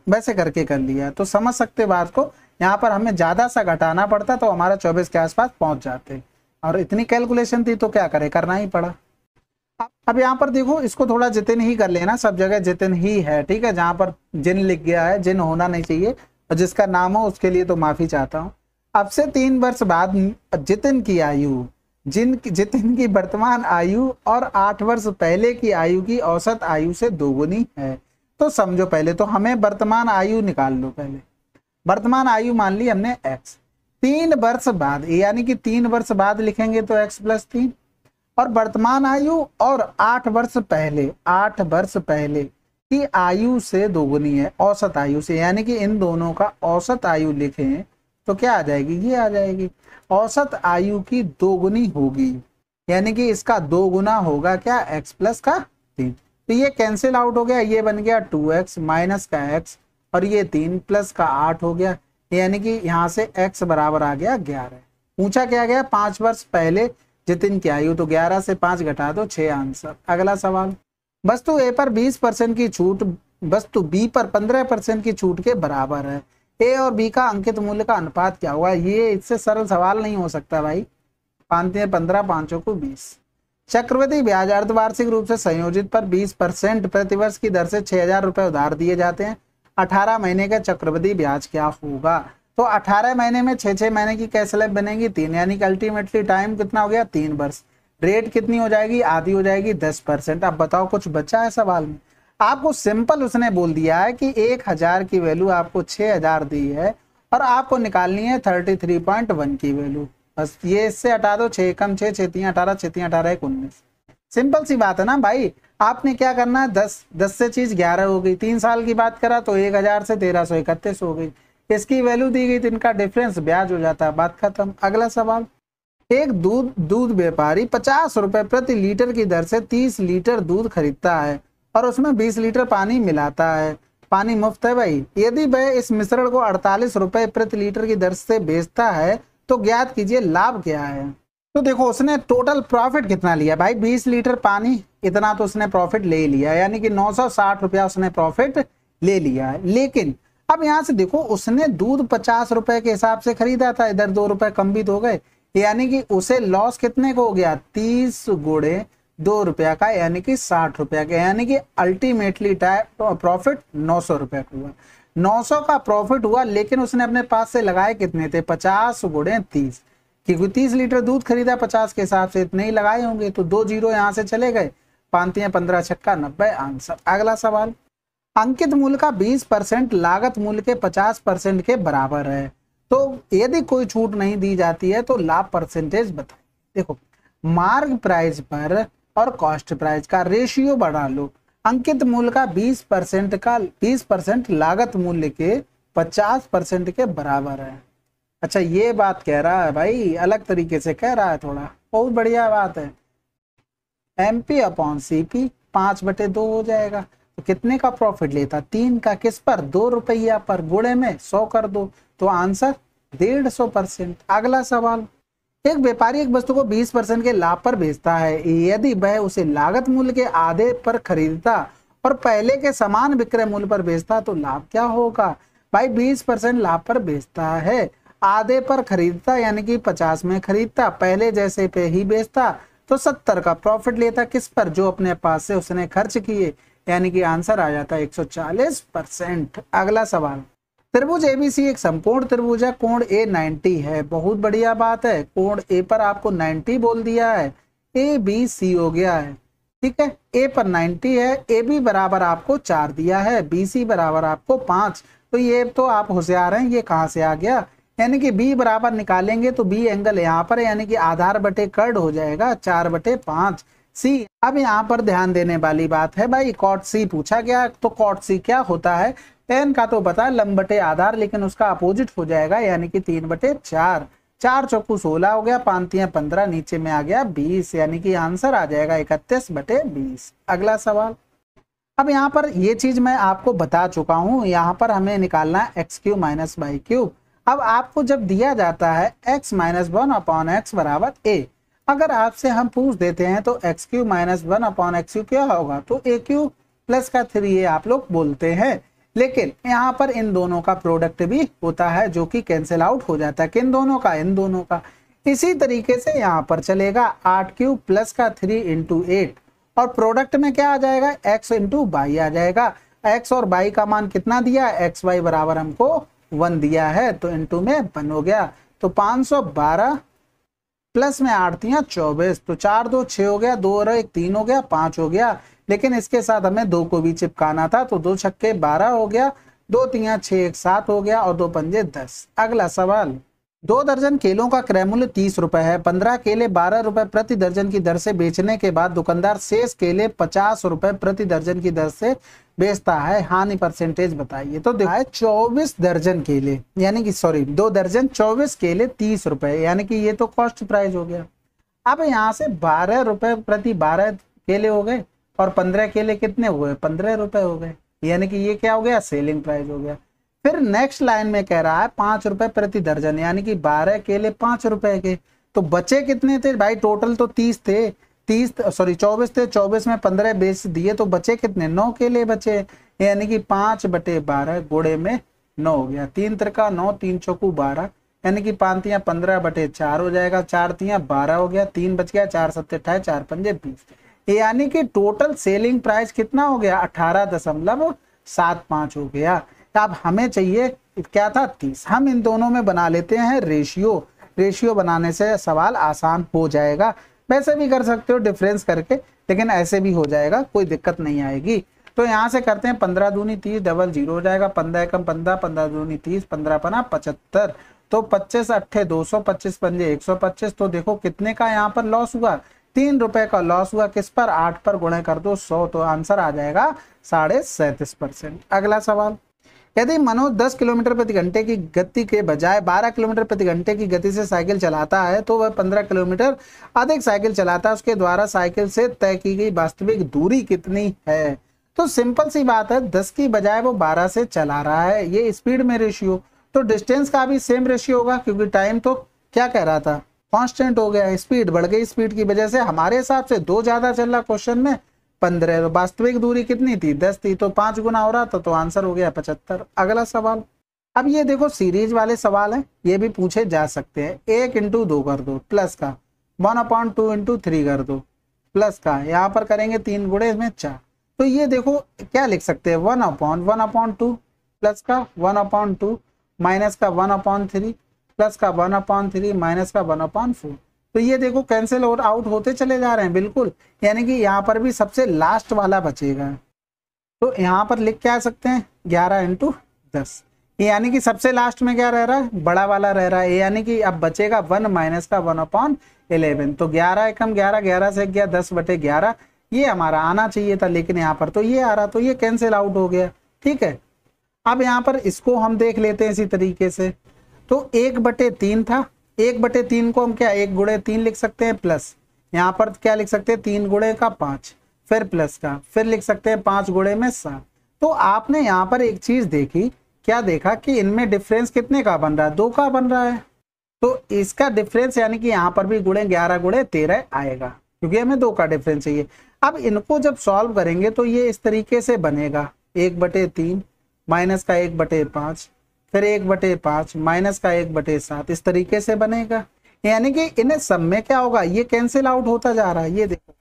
वैसे करके कर लिया तो समझ सकते बात को यहाँ पर हमें ज़्यादा सा घटाना पड़ता तो हमारा चौबीस के आसपास पहुँच जाते और इतनी कैलकुलेशन थी तो क्या करे करना ही पड़ा अब यहाँ पर देखो इसको थोड़ा जितिन ही कर लेना सब जगह जितिन ही है ठीक है जहां पर जिन लिख गया है जिन होना नहीं चाहिए और जिसका नाम हो उसके लिए तो माफी चाहता हूँ अब से तीन वर्ष बाद जितिन की आयु जिन जितिन की वर्तमान आयु और आठ वर्ष पहले की आयु की औसत आयु से दोगुनी है तो समझो पहले तो हमें वर्तमान आयु निकाल लो पहले वर्तमान आयु मान ली हमने एक्स तीन वर्ष बाद यानी कि तीन वर्ष बाद लिखेंगे तो एक्स प्लस तीन और वर्तमान आयु और आठ वर्ष पहले आठ वर्ष पहले की आयु से दोगुनी है औसत आयु से यानी कि इन दोनों का औसत आयु लिखें तो क्या आ जाएगी ये आ जाएगी औसत आयु की दोगुनी होगी यानी कि इसका दो गुना होगा क्या एक्स प्लस का तीन तो ये कैंसिल आउट हो गया ये बन गया टू एक्स माइनस का एक्स और ये तीन प्लस का आठ हो गया यानी कि यहाँ से एक्स बराबर आ गया ग्यारह पूछा क्या गया पांच वर्ष पहले जितिन की आयु तो 11 से 5 घटा दो 6 आंसर अगला सवाल वस्तु ए पर 20 परसेंट की छूट वस्तु बी पर 15 परसेंट की छूट के बराबर है ए और बी का अंकित मूल्य का अनुपात क्या हुआ ये इससे सरल सवाल नहीं हो सकता भाई पाँच पंद्रह पांचों को बीस चक्रवृद्धि ब्याज अर्धवार्षिक रूप से संयोजित पर 20 परसेंट प्रतिवर्ष की दर से छह हजार रुपए उधार दिए जाते हैं 18 महीने का चक्रवृद्धि ब्याज क्या होगा तो 18 महीने में छह छः महीने की कैश स्लैब बनेगी तीन यानी कि अल्टीमेटली टाइम कितना हो गया तीन वर्ष रेट कितनी हो जाएगी आधी हो जाएगी दस परसेंट अब बताओ कुछ बचा है सवाल में आपको सिंपल उसने बोल दिया है कि एक हजार की वैल्यू आपको छह हजार दी है और आपको निकालनी है थर्टी थ्री पॉइंट वन की वैल्यू बस ये इससे हटा दो छः कम छः छः तीन अठारह छः तीन अठारह एक उन्नीस सिंपल सी बात है ना भाई आपने क्या करना है दस दस से चीज ग्यारह हो गई तीन साल की बात करा तो एक हजार से तेरह सौ इकतीस हो गई इसकी वैल्यू दी गई तो इनका डिफरेंस ब्याज हो जाता है बात खत्म अगला सवाल एक दूध दूध व्यापारी पचास रुपए प्रति लीटर की दर से तीस लीटर दूध खरीदता है और उसमें बीस लीटर पानी मिलाता है पानी मुफ्त है भाई यदि वह इस मिश्रण को अड़तालीस रुपए प्रति लीटर की दर से बेचता है तो ज्ञात कीजिए लाभ क्या है तो देखो उसने टोटल प्रॉफिट कितना लिया भाई बीस लीटर पानी इतना तो उसने प्रॉफिट ले लिया यानी कि नौ सौ साठ रुपया उसने प्रॉफिट ले लिया है लेकिन अब यहाँ से देखो उसने दूध पचास रुपए के हिसाब से खरीदा था इधर दो रुपए कम भी तो गए यानी कि उसे लॉस कितने को हो गया तीस गुड़े दो रुपया का यानी कि साठ रुपया का यानी कि अल्टीमेटली प्रॉफिट नौ सौ रुपए का हुआ नौ सौ का प्रॉफिट हुआ लेकिन उसने अपने पास से लगाए कितने थे पचास गुड़े तीस क्योंकि तीस लीटर दूध खरीदा पचास के हिसाब से इतने ही लगाए होंगे तो दो जीरो यहाँ से चले गए पांतियां पंद्रह छक्का नब्बे आंसर अगला सवाल अंकित मूल्य का 20 परसेंट लागत मूल्य के 50 परसेंट के बराबर है तो यदि कोई छूट नहीं दी जाती है तो लाभ परसेंटेज बताए देखो मार्ग प्राइस पर और कॉस्ट प्राइस का रेशियो बढ़ा लो अंकित मूल्य का 20 परसेंट का 20 परसेंट लागत मूल्य के 50 परसेंट के बराबर है अच्छा ये बात कह रहा है भाई अलग तरीके से कह रहा है थोड़ा बहुत बढ़िया बात है M P upon C P पांच बटे दो हो जाएगा कितने का प्रॉफिट लेता तीन का किस पर दो रुपया पर गुड़े में सौ कर दो तो आंसर डेढ़ सौ परसेंट अगला सवाल एक व्यापारी एक वस्तु को 20 परसेंट के लाभ पर बेचता है यदि वह उसे लागत मूल्य के आधे पर खरीदता और पहले के समान विक्रय मूल्य पर बेचता तो लाभ क्या होगा भाई 20 परसेंट लाभ पर बेचता है आधे पर खरीदता यानी कि 50 में खरीदता पहले जैसे पे ही बेचता तो 70 का प्रॉफिट लेता किस पर जो अपने पास से उसने खर्च किए यानी कि आंसर आ जाता है 140 परसेंट अगला सवाल त्रिभुज एबीसी एक संपूर्ण त्रिभुज है कोण ए 90 है बहुत बढ़िया बात है कोण ए पर आपको 90 बोल दिया है ए बी सी हो गया है ठीक है ए पर 90 है ए बी बराबर आपको चार दिया है बी सी बराबर आपको पांच तो ये तो आप होशियार हैं ये कहाँ से आ गया यानी कि b बराबर निकालेंगे तो b एंगल यहाँ पर यानी कि आधार बटे कर्ड हो जाएगा चार बटे पांच सी अब यहाँ पर ध्यान देने वाली बात है भाई कॉट सी पूछा गया तो कॉट सी क्या होता है एन का तो बता लंबटे लम बटे आधार लेकिन उसका अपोजिट हो जाएगा यानी कि तीन बटे चार चार चौकू सोलह हो गया पांतिया पंद्रह नीचे में आ गया बीस यानी कि आंसर आ जाएगा इकतीस बटे बीस अगला सवाल अब यहाँ पर ये चीज मैं आपको बता चुका हूँ यहाँ पर हमें निकालना है X cube minus Y cube अब आपको जब दिया जाता है X minus one upon X बराबर ए अगर आपसे हम पूछ देते हैं तो X cube minus one upon X cube क्या होगा तो ए क्यू प्लस का थ्री ये आप लोग बोलते हैं लेकिन यहाँ पर इन दोनों का प्रोडक्ट भी होता है जो कि कैंसिल आउट हो जाता है किन दोनों का इन दोनों का इसी तरीके से यहाँ पर चलेगा आठ क्यू प्लस का थ्री इंटू एट और प्रोडक्ट में क्या आ जाएगा एक्स इंटू बाई आ जाएगा एक्स और बाई का मान कितना दिया एक्स वाई बराबर हमको वन दिया है तो इंटू में वन हो गया तो पाँच सौ बारह प्लस में आड़तियाँ चौबीस तो चार दो छ हो गया दो एक तीन हो गया पांच हो गया लेकिन इसके साथ हमें दो को भी चिपकाना था तो दो छक्के बारह हो गया दो तिया छह एक सात हो गया और दो पंजे दस अगला सवाल दो दर्जन केलों का क्रय मूल्य तीस रुपए है पंद्रह केले बारह रुपए प्रति दर्जन की दर से बेचने के बाद दुकानदार शेष केले पचास रुपए प्रति दर्जन की दर से बेचता है हानि परसेंटेज बताइए तो है चौबीस दर्जन केले यानी कि सॉरी दो दर्जन चौबीस केले तीस रुपए यानी कि ये तो कॉस्ट प्राइस हो गया अब यहाँ से बारह रुपए प्रति बारह केले हो गए और पंद्रह केले कितने हो गए पंद्रह रुपए हो गए यानी कि ये क्या हो गया सेलिंग प्राइस हो गया फिर नेक्स्ट लाइन में कह रहा है पांच रुपए प्रति दर्जन यानी कि बारह केले पांच रुपए के तो बचे कितने थे भाई टोटल तो तीस थे तीस सॉरी चौबीस थे चौबीस में पंद्रह बेच दिए तो बचे कितने नौ केले बचे यानी कि पांच बटे बारह गोड़े में नौ हो गया तीन त्रिका नौ तीन चौकू बारह यानी कि पांतियां पंद्रह बटे चार हो जाएगा चार तिया बारह हो गया तीन बच गया चार सत्ते अठाई चार पंजे बीस यानी कि टोटल सेलिंग प्राइस कितना हो गया अठारह दशमलव सात पांच हो गया अब हमें चाहिए क्या था तीस हम इन दोनों में बना लेते हैं रेशियो रेशियो बनाने से सवाल आसान हो जाएगा वैसे भी कर सकते हो डिफरेंस करके लेकिन ऐसे भी हो जाएगा कोई दिक्कत नहीं आएगी तो यहाँ से करते हैं पंद्रह दूनी तीस डबल जीरो हो जाएगा पंद्रह एकम पंद्रह पंद्रह दूनी तीस पंद्रह पना पचहत्तर तो पच्चीस अट्ठे दो सौ पच्चीस पंजे एक सौ पच्चीस तो देखो कितने का यहाँ पर लॉस हुआ तीन रुपए का लॉस हुआ किस पर आठ पर गुणे कर दो सौ तो आंसर आ जाएगा साढ़े सैंतीस परसेंट अगला सवाल यदि मनोज 10 किलोमीटर प्रति घंटे की गति के बजाय 12 किलोमीटर प्रति घंटे की गति से साइकिल चलाता है तो वह 15 किलोमीटर अधिक साइकिल चलाता है उसके द्वारा साइकिल से तय की गई वास्तविक दूरी कितनी है तो सिंपल सी बात है दस की बजाय वो बारह से चला रहा है ये स्पीड में रेशियो तो डिस्टेंस का भी सेम रेशियो होगा क्योंकि टाइम तो क्या कह रहा था कॉन्स्टेंट हो गया स्पीड बढ़ गई स्पीड की वजह से हमारे हिसाब से दो ज्यादा चल रहा क्वेश्चन में पंद्रह तो वास्तविक दूरी कितनी थी दस थी तो पांच गुना हो रहा था तो आंसर हो गया पचहत्तर अगला सवाल अब ये देखो सीरीज वाले सवाल है ये भी पूछे जा सकते हैं एक इंटू दो कर दो प्लस का one upon two into three कर दो प्लस का यहाँ पर करेंगे तीन गुड़े इसमें चार तो ये देखो क्या लिख सकते हैं one upon one upon two plus का वन अपॉइंट टू माइनस का वन अपॉइंट थ्री प्लस का वन अपॉइंट थ्री माइनस का वन अपॉइंट फोर तो ये देखो कैंसिल और आउट होते चले जा रहे हैं बिल्कुल यानी कि यहाँ पर भी सबसे लास्ट वाला बचेगा तो यहाँ पर लिख के आ सकते हैं 11 इंटू दस यानी कि सबसे लास्ट में क्या रह रहा है बड़ा वाला रह रहा है यानी कि अब बचेगा वन माइनस का वन अपॉन इलेवन तो ग्यारह एकम ग्यारह ग्यारह से गया दस बटे ग्यारह ये हमारा आना चाहिए था लेकिन यहाँ पर तो ये आ रहा तो ये कैंसिल आउट हो गया ठीक है अब यहाँ पर इसको हम देख लेते हैं इसी तरीके से तो एक बटे तीन था एक बटे तीन को हम क्या एक गुड़े तीन लिख सकते हैं प्लस यहाँ पर क्या लिख सकते हैं तीन गुड़े का पांच फिर प्लस का फिर लिख सकते हैं पांच गुड़े में सात तो आपने यहाँ पर एक चीज़ देखी क्या देखा कि इनमें डिफरेंस कितने का बन रहा है दो का बन रहा है तो इसका डिफरेंस यानी कि यहाँ पर भी गुड़े ग्यारह गुड़े तेरह आएगा क्योंकि हमें दो का डिफरेंस चाहिए अब इनको जब सॉल्व करेंगे तो ये इस तरीके से बनेगा एक बटे तीन माइनस का एक बटे पांच फिर एक बटे पांच माइनस का एक बटे सात इस तरीके से बनेगा यानी कि इन्हें सब में क्या होगा ये कैंसिल आउट होता जा रहा है ये देखो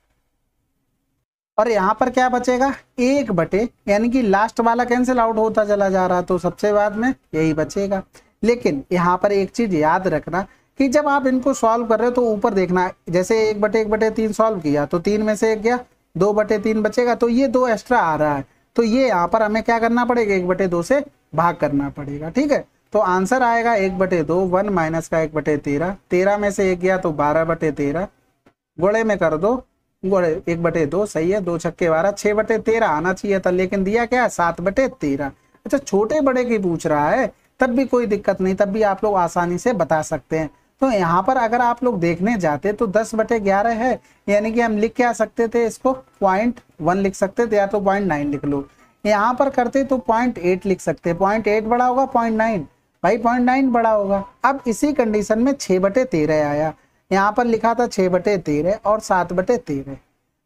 और यहाँ पर क्या बचेगा एक बटे यानी कि लास्ट वाला कैंसिल आउट होता चला जा रहा तो सबसे बाद में यही बचेगा लेकिन यहाँ पर एक चीज याद रखना कि जब आप इनको सॉल्व कर रहे हो तो ऊपर देखना जैसे एक बटे एक बटे तीन सॉल्व किया तो तीन में से एक गया दो बटे तीन बचेगा तो ये दो एक्स्ट्रा आ रहा है तो ये यहाँ पर हमें क्या करना पड़ेगा एक बटे दो से भाग करना पड़ेगा ठीक है तो आंसर आएगा एक बटे दो वन माइनस का एक बटे तेरह तेरह में से एक गया तो बारह बटे तेरह गोड़े में कर दो गोड़े एक बटे दो सही है दो छक्के बारह छह बटे तेरह आना चाहिए था लेकिन दिया क्या है सात बटे तेरह अच्छा छोटे बड़े की पूछ रहा है तब भी कोई दिक्कत नहीं तब भी आप लोग आसानी से बता सकते हैं तो यहाँ पर अगर आप लोग देखने जाते तो दस बटे ग्यारह है यानी कि हम लिख के आ सकते थे इसको पॉइंट वन लिख सकते थे या तो पॉइंट नाइन लिख लो यहाँ पर करते तो पॉइंट एट लिख सकते पॉइंट एट बड़ा होगा पॉइंट नाइन भाई पॉइंट नाइन बड़ा होगा अब इसी कंडीशन में छः बटे तेरह आया यहाँ पर लिखा था छः बटे तेरह और सात बटे तेरह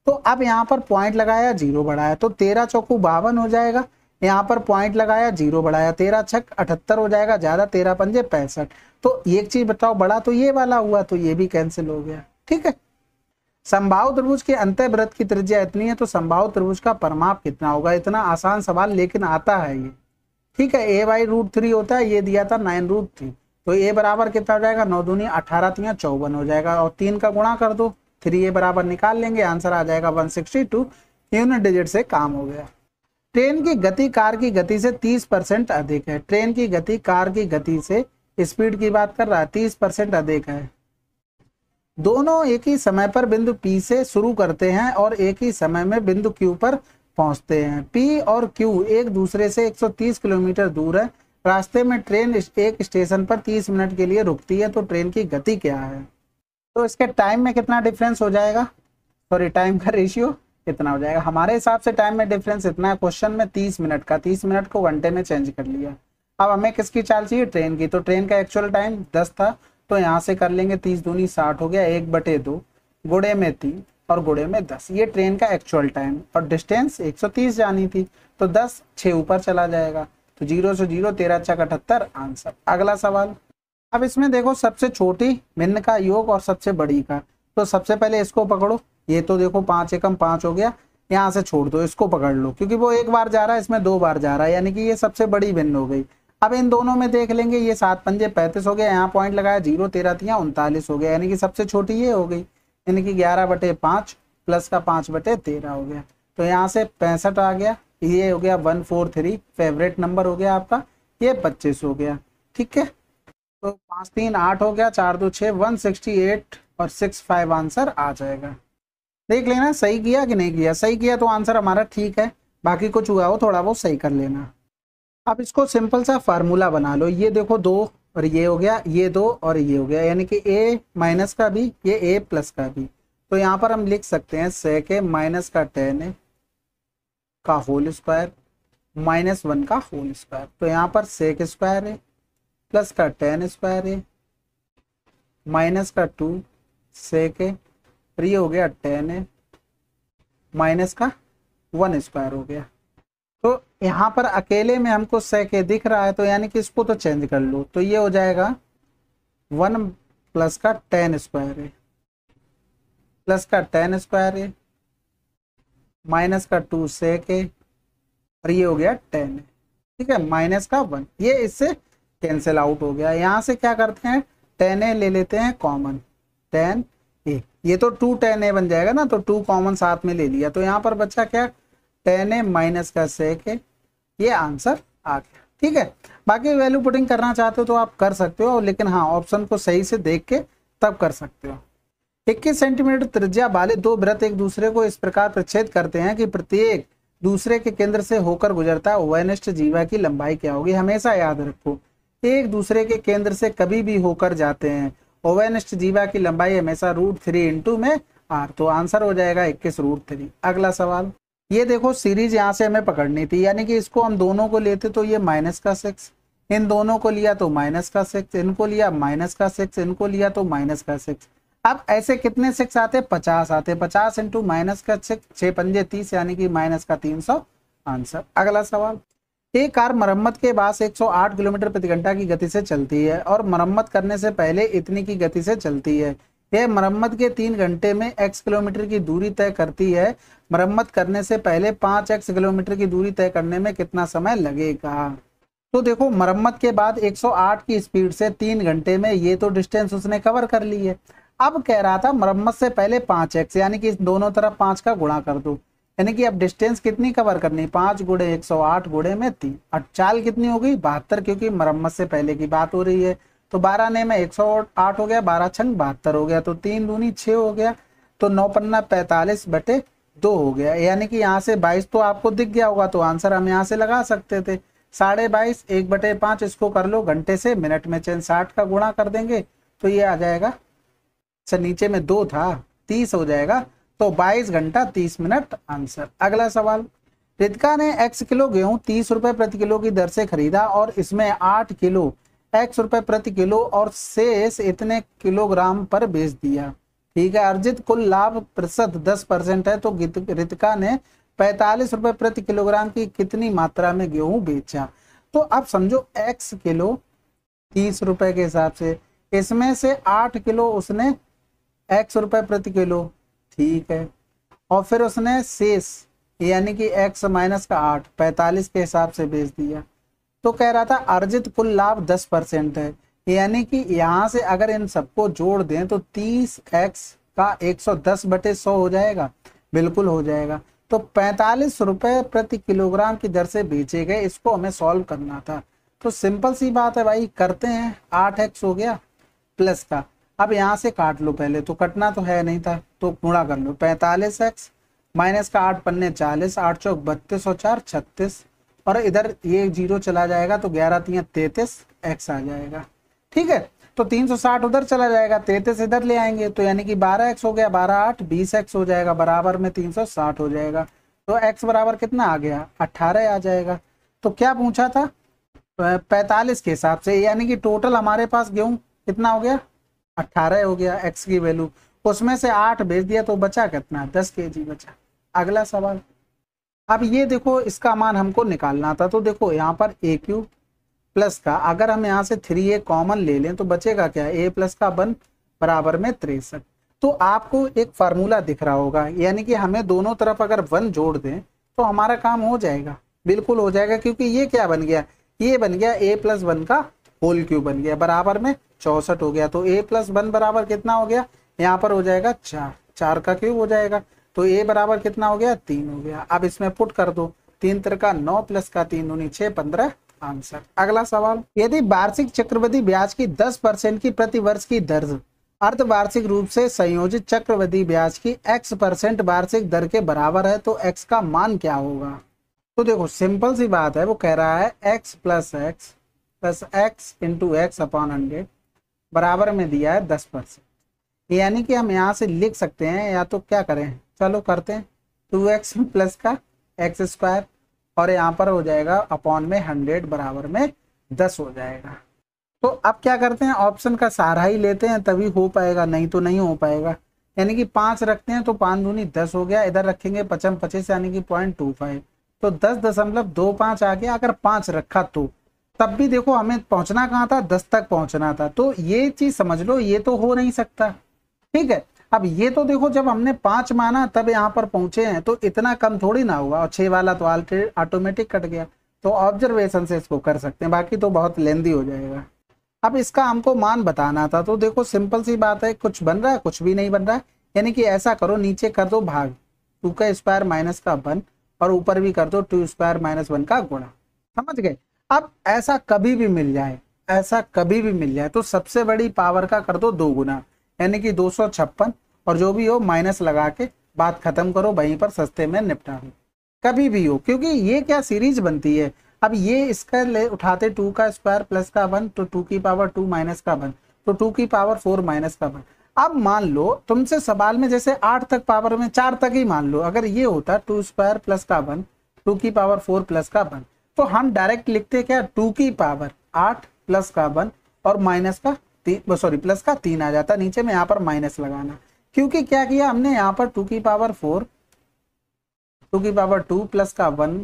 तो अब यहाँ पर पॉइंट लगाया जीरो बढ़ाया तो तेरह चौकू बावन हो जाएगा यहाँ पर पॉइंट लगाया जीरो बढ़ाया तेरह छक अठहत्तर हो जाएगा ज़्यादा तेरह पंजे पैंसठ तो एक चीज़ बताओ बड़ा तो ये वाला हुआ तो ये भी कैंसिल हो गया ठीक है संभाव त्रिभुज के अंत व्रत की त्रिज्या इतनी है तो संभाव त्रिभुज का परमाप कितना होगा इतना आसान सवाल लेकिन आता है ये ठीक है ए बाई रूट थ्री होता है ये दिया था नाइन रूट थ्री तो ए बराबर कितना हो जाएगा नौ दूनी अठारह तीन चौवन हो जाएगा और तीन का गुणा कर दो थ्री ए बराबर निकाल लेंगे आंसर आ जाएगा one sixty two unit digit से काम हो गया ट्रेन की गति कार की गति से तीस परसेंट अधिक है ट्रेन की गति कार की गति से स्पीड की बात कर रहा है तीस परसेंट अधिक है दोनों एक ही समय पर बिंदु P से शुरू करते हैं और एक ही समय में बिंदु Q पर पहुंचते हैं P और Q एक दूसरे से 130 किलोमीटर दूर है रास्ते में ट्रेन एक स्टेशन पर 30 मिनट के लिए रुकती है तो ट्रेन की गति क्या है तो इसके टाइम में कितना डिफरेंस हो जाएगा सॉरी टाइम का रेशियो कितना हो जाएगा हमारे हिसाब से टाइम में डिफरेंस इतना है क्वेश्चन में तीस मिनट का तीस मिनट को घंटे में चेंज कर लिया अब हमें किसकी चाल चाहिए ट्रेन की तो ट्रेन का एक्चुअल टाइम दस था तो यहाँ से कर लेंगे तीस दूनी साठ हो गया एक बटे दो गुड़े में तीन और गुड़े में दस ये ट्रेन का एक्चुअल टाइम और डिस्टेंस एक सौ तीस जानी थी तो दस छः ऊपर चला जाएगा तो जीरो से जीरो तेरह छः अठहत्तर आंसर अगला सवाल अब इसमें देखो सबसे छोटी भिन्न का योग और सबसे बड़ी का तो सबसे पहले इसको पकड़ो ये तो देखो पाँच एकम पाँच हो गया यहाँ से छोड़ दो इसको पकड़ लो क्योंकि वो एक बार जा रहा है इसमें दो बार जा रहा है यानी कि ये सबसे बड़ी भिन्न हो गई अब इन दोनों में देख लेंगे ये सात पंजे पैंतीस हो गया यहाँ पॉइंट लगाया जीरो तेरह तीन उनतालीस हो गया यानी कि सबसे छोटी ये हो गई यानी कि ग्यारह बटे पाँच प्लस का पाँच बटे तेरह हो गया तो यहाँ से पैंसठ आ गया ये हो गया one four three favourite number हो गया आपका ये पच्चीस हो गया ठीक है तो पाँच तीन आठ हो गया चार दो छः वन सिक्सटी एट और सिक्स फाइव आंसर आ जाएगा देख लेना सही किया कि नहीं किया सही किया तो आंसर हमारा ठीक है बाकी कुछ हुआ हो थोड़ा वो सही कर लेना अब इसको सिंपल सा फार्मूला बना लो ये देखो दो और ये हो गया ये दो और ये हो गया यानी कि ए माइनस का भी ये ए प्लस का भी तो यहाँ पर हम लिख सकते हैं सेक ए माइनस का टेन का होल स्क्वायर माइनस वन का होल स्क्वायर तो यहाँ पर सेक स्क्वायर है प्लस का टेन स्क्वायर है माइनस का टू सेक है और ये हो गया टेन है माइनस का वन स्क्वायर हो गया यहाँ पर अकेले में हमको के दिख रहा है तो यानी कि इसको तो चेंज कर लो तो ये हो जाएगा वन प्लस का टेन स्क्वायर है प्लस का टेन स्क्वायर है माइनस का टू सेक है और ये हो गया टेन ठीक है माइनस का वन ये इससे कैंसिल आउट हो गया यहाँ से क्या करते हैं टेन ए ले लेते हैं कॉमन टेन ए ये तो टू टेन ए बन जाएगा ना तो टू कॉमन साथ में ले लिया तो यहाँ पर बच्चा क्या टेन ए माइनस का सेक है ये आंसर आ गया ठीक है बाकी वैल्यू पुटिंग करना चाहते हो तो आप कर सकते हो लेकिन हाँ ऑप्शन को सही से देख के तब कर सकते हो इक्कीस सेंटीमीटर त्रिज्या वाले दो व्रत एक दूसरे को इस प्रकार प्रच्छेद करते हैं कि प्रत्येक दूसरे के केंद्र से होकर गुजरता है वैनिष्ठ जीवा की लंबाई क्या होगी हमेशा याद रखो एक दूसरे के केंद्र से कभी भी होकर जाते हैं ओवेनिस्ट जीवा की लंबाई हमेशा रूट थ्री इंटू में आर तो आंसर हो जाएगा इक्कीस रूट थ्री अगला सवाल ये देखो सीरीज यहाँ से हमें पकड़नी थी यानी कि इसको हम दोनों को लेते तो ये माइनस का सिक्स इन दोनों को लिया तो माइनस का सिक्स इनको लिया माइनस का सिक्स इनको लिया तो माइनस का सिक्स अब ऐसे कितने सिक्स आते पचास आते पचास इंटू माइनस का सिक्स छह पंजे तीस यानी कि माइनस का तीन सौ आंसर अगला सवाल एक कार मरम्मत के बाद 108 किलोमीटर प्रति घंटा की गति से चलती है और मरम्मत करने से पहले इतनी की गति से चलती है यह मरम्मत के तीन घंटे में एक्स किलोमीटर की दूरी तय करती है मरम्मत करने से पहले पांच एक्स किलोमीटर की दूरी तय करने में कितना समय लगेगा तो देखो मरम्मत के बाद 108 की स्पीड से तीन घंटे में ये तो डिस्टेंस उसने कवर कर ली है अब कह रहा था मरम्मत से पहले पांच एक्स यानी कि दोनों तरफ पांच का गुणा कर दो यानी कि अब डिस्टेंस कितनी कवर करनी पांच गुड़े एक सौ आठ गुड़े में तीन और चाल कितनी हो गई बहत्तर क्योंकि मरम्मत से पहले की बात हो रही है तो बारह ने में एक सौ आठ हो गया बारह छंग बहत्तर हो गया तो तीन दूनी छ हो गया तो नौ पन्ना पैतालीस बटे दो हो गया यानी कि यहाँ से बाईस तो आपको दिख गया होगा तो आंसर हम यहाँ से लगा सकते थे साढ़े बाईस एक बटे पांच इसको कर लो घंटे से मिनट में चैन साठ का गुणा कर देंगे तो ये आ जाएगा सर नीचे में दो था तीस हो जाएगा तो बाईस घंटा तीस मिनट आंसर अगला सवाल रितिका ने एक्स किलो गेहूं तीस रुपए प्रति किलो की दर से खरीदा और इसमें आठ किलो एक्स रुपए प्रति किलो और शेष इतने किलोग्राम पर बेच दिया ठीक है अर्जित कुल लाभ प्रतिशत दस परसेंट है तो रितिका ने पैतालीस रुपए प्रति किलोग्राम की कितनी मात्रा में गेहूं बेचा तो अब समझो एक्स किलो तीस रुपए के हिसाब से इसमें से आठ किलो उसने एक्स रुपए प्रति किलो ठीक है और फिर उसने शेष यानी कि एक्स माइनस का आठ पैतालीस के हिसाब से बेच दिया तो कह रहा था अर्जित कुल लाभ दस परसेंट है यानी कि यहाँ से अगर इन सबको जोड़ दें तो तीस एक्स का एक सौ दस बटे सौ हो जाएगा बिल्कुल हो जाएगा तो पैंतालीस रुपए प्रति किलोग्राम की दर से बेचे गए इसको हमें सॉल्व करना था तो सिंपल सी बात है भाई करते हैं आठ एक्स हो गया प्लस का अब यहाँ से काट लो पहले तो कटना तो है नहीं था तो गुणा कर लो पैंतालीस एक्स माइनस का आठ पन्ने चालीस आठ चौक बत्तीस और चार छत्तीस और इधर ये जीरो चला जाएगा तो ग्यारह तीन तैतीस एक्स आ जाएगा ठीक है तो तीन सौ साठ उधर चला जाएगा तैतीस इधर ले आएंगे तो यानी कि बारह एक्स हो गया बारह आठ बीस एक्स हो जाएगा बराबर में तीन सौ साठ हो जाएगा तो एक्स बराबर कितना आ गया अट्ठारह आ जाएगा तो क्या पूछा था पैतालीस के हिसाब से यानी कि टोटल हमारे पास गेहूँ कितना हो गया अट्ठारह हो गया एक्स की वैल्यू उसमें से आठ भेज दिया तो बचा कितना दस के बचा अगला सवाल अब ये देखो इसका मान हमको निकालना था तो देखो यहाँ पर ए क्यू प्लस का अगर हम यहाँ से थ्री ए कॉमन ले लें तो बचेगा क्या ए प्लस का वन बराबर में तिरसठ तो आपको एक फार्मूला दिख रहा होगा यानी कि हमें दोनों तरफ अगर वन जोड़ दें तो हमारा काम हो जाएगा बिल्कुल हो जाएगा क्योंकि ये क्या बन गया ये बन गया ए प्लस वन का होल क्यूब बन गया बराबर में चौसठ हो गया तो ए प्लस वन बराबर कितना हो गया यहाँ पर हो जाएगा चार चार का क्यूब हो जाएगा तो ए बराबर कितना हो गया तीन हो गया अब इसमें पुट कर दो तीन तरह नौ प्लस का तीन दूनी छह पंद्रह आंसर अगला सवाल यदि वार्षिक चक्रवृद्धि ब्याज की दस परसेंट की प्रति वर्ष की दर्ज अर्धवार्षिक रूप से संयोजित चक्रवृद्धि ब्याज की एक्स परसेंट वार्षिक दर के बराबर है तो एक्स का मान क्या होगा तो देखो सिंपल सी बात है वो कह रहा है X plus X plus X into X upon hundred बराबर में दिया है दस परसेंट यानी कि हम यहाँ से लिख सकते हैं या तो क्या करें चलो करते हैं टू एक्स प्लस का एक्स स्क्वायर और यहाँ पर हो जाएगा अपॉन में हंड्रेड बराबर में दस हो जाएगा तो अब क्या करते हैं ऑप्शन का सहारा ही लेते हैं तभी हो पाएगा नहीं तो नहीं हो पाएगा यानी कि पाँच रखते हैं तो पाँच दूनी दस हो गया इधर रखेंगे पचम पच्चीस यानी कि पॉइंट टू फाइव तो दस दशमलव दो पाँच आ गया अगर पाँच रखा तो तब भी देखो हमें पहुंचना कहाँ था दस तक पहुंचना था तो ये चीज़ समझ लो ये तो हो नहीं सकता ठीक है अब ये तो देखो जब हमने पांच माना तब यहाँ पर पहुंचे हैं तो इतना कम थोड़ी ना हुआ और छह वाला तो ऑटोमेटिक कट गया तो ऑब्जर्वेशन से इसको कर सकते हैं बाकी तो बहुत लेंदी हो जाएगा अब इसका हमको मान बताना था तो देखो सिंपल सी बात है कुछ बन रहा है कुछ भी नहीं बन रहा है यानी कि ऐसा करो नीचे कर दो भाग टू का स्क्वायर माइनस का वन और ऊपर भी कर दो टू स्क्वायर माइनस वन का गुणा समझ गए अब ऐसा कभी भी मिल जाए ऐसा कभी भी मिल जाए तो सबसे बड़ी पावर का कर दो दो गुना यानी कि दो सौ छप्पन और जो भी हो माइनस लगा के बात खत्म करो वहीं पर सस्ते में निपटा दो कभी भी हो क्योंकि ये क्या सीरीज बनती है अब ये इसका ले उठाते टू का स्क्वायर प्लस का वन तो टू की पावर टू माइनस का वन तो टू की पावर फोर माइनस का वन अब मान लो तुमसे सवाल में जैसे आठ तक पावर में चार तक ही मान लो अगर ये होता टू स्क्वायर प्लस का वन टू की पावर फोर प्लस का वन तो हम डायरेक्ट लिखते क्या टू की पावर आठ प्लस का वन और माइनस का सॉरी प्लस का तीन आ जाता नीचे में यहाँ पर माइनस लगाना क्योंकि क्या किया हमने यहाँ पर टू की पावर फोर टू की पावर टू प्लस का वन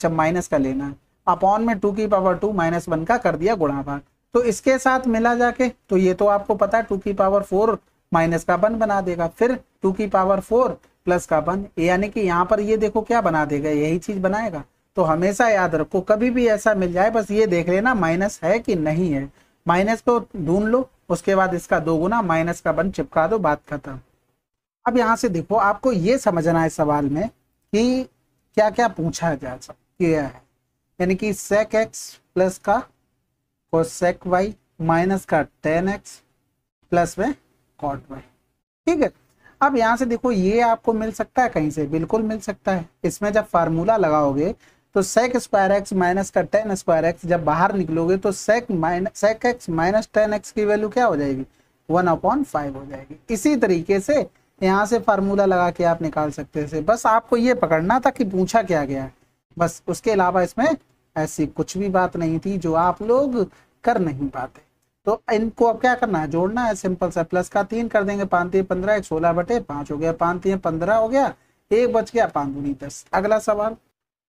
जब माइनस का लेना अपॉन में टू की पावर टू माइनस वन का कर दिया गुणा भाग तो इसके साथ मिला जाके तो ये तो आपको पता है टू की पावर फोर माइनस का वन बना देगा फिर टू की पावर फोर प्लस का वन यानी कि यहाँ पर ये देखो क्या बना देगा यही चीज बनाएगा तो हमेशा याद रखो कभी भी ऐसा मिल जाए बस ये देख लेना माइनस है कि नहीं है माइनस को ढूंढ लो उसके बाद इसका दो गुना माइनस का बन चिपका दो बात खत्म अब यहाँ से देखो आपको ये समझना है सवाल में कि क्या क्या पूछा जा सकता है यानी कि सेक एक्स प्लस का सेक वाई माइनस का टेन एक्स प्लस में कॉट वाई ठीक है अब यहाँ से देखो ये आपको मिल सकता है कहीं से बिल्कुल मिल सकता है इसमें जब फार्मूला लगाओगे तो सेक स्क्वायर एक्स माइनस का टेन स्क्वायर एक्स जब बाहर निकलोगे तो sec minus sec X minus tan X की वैल्यू क्या हो जाएगी वन अपॉन फाइव हो जाएगी इसी तरीके से यहाँ से फार्मूला लगा के आप निकाल सकते थे बस आपको ये पकड़ना था कि पूछा क्या गया बस उसके अलावा इसमें ऐसी कुछ भी बात नहीं थी जो आप लोग कर नहीं पाते तो इनको अब क्या करना है जोड़ना है सिंपल सा प्लस का तीन कर देंगे पाँच तीन पंद्रह एक सोलह बटे पाँच हो गया पाँच तीन पंद्रह हो गया एक बच गया पाँच दूनी दस अगला सवाल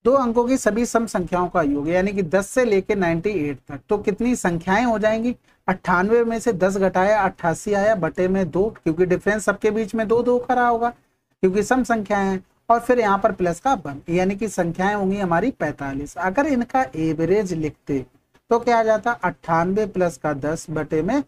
दो अंकों की सभी सम संख्याओं का योग यानी कि 10 से लेकर 98 तक तो कितनी संख्याएं हो जाएंगी अट्ठानवे में से 10 घटाया अट्ठासी आया बटे में दो क्योंकि डिफरेंस सबके बीच में दो दो खड़ा होगा क्योंकि सम संख्याएं हैं और फिर यहाँ पर प्लस का बन यानी कि संख्याएं होंगी हमारी 45 अगर इनका एवरेज लिखते तो क्या आ जाता अट्ठानवे प्लस का दस बटे में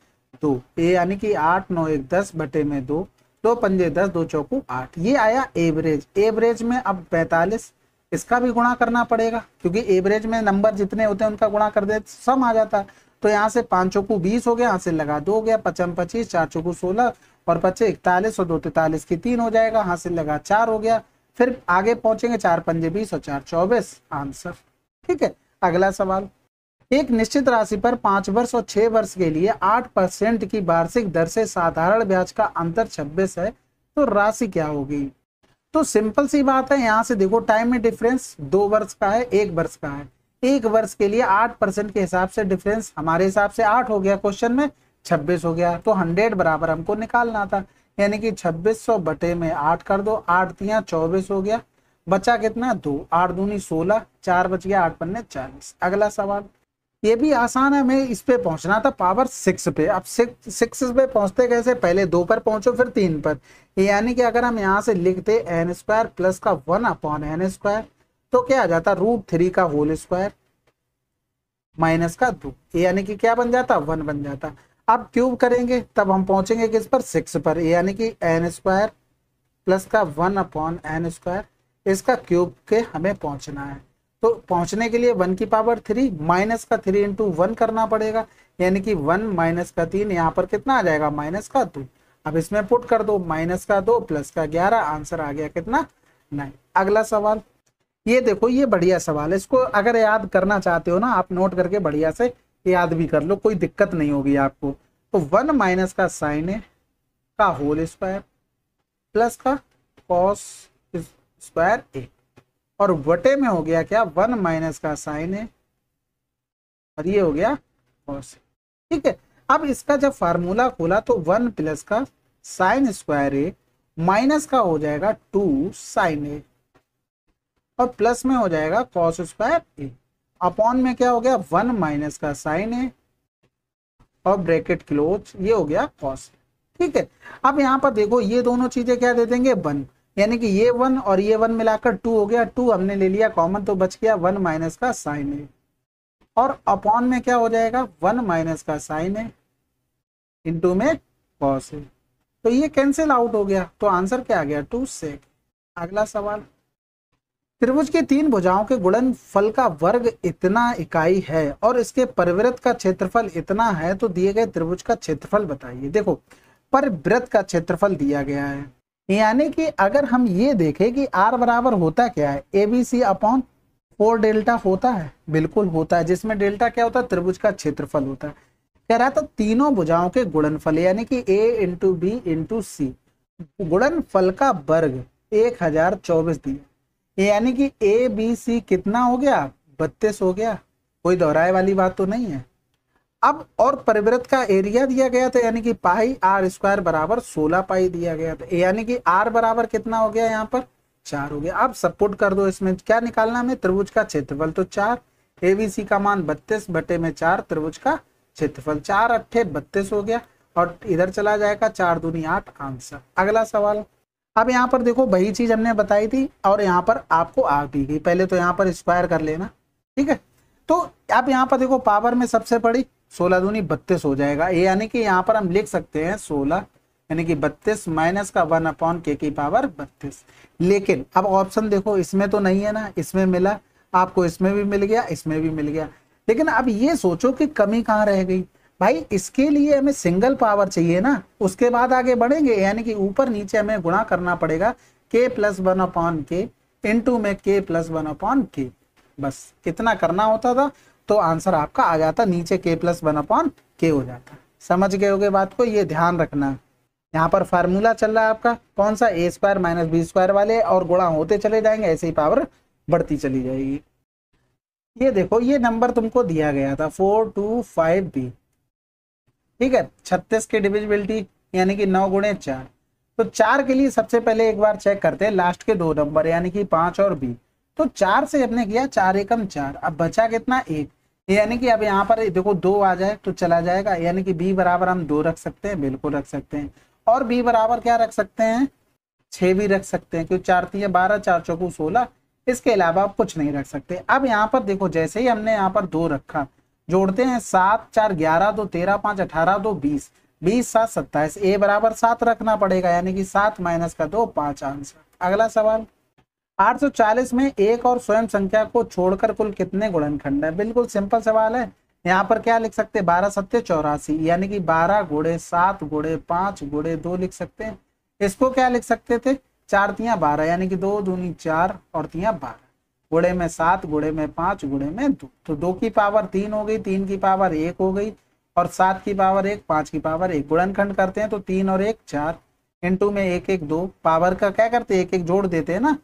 दो ए यानी कि आठ नौ एक दस बटे में दो दो पंजे दस दो चौकू आठ ये आया एवरेज एवरेज में अब पैंतालीस इसका भी गुणा करना पड़ेगा क्योंकि एवरेज में नंबर जितने होते हैं उनका गुणा कर दे सम आ जाता है तो यहाँ से पांच चौकू बीस हो गया यहाँ से लगा दो हो गया पचम पच्चीस चार चौकू सोलह और पच्चे इकतालीस और दो तैतालीस की तीन हो जाएगा यहाँ से लगा चार हो गया फिर आगे पहुंचेंगे चार पंजे बीस और चार चौबीस आंसर ठीक है अगला सवाल एक निश्चित राशि पर पांच वर्ष और छह वर्ष के लिए आठ परसेंट की वार्षिक दर से साधारण ब्याज का अंतर छब्बीस है तो राशि क्या होगी तो सिंपल सी बात है यहाँ से देखो टाइम में डिफरेंस दो वर्ष का है एक वर्ष का है एक वर्ष के लिए आठ परसेंट के हिसाब से डिफरेंस हमारे हिसाब से आठ हो गया क्वेश्चन में छब्बीस हो गया तो हंड्रेड बराबर हमको निकालना था यानी कि छब्बीस सौ बटे में आठ कर दो आठ तिया चौबीस हो गया बचा कितना दो आठ दूनी सोलह चार बच गया आठ पन्ने चालीस अगला सवाल ये भी आसान है हमें इस पे पहुंचना था पावर सिक्स पे अब सिक्स सिक्स पे पहुंचते कैसे पहले दो पर पहुंचो फिर तीन पर यानी कि अगर हम यहाँ से लिखते एन स्क्वायर प्लस का वन अपॉन एन स्क्वायर तो क्या आ जाता रूट थ्री का होल स्क्वायर माइनस का दो यानी कि क्या बन जाता वन बन जाता अब क्यूब करेंगे तब हम पहुंचेंगे किस पर सिक्स पर यानी कि एन स्क्वायर प्लस का वन अपॉन एन स्क्वायर इसका क्यूब के हमें पहुंचना है तो पहुंचने के लिए वन की पावर थ्री माइनस का थ्री इंटू वन करना पड़ेगा यानी कि वन माइनस का तीन यहाँ पर कितना आ जाएगा माइनस का टू अब इसमें पुट कर दो माइनस का दो प्लस का ग्यारह आंसर आ गया कितना नाइन अगला सवाल ये देखो ये बढ़िया सवाल है इसको अगर याद करना चाहते हो ना आप नोट करके बढ़िया से याद भी कर लो कोई दिक्कत नहीं होगी आपको तो वन माइनस का साइन है का होल स्क्वायर प्लस का कॉस स्क्वायर ए और वटे में हो गया क्या वन माइनस का साइन है और ये हो गया कॉस ठीक है अब इसका जब फार्मूला खोला तो वन प्लस का साइन स्क्वायर ए माइनस का हो जाएगा टू साइन ए और प्लस में हो जाएगा कॉस स्क्वायर ए अपॉन में क्या हो गया वन माइनस का साइन ए और ब्रैकेट क्लोज ये हो गया कॉस ठीक है अब यहां पर देखो ये दोनों चीजें क्या दे देंगे वन यानी कि ये वन और ये वन मिलाकर टू हो गया टू हमने ले लिया कॉमन तो बच गया वन माइनस का साइन है और अपॉन में क्या हो जाएगा वन माइनस का साइन है इंटू में कॉस है तो ये कैंसिल आउट हो गया तो आंसर क्या आ गया टू सेक अगला सवाल त्रिभुज के तीन भुजाओं के गुणन फल का वर्ग इतना इकाई है और इसके परवृत्त का क्षेत्रफल इतना है तो दिए गए त्रिभुज का क्षेत्रफल बताइए देखो परवृत्त का क्षेत्रफल दिया गया है यानी कि अगर हम ये देखें कि आर बराबर होता क्या है A B C upon four delta होता है बिल्कुल होता है जिसमें डेल्टा क्या होता है त्रिभुज का क्षेत्रफल होता है कह रहा था तो तीनों भुजाओं के गुणनफल यानी कि A into B into C गुणनफल का वर्ग एक हजार चौबीस दिया यानी कि ए बी सी कितना हो गया बत्तीस हो गया कोई दोहराए वाली बात तो नहीं है अब और परिवृत का एरिया दिया गया था यानी कि पाई आर स्क्वायर बराबर सोलह पाई दिया गया था यानी कि आर बराबर कितना हो गया यहाँ पर चार हो गया अब सपोर्ट कर दो इसमें क्या निकालना हमें त्रिभुज का क्षेत्रफल तो चार एबीसी का मान बत्तीस बटे में चार त्रिभुज का क्षेत्रफल चार अट्ठे बत्तीस हो गया और इधर चला जाएगा चार दूनी आठ आंसर अगला सवाल अब यहाँ पर देखो वही चीज हमने बताई थी और यहाँ पर आपको आग दी गई पहले तो यहाँ पर स्क्वायर कर लेना ठीक है तो अब यहाँ पर देखो पावर में सबसे बड़ी सोलह दूनी बत्तीस हो जाएगा ये यानी कि यहाँ पर हम लिख सकते हैं सोलह यानी कि बत्तीस माइनस का वन अपॉन के की पावर बत्तीस लेकिन अब ऑप्शन देखो इसमें तो नहीं है ना इसमें मिला आपको इसमें भी मिल गया इसमें भी मिल गया लेकिन अब ये सोचो कि कमी कहाँ रह गई भाई इसके लिए हमें सिंगल पावर चाहिए ना उसके बाद आगे बढ़ेंगे यानी कि ऊपर नीचे हमें गुणा करना पड़ेगा K plus one upon K into में के प्लस वन अपॉन के बस कितना करना होता था तो आंसर आपका आ जाता नीचे के प्लस वन अपॉन के हो जाता समझ गए होगे बात को ये ध्यान रखना यहाँ पर फार्मूला चल रहा है आपका कौन सा A square minus B square वाले और गुणा होते चले जाएंगे ऐसे ही पावर बढ़ती चली जाएगी ये देखो ये नंबर तुमको दिया गया था फोर टू फाइव बी ठीक है छत्तीस की डिविजिबिलिटी यानी कि नौ गुणे चार तो चार के लिए सबसे पहले एक बार चेक करते हैं लास्ट के दो नंबर यानी कि पांच और बी तो चार से हमने किया चार एकम चार अब बचा कितना एक यानी कि अब यहाँ पर देखो दो आ जाए तो चला जाएगा यानी कि बी बराबर हम दो रख सकते हैं बिल्कुल रख सकते हैं और बी बराबर क्या रख सकते हैं छः भी रख सकते हैं क्योंकि चार तीन बारह चार चौकू सोलह इसके अलावा आप कुछ नहीं रख सकते अब यहाँ पर देखो जैसे ही हमने यहाँ पर दो रखा जोड़ते हैं सात चार ग्यारह दो तेरह पाँच अठारह दो बीस बीस सात सत्ताईस ए बराबर सात रखना पड़ेगा यानी कि सात माइनस का दो पाँच आंसर अगला सवाल 840 में एक और स्वयं संख्या को छोड़कर कुल कितने गुणनखंड है बिल्कुल सिंपल सवाल है यहाँ पर क्या लिख सकते हैं बारह सत्य चौरासी यानी कि बारह घोड़े सात घोड़े पांच घोड़े दो लिख सकते हैं इसको क्या लिख सकते थे चार तिया बारह यानी कि दो दूनी चार और तिया बारह घोड़े में सात घोड़े में पांच घोड़े में दो तो दो की पावर तीन हो गई तीन की पावर एक हो गई और सात की पावर एक पांच की पावर एक गुणनखंड करते हैं तो तीन और एक चार इंटू में एक एक दो पावर का क्या करते हैं एक एक जोड़ देते हैं ना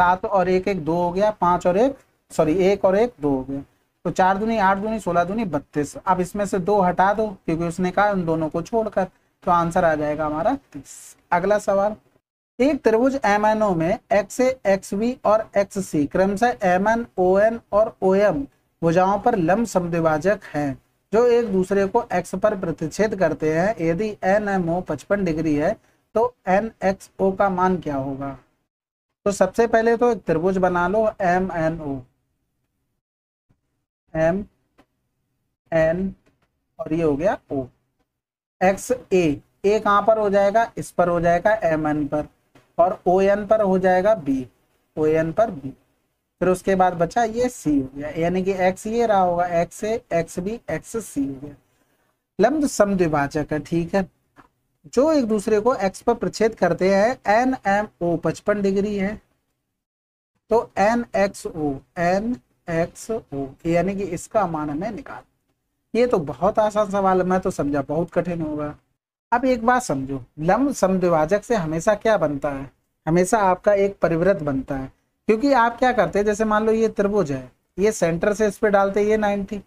सात और एक एक दो हो गया पांच और एक सॉरी एक और एक दो हो गया तो चार दूनी आठ दूनी सोलह दूनी बत्तीस अब इसमें से दो हटा दो क्योंकि उसने कहा उन दोनों को छोड़कर तो आंसर आ जाएगा हमारा तीस अगला सवाल एक त्रिभुज ओ में एक्स ए एक्स वी और एक्स सी क्रमशः एम एन ओ एन और ओ एम भुजाओं पर लंब समद्विभाजक हैं जो एक दूसरे को एक्स पर प्रतिच्छेद करते हैं यदि एन एम ओ पचपन डिग्री है तो एन एक्स ओ का मान क्या होगा तो सबसे पहले तो त्रिभुज बना लो M N O M N और ये हो गया ओ एक्स ए ए कहाँ पर हो जाएगा इस पर हो जाएगा एम एन पर और ओ एन पर हो जाएगा बी ओ एन पर बी फिर उसके बाद बचा ये सी हो गया यानी कि एक्स ये रहा होगा X A X B X C हो गया लम्ब समद्विभाजक है ठीक है जो एक दूसरे को एक्स पर प्रच्छेद करते हैं एन एम ओ पचपन डिग्री है तो N X O N X O यानी कि इसका मान हमें निकाल ये तो बहुत आसान सवाल मैं तो समझा बहुत कठिन होगा अब एक बात समझो लंब समद्विभाजक से हमेशा क्या बनता है हमेशा आपका एक परिवृत बनता है क्योंकि आप क्या करते हैं जैसे मान लो ये त्रिभुज है ये सेंटर से इस पर डालते ये नाइन्टी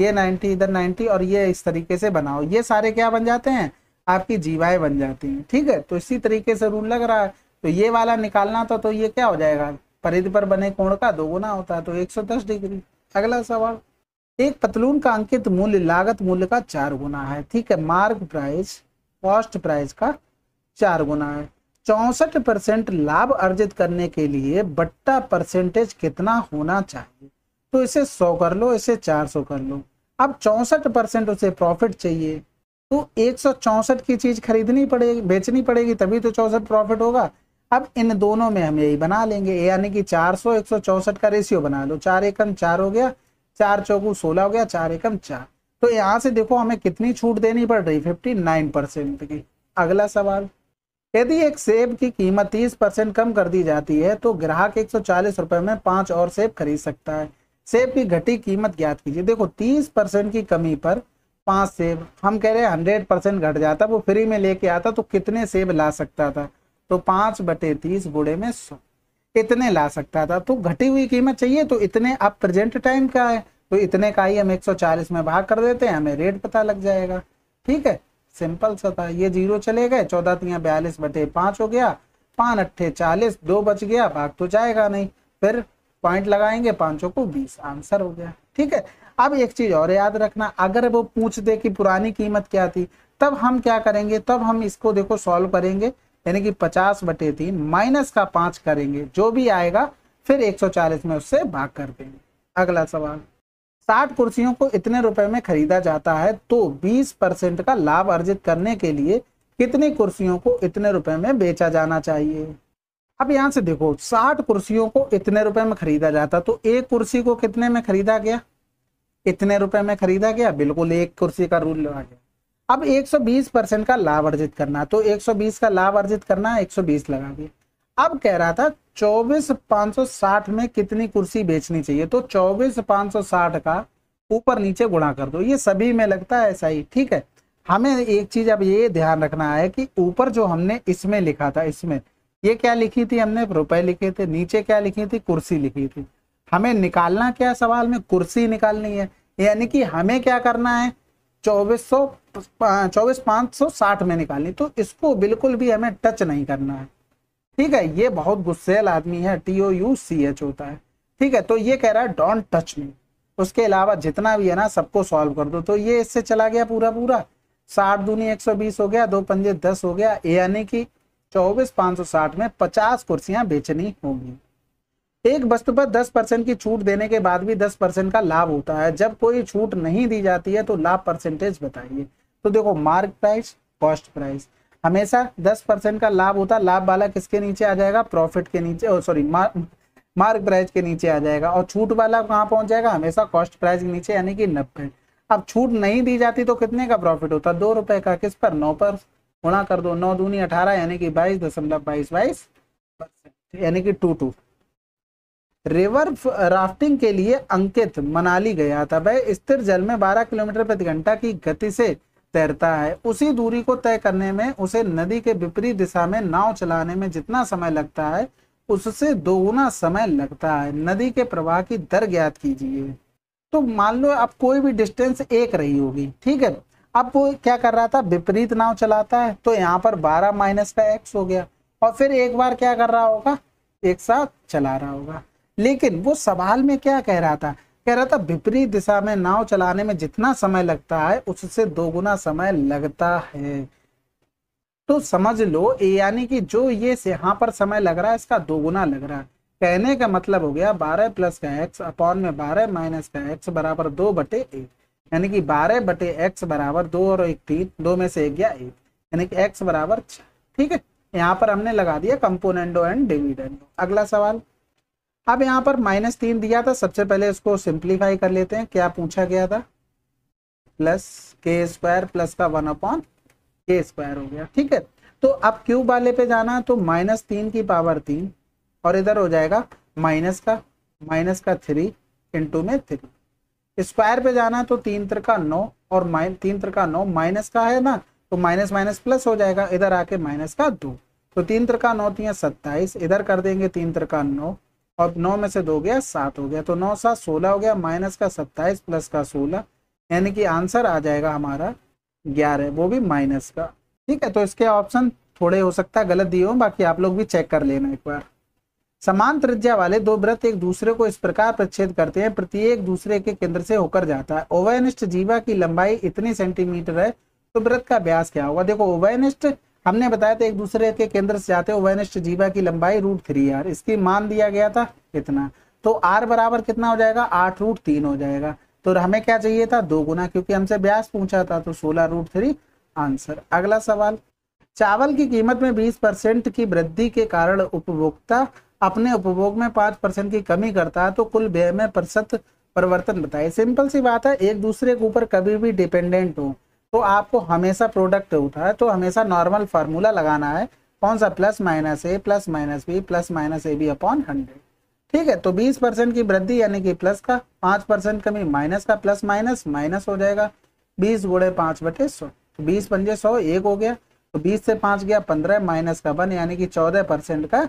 ये नाइन्टी इधर नाइन्टी और ये इस तरीके से बनाओ ये सारे क्या बन जाते हैं आपकी जीवाएं बन जाती हैं ठीक है तो इसी तरीके से रूल लग रहा है तो ये वाला निकालना था तो ये क्या हो जाएगा परिधि पर बने कोण का दोगुना होता है तो 110 डिग्री अगला सवाल एक पतलून का अंकित मूल्य लागत मूल्य का चार गुना है ठीक है मार्ग प्राइस कॉस्ट प्राइस का चार गुना है चौसठ परसेंट लाभ अर्जित करने के लिए बट्टा परसेंटेज कितना होना चाहिए तो इसे सौ कर लो इसे चार सौ कर लो अब चौसठ परसेंट उसे प्रॉफिट चाहिए तो एक की चीज खरीदनी पड़ेगी बेचनी पड़ेगी तभी तो चौसठ प्रॉफिट होगा अब इन दोनों में हम यही बना लेंगे यानी कि चार सौ एक सौ चौसठ का रेशियो बना लो चार एकम चार हो गया चार चौकू सोलह हो गया चार एकम चार तो यहाँ से देखो हमें कितनी छूट देनी पड़ रही फिफ्टी नाइन परसेंट की अगला सवाल यदि एक सेब की कीमत तीस परसेंट कम कर दी जाती है तो ग्राहक एक सौ चालीस रुपए में पांच और सेब खरीद सकता है सेब की घटी कीमत ज्ञात कीजिए देखो तीस परसेंट की कमी पर पाँच सेब हम कह रहे हैं हंड्रेड परसेंट घट जाता वो फ्री में लेके आता तो कितने सेब ला सकता था तो पाँच बटे तीस बुढ़े में सौ इतने ला सकता था तो घटी हुई कीमत चाहिए तो इतने अब प्रेजेंट टाइम का है तो इतने का ही हम चालीस में भाग कर देते हैं हमें रेट पता लग जाएगा ठीक है सिंपल सा था ये जीरो चले गए चौदह तिया बयालीस बटे पाँच हो गया पाँच अट्ठे चालीस दो बच गया भाग तो जाएगा नहीं फिर पॉइंट लगाएंगे पाँचों को बीस आंसर हो गया ठीक है अब एक चीज और याद रखना अगर वो पूछ दे कि पुरानी कीमत क्या थी तब हम क्या करेंगे तब हम इसको देखो सॉल्व करेंगे यानी कि पचास बटे तीन माइनस का पांच करेंगे जो भी आएगा फिर 140 में उससे भाग कर देंगे अगला सवाल साठ कुर्सियों को इतने रुपए में खरीदा जाता है तो 20 परसेंट का लाभ अर्जित करने के लिए कितनी कुर्सियों को इतने रुपए में बेचा जाना चाहिए अब यहां से देखो 60 कुर्सियों को इतने रुपए में खरीदा जाता तो एक कुर्सी को कितने में खरीदा गया इतने रुपए में खरीदा गया बिल्कुल एक कुर्सी का रूल लगा गया अब 120 परसेंट का लाभ अर्जित करना तो 120 का लाभ अर्जित करना 120 लगा दिया अब कह रहा था चौबीस पाँच में कितनी कुर्सी बेचनी चाहिए तो चौबीस का ऊपर नीचे गुणा कर दो ये सभी में लगता है ऐसा ही ठीक है हमें एक चीज अब ये ध्यान रखना है कि ऊपर जो हमने इसमें लिखा था इसमें ये क्या लिखी थी हमने रुपए लिखे थे नीचे क्या लिखी थी कुर्सी लिखी थी हमें निकालना क्या है सवाल में कुर्सी निकालनी है यानी कि हमें क्या करना है चौबीस सौ चौबीस पाँच सौ साठ में निकालनी तो इसको बिल्कुल भी हमें टच नहीं करना है ठीक है ये बहुत गुस्सेल आदमी है T O U C H होता है ठीक है तो ये कह रहा है डोंट टच मी उसके अलावा जितना भी है ना सबको सॉल्व कर दो तो ये इससे चला गया पूरा पूरा साठ दूनी एक सौ बीस हो गया दो पंजे दस हो गया यानी कि चौबीस पाँच सौ साठ में पचास कुर्सियां बेचनी होंगी एक वस्तु पर 10 परसेंट की छूट देने के बाद भी 10 परसेंट का लाभ होता है जब कोई छूट नहीं दी जाती है तो लाभ परसेंटेज बताइए तो देखो मार्क प्राइस कॉस्ट प्राइस हमेशा 10 परसेंट का लाभ होता है लाभ वाला किसके नीचे आ जाएगा प्रॉफिट के नीचे सॉरी मार्क प्राइस के नीचे आ जाएगा और छूट वाला कहाँ पहुंच जाएगा हमेशा कॉस्ट प्राइस के नीचे यानी कि नब्बे अब छूट नहीं दी जाती तो कितने का प्रॉफिट होता दो रुपए का किस पर नौ पर गुणा कर दो नौ दूनी अठारह यानी कि बाईस दशमलव बाईस बाईस परसेंट यानी कि टू टू रिवर राफ्टिंग के लिए अंकित मनाली गया था वह स्थिर जल में 12 किलोमीटर प्रति घंटा की गति से तैरता है उसी दूरी को तय करने में उसे नदी के विपरीत दिशा में नाव चलाने में जितना समय लगता है उससे दोगुना समय लगता है नदी के प्रवाह की दर ज्ञात कीजिए तो मान लो अब कोई भी डिस्टेंस एक रही होगी ठीक है अब वो क्या कर रहा था विपरीत नाव चलाता है तो यहाँ पर 12 माइनस का एक्स हो गया और फिर एक बार क्या कर रहा होगा एक साथ चला रहा होगा लेकिन वो सवाल में क्या कह रहा था कह रहा था विपरीत दिशा में नाव चलाने में जितना समय लगता है उससे दोगुना समय लगता है तो समझ लो यानी कि जो ये यहाँ पर समय लग रहा है इसका दोगुना लग रहा है कहने का मतलब हो गया बारह प्लस का एक्स अपॉन में बारह माइनस का एक्स बराबर दो बटे एक यानी कि बारह बटे एक्स बराबर दो और एक तीन दो में से एक गया एक यानी कि एक्स बराबर छ ठीक है यहाँ पर हमने लगा दिया कंपोनेंडो एंड डिविडेंडो अगला सवाल अब यहाँ पर माइनस तीन दिया था सबसे पहले इसको सिंप्लीफाई कर लेते हैं क्या पूछा गया था प्लस के स्क्वायर प्लस का वन अपॉन के स्क्वायर हो गया ठीक है तो अब क्यूब वाले पे जाना तो माइनस तीन की पावर तीन और इधर हो जाएगा माइनस का माइनस का थ्री इंटू में थ्री स्क्वायर पे जाना तो तीन त्रिका का नौ और माइन तीन त्र का नौ माइनस का है ना तो माइनस माइनस प्लस हो जाएगा इधर आके माइनस का दो तो तीन त्रिका का नौ तीन सत्ताईस इधर कर देंगे तीन त्रिका का नौ और नौ में से दो गया सात हो गया तो नौ सात सोलह हो गया माइनस का सत्ताईस प्लस का सोलह यानी कि आंसर आ जाएगा हमारा ग्यारह वो भी माइनस का ठीक है तो इसके ऑप्शन थोड़े हो सकता है गलत दिए हो बाकी आप लोग भी चेक कर लेना एक बार समान त्रिज्या वाले दो व्रत एक दूसरे को इस प्रकार प्रच्छेद करते हैं प्रत्येक दूसरे के केंद्र से होकर जाता है ओवैनिस्ट जीवा की लंबाई इतनी सेंटीमीटर है तो व्रत का व्यास क्या होगा देखो ओवैनिस्ट हमने बताया था एक दूसरे के केंद्र से जाते हुए जीवा की लंबाई रूट थ्री आर इसकी मान दिया गया था इतना तो आर बराबर कितना हो जाएगा आठ रूट तीन हो जाएगा तो हमें क्या चाहिए था दो गुना क्योंकि हमसे ब्यास पूछा था तो सोलह रूट थ्री आंसर अगला सवाल चावल की कीमत में बीस परसेंट की वृद्धि के कारण उपभोक्ता अपने उपभोग में पांच परसेंट की कमी करता है तो कुल व्यय में प्रतिशत परिवर्तन बताए सिंपल सी बात है एक दूसरे के ऊपर कभी भी डिपेंडेंट हो तो आपको हमेशा प्रोडक्ट होता है तो हमेशा नॉर्मल फार्मूला लगाना है कौन सा plus minus A plus minus B plus minus A B upon hundred ठीक है तो बीस परसेंट की वृद्धि यानी कि प्लस का पाँच परसेंट कमी माइनस का प्लस माइनस माइनस हो जाएगा बीस गुड़े पाँच बटे सौ तो बीस पंजे सौ एक हो गया तो बीस से पाँच गया पंद्रह माइनस का वन यानी कि चौदह परसेंट का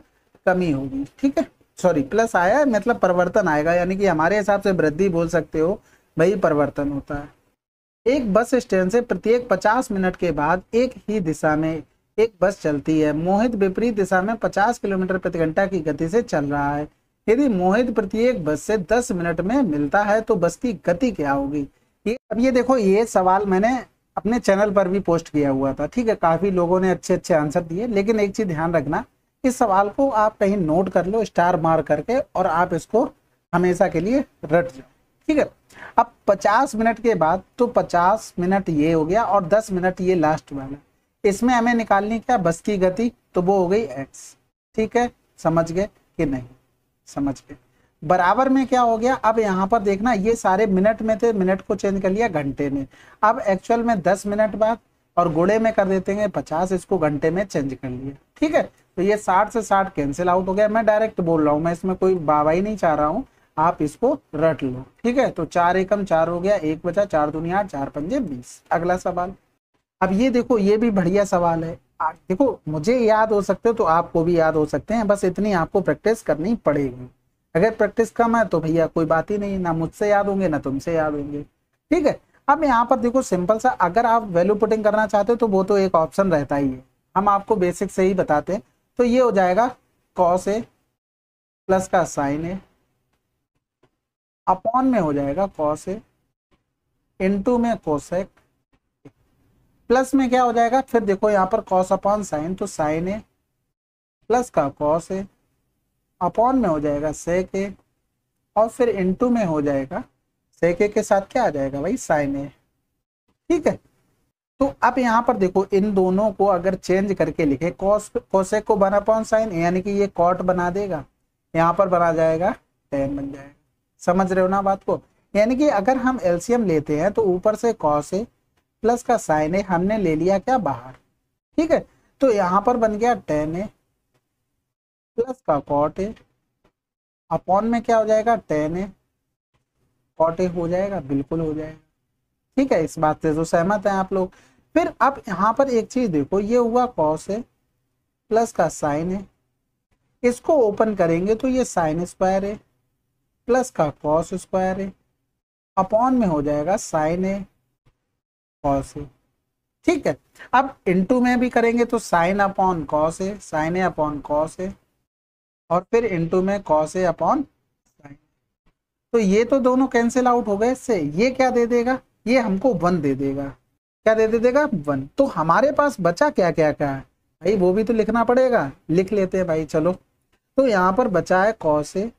कमी होगी ठीक है सॉरी प्लस आया मतलब परिवर्तन आएगा यानी कि हमारे हिसाब से वृद्धि बोल सकते हो वही परिवर्तन होता है एक बस स्टैंड से प्रत्येक 50 मिनट के बाद एक ही दिशा में एक बस चलती है मोहित विपरीत दिशा में 50 किलोमीटर प्रति घंटा की गति से चल रहा है यदि मोहित प्रत्येक बस से 10 मिनट में मिलता है तो बस की गति क्या होगी ये अब ये देखो ये सवाल मैंने अपने चैनल पर भी पोस्ट किया हुआ था ठीक है काफ़ी लोगों ने अच्छे अच्छे आंसर दिए लेकिन एक चीज़ ध्यान रखना इस सवाल को आप कहीं नोट कर लो स्टार मार करके और आप इसको हमेशा के लिए रट जाओ ठीक है अब 50 मिनट के बाद तो 50 मिनट ये हो गया और 10 मिनट ये लास्ट वाला इसमें हमें निकालनी क्या बस की गति तो वो हो गई एक्स ठीक है समझ गए कि नहीं समझ गए बराबर में क्या हो गया अब यहाँ पर देखना ये सारे मिनट में थे मिनट को चेंज कर लिया घंटे में अब एक्चुअल में दस मिनट बाद और गुड़े में कर देते हैं पचास इसको घंटे में चेंज कर लिया ठीक है तो ये साठ से साठ कैंसिल आउट हो गया मैं डायरेक्ट बोल रहा हूँ मैं इसमें कोई बाबा ही नहीं चाह रहा हूँ आप इसको रट लो ठीक है तो चार एकम चार हो गया एक बचा चार दुनिया आठ चार पंजे बीस अगला सवाल अब ये देखो ये भी बढ़िया सवाल है देखो मुझे याद हो सकते हो तो आपको भी याद हो सकते हैं बस इतनी आपको प्रैक्टिस करनी पड़ेगी अगर प्रैक्टिस कम है तो भैया कोई बात ही नहीं ना मुझसे याद होंगे ना तुमसे याद होंगे ठीक है अब यहाँ पर देखो सिंपल सा अगर आप वैल्यू पुटिंग करना चाहते हो तो वो तो एक ऑप्शन रहता ही है हम आपको बेसिक से ही बताते हैं तो ये हो जाएगा कॉस ए प्लस का साइन है अपॉन में हो जाएगा कॉस ए इंटू में कोसेक प्लस में क्या हो जाएगा फिर देखो यहाँ पर कॉस अपॉन साइन तो साइन ए प्लस का कॉस ए अपॉन में हो जाएगा सेक ए और फिर इंटू में हो जाएगा सेक ए के साथ क्या आ जाएगा भाई साइन ए ठीक है तो अब यहाँ पर देखो इन दोनों को अगर चेंज करके लिखे कॉस कोसेक को बना अपॉन साइन यानी कि ये कॉट बना देगा यहाँ पर बना जाएगा टेन बन जाएगा समझ रहे हो ना बात को यानी कि अगर हम एल्सियम लेते हैं तो ऊपर से कॉस ए प्लस का साइन ए हमने ले लिया क्या बाहर ठीक है तो यहाँ पर बन गया टेन ए प्लस का कॉट ए अपॉन में क्या हो जाएगा टेन ए कॉट ए हो जाएगा बिल्कुल हो जाएगा ठीक है इस बात से जो तो सहमत है आप लोग फिर अब यहाँ पर एक चीज देखो ये हुआ कॉस ए प्लस का साइन है इसको ओपन करेंगे तो ये साइन स्क्वायर है प्लस का कॉस स्क्वायर है अपॉन में हो जाएगा साइन ए कॉस ए ठीक है अब इनटू में भी करेंगे तो sine upon cos A sine A upon cos A और फिर इनटू में कॉस ए अपॉन साइन तो ये तो दोनों कैंसिल आउट हो गए इससे ये क्या दे देगा ये हमको वन दे देगा क्या दे दे देगा वन तो हमारे पास बचा क्या क्या क्या है भाई वो भी तो लिखना पड़ेगा लिख लेते हैं भाई चलो तो यहाँ पर बचा है कॉस ए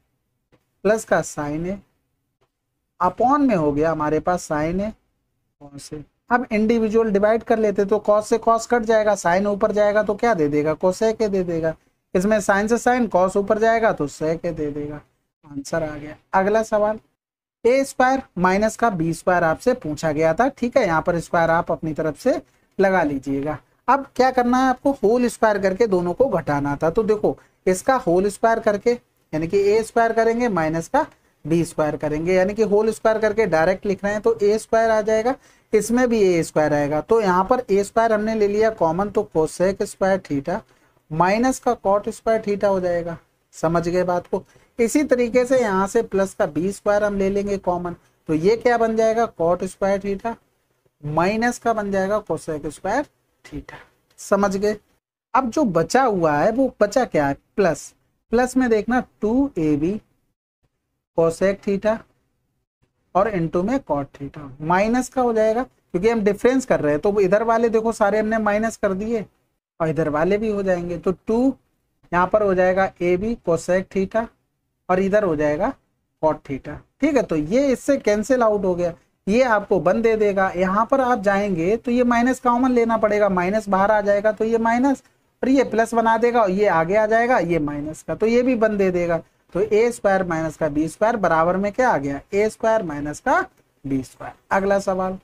प्लस का साइन है अपॉन में हो गया हमारे पास साइन है कौन से अब इंडिविजुअल डिवाइड कर लेते तो कॉस से कॉस कट जाएगा साइन ऊपर जाएगा तो क्या दे देगा के दे देगा इसमें साइन से साइन कॉस ऊपर जाएगा तो सह के दे देगा आंसर आ गया अगला सवाल ए स्क्वायर माइनस का बी स्क्वायर आपसे पूछा गया था ठीक है यहाँ पर स्क्वायर आप अपनी तरफ से लगा लीजिएगा अब क्या करना है आपको होल स्क्वायर करके दोनों को घटाना था तो देखो इसका होल स्क्वायर करके यानी कि ए स्क्वायर करेंगे माइनस का बी स्क्वायर करेंगे यानी कि होल स्क्वायर करके डायरेक्ट लिख रहे हैं तो ए स्क्वायर आ जाएगा इसमें भी ए स्क्वायर आएगा तो यहाँ पर ए स्क्वायर हमने ले लिया कॉमन तो कोसेक स्क्वायर थीटा माइनस का कॉट स्क्वायर थीटा हो जाएगा समझ गए बात को इसी तरीके से यहाँ से प्लस का बी स्क्वायर हम ले लेंगे कॉमन तो ये क्या बन जाएगा कॉट स्क्वायर थीटा माइनस का बन जाएगा कोसेक स्क्वायर थीटा समझ गए अब जो बचा हुआ है वो बचा क्या है प्लस प्लस में देखना two A B cosec theta और इंटू में कॉट थीटा माइनस का हो जाएगा क्योंकि हम डिफरेंस कर रहे हैं तो इधर वाले देखो सारे हमने माइनस कर दिए और इधर वाले भी हो जाएंगे तो टू यहाँ पर हो जाएगा ए बी कोसेक थीटा और इधर हो जाएगा कॉट थीटा ठीक है तो ये इससे कैंसिल आउट हो गया ये आपको बंद दे देगा यहाँ पर आप जाएंगे तो ये माइनस कॉमन लेना पड़ेगा माइनस बाहर आ जाएगा तो ये माइनस और ये प्लस बना देगा और ये आगे आ जाएगा ये माइनस का तो ये भी बन दे देगा तो ए स्क्वायर माइनस का बी स्क्वायर बराबर में क्या आ गया ए स्क्वायर माइनस का बी स्क्वायर अगला सवाल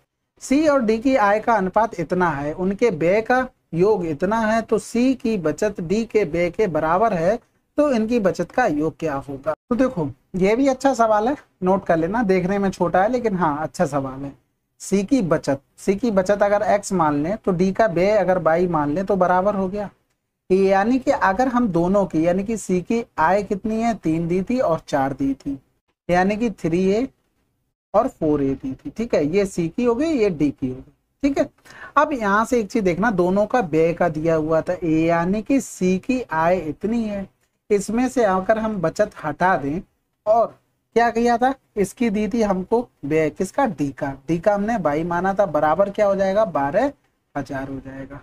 सी और डी की आय का अनुपात इतना है उनके बे का योग इतना है तो सी की बचत डी के बे के बराबर है तो इनकी बचत का योग क्या होगा तो देखो ये भी अच्छा सवाल है नोट कर लेना देखने में छोटा है लेकिन हाँ अच्छा सवाल है सी की बचत सी की बचत अगर एक्स मान लें तो डी का बे अगर बाई मान लें तो बराबर हो गया यानी कि अगर हम दोनों की यानी कि सी की आय कितनी है तीन दी थी और चार दी थी यानी कि थ्री ए और फोर ए दी थी ठीक है ये सी की हो गई ये डी की हो गई ठीक है अब यहाँ से एक चीज देखना दोनों का बे का दिया हुआ था ए यानी कि सी की आय इतनी है इसमें से अगर हम बचत हटा दें और क्या किया था इसकी दी थी हमको बे किसका डी का डी का हमने बाई माना था बराबर क्या हो जाएगा बारह हजार हो जाएगा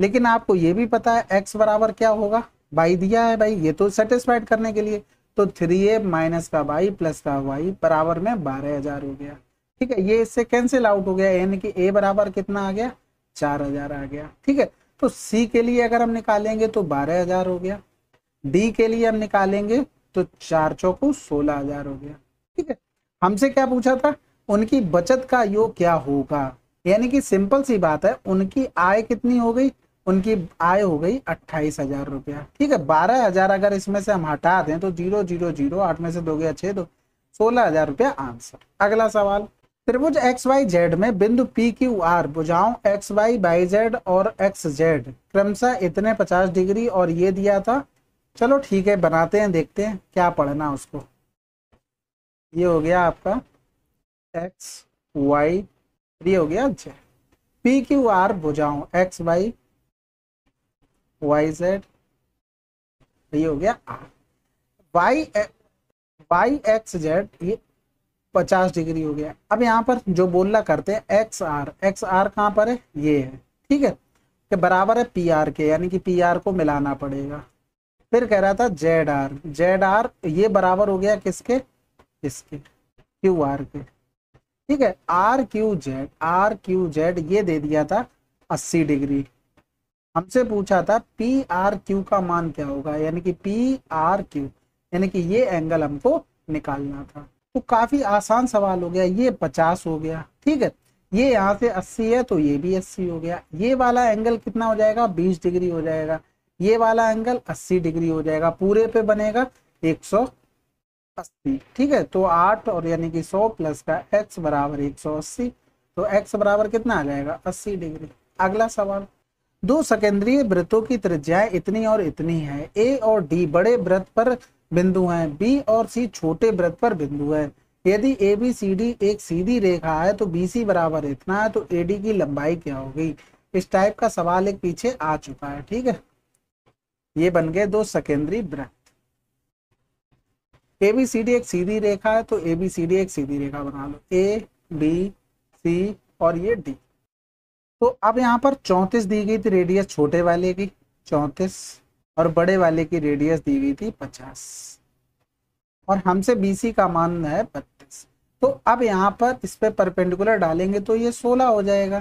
लेकिन आपको ये भी पता है एक्स बराबर क्या होगा बाई दिया है भाई ये तो सेटिस्फाइड करने के लिए तो थ्री ए माइनस का बाई प्लस का वाई बराबर में बारह हजार हो गया ठीक है ये इससे कैंसिल आउट हो गया यानी कि ए बराबर कितना आ गया चार हजार आ गया ठीक है तो सी के लिए अगर हम निकालेंगे तो बारह हजार हो गया डी के लिए हम निकालेंगे तो चार चौको सोलह हजार हो गया ठीक है हमसे क्या पूछा था उनकी बचत का योग क्या होगा यानी कि सिंपल सी बात है उनकी आय कितनी हो गई उनकी आय हो गई अट्ठाईस हजार रुपया ठीक है बारह हजार अगर इसमें से हम हटा दें तो जीरो जीरो जीरो आठ में से दो गया छः दो तो सोलह हजार रुपया आंसर अगला सवाल त्रिभुज एक्स वाई जेड में बिंदु पी क्यू आर बुझाओ एक्स वाई बाई जेड और एक्स जेड क्रमशः इतने पचास डिग्री और ये दिया था चलो ठीक है बनाते हैं देखते हैं क्या पढ़ना उसको ये हो गया आपका एक्स वाई ये हो गया जेड पी क्यू आर बुझाओ एक्स वाई वाई जेड ये हो गया R Y Y X Z ये पचास डिग्री हो गया अब यहाँ पर जो बोलना करते हैं एक्स आर एक्स आर कहाँ पर है ये है ठीक है के बराबर है पी आर के यानी कि पी आर को मिलाना पड़ेगा फिर कह रहा था जेड आर जेड आर ये बराबर हो गया किसके इसके क्यू आर के ठीक है R Q Z R Q Z ये दे दिया था अस्सी डिग्री हमसे पूछा था पी आर क्यू का मान क्या होगा यानी कि पी आर क्यू यानी कि ये एंगल हमको निकालना था तो काफी आसान सवाल हो गया ये पचास हो गया ठीक है ये यहाँ से अस्सी है तो ये भी अस्सी हो गया ये वाला एंगल कितना हो जाएगा बीस डिग्री हो जाएगा ये वाला एंगल अस्सी डिग्री हो जाएगा पूरे पे बनेगा एक सौ अस्सी ठीक है तो आठ और यानी कि सौ प्लस का एक्स बराबर एक सौ अस्सी तो एक्स बराबर कितना आ जाएगा अस्सी डिग्री अगला सवाल दो सकेंद्रीय व्रतों की त्रिज्याएं इतनी और इतनी है ए और डी बड़े व्रत पर बिंदु हैं बी और सी छोटे व्रत पर बिंदु है यदि ए बी सी डी एक सीधी रेखा है तो बी सी बराबर इतना है तो ए डी की लंबाई क्या होगी इस टाइप का सवाल एक पीछे आ चुका है ठीक है ये बन गए दो सेकेंडरी व्रत ए बी सी डी एक सीधी रेखा है तो ए बी सी डी एक सीधी रेखा बना लो ए बी सी और ये डी तो अब यहाँ पर चौंतीस दी गई थी रेडियस छोटे वाले की चौंतीस और बड़े वाले की रेडियस दी गई थी पचास और हमसे बीसी का मान है बत्तीस तो अब यहाँ पर इस पे परपेंडिकुलर डालेंगे तो ये सोलह हो जाएगा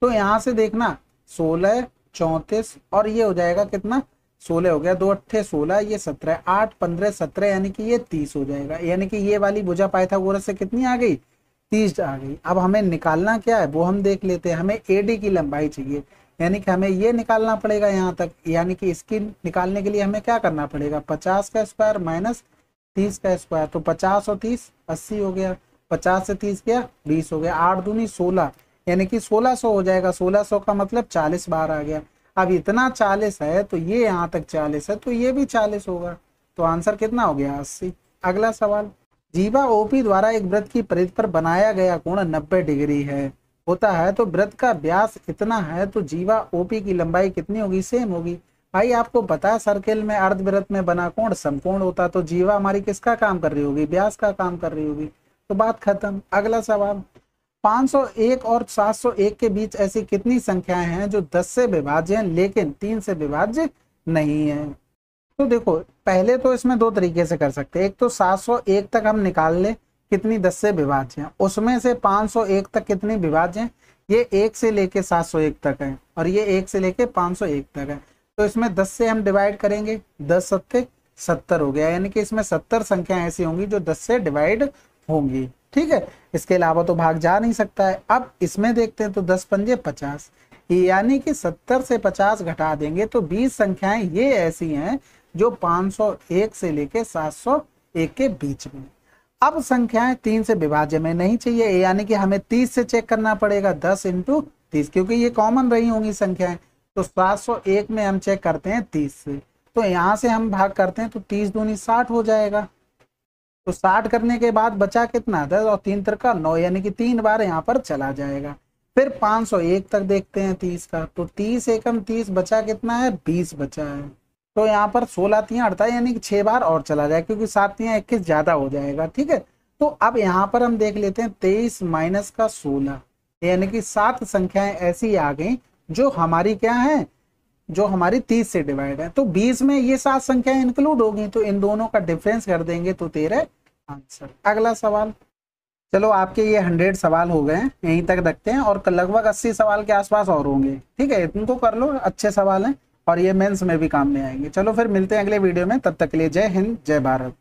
तो यहाँ से देखना सोलह चौंतीस और ये हो जाएगा कितना सोलह हो गया दो अट्ठे सोलह ये सत्रह आठ पंद्रह सत्रह यानी कि ये तीस हो जाएगा यानी कि ये वाली भुजा पाइथागोरस से कितनी आ गई तीस आ गई अब हमें निकालना क्या है वो हम देख लेते हैं हमें ए की लंबाई चाहिए यानी कि हमें ये निकालना पड़ेगा यहाँ तक यानी कि इसकी निकालने के लिए हमें क्या करना पड़ेगा पचास का स्क्वायर माइनस तीस का स्क्वायर तो पचास और तीस अस्सी हो गया पचास से तीस गया बीस हो गया आठ दूनी सोलह यानी कि सोलह सौ हो जाएगा सोलह सौ का मतलब चालीस बार आ गया अब इतना चालीस है तो ये यहाँ तक चालीस है तो ये भी चालीस होगा तो आंसर कितना हो गया अस्सी अगला सवाल जीवा ओपी द्वारा एक व्रत की परिध पर बनाया गया कोण 90 डिग्री है होता है तो व्रत का व्यास इतना है तो जीवा ओपी की लंबाई कितनी होगी सेम होगी भाई आपको पता है सर्किल में अर्धवृत्त में बना कोण समकोण होता तो जीवा हमारी किसका काम कर रही होगी व्यास का काम कर रही होगी तो बात खत्म अगला सवाल 501 और 701 के बीच ऐसी कितनी संख्याएं हैं जो 10 से विभाज्य हैं लेकिन 3 से विभाज्य नहीं है तो देखो पहले तो इसमें दो तरीके से कर सकते हैं एक तो 701 तक हम निकाल ले कितनी 10 से विभाज्य है उसमें से 501 तक कितनी विभाज्य है ये एक से लेके 701 तक है और ये एक से लेके 501 तक है तो इसमें 10 से हम डिवाइड करेंगे 10 सत्य सत्तर हो गया यानी कि इसमें सत्तर संख्याएं ऐसी होंगी जो दस से डिवाइड होंगी ठीक है इसके अलावा तो भाग जा नहीं सकता है अब इसमें देखते हैं तो दस पंजे पचास यानी कि सत्तर से पचास घटा देंगे तो बीस संख्याएं ये ऐसी हैं जो 501 से लेके 701 के बीच में अब संख्याएं तीन से विभाज्य में नहीं चाहिए यानी कि हमें 30 से चेक करना पड़ेगा 10 इंटू तीस क्योंकि ये कॉमन रही होंगी संख्याएं तो 701 में हम चेक करते हैं 30 से तो यहाँ से हम भाग करते हैं तो 30 दूनी 60 हो जाएगा तो 60 करने के बाद बचा कितना दस और तीन तरह का नौ यानी कि तीन बार यहाँ पर चला जाएगा फिर 501 तक देखते हैं 30 का तो 30 एकम 30 बचा कितना है 20 बचा है तो यहाँ पर सोलह तिया अड़तालीस यानी कि छह बार और चला जाए क्योंकि सात तिया इक्कीस ज्यादा हो जाएगा ठीक है तो अब यहाँ पर हम देख लेते हैं तेईस माइनस का सोलह यानी कि सात संख्याएं ऐसी आ गई जो हमारी क्या है जो हमारी तीस से डिवाइड है तो बीस में ये सात संख्याएं इंक्लूड होगी तो इन दोनों का डिफरेंस कर देंगे तो तेरह आंसर अगला सवाल चलो आपके ये हंड्रेड सवाल हो गए यहीं तक रखते हैं और लगभग अस्सी सवाल के आसपास और होंगे ठीक है इनको कर लो अच्छे सवाल हैं और ये मेंस में भी काम में आएंगे चलो फिर मिलते हैं अगले वीडियो में तब तक के लिए जय हिंद जय भारत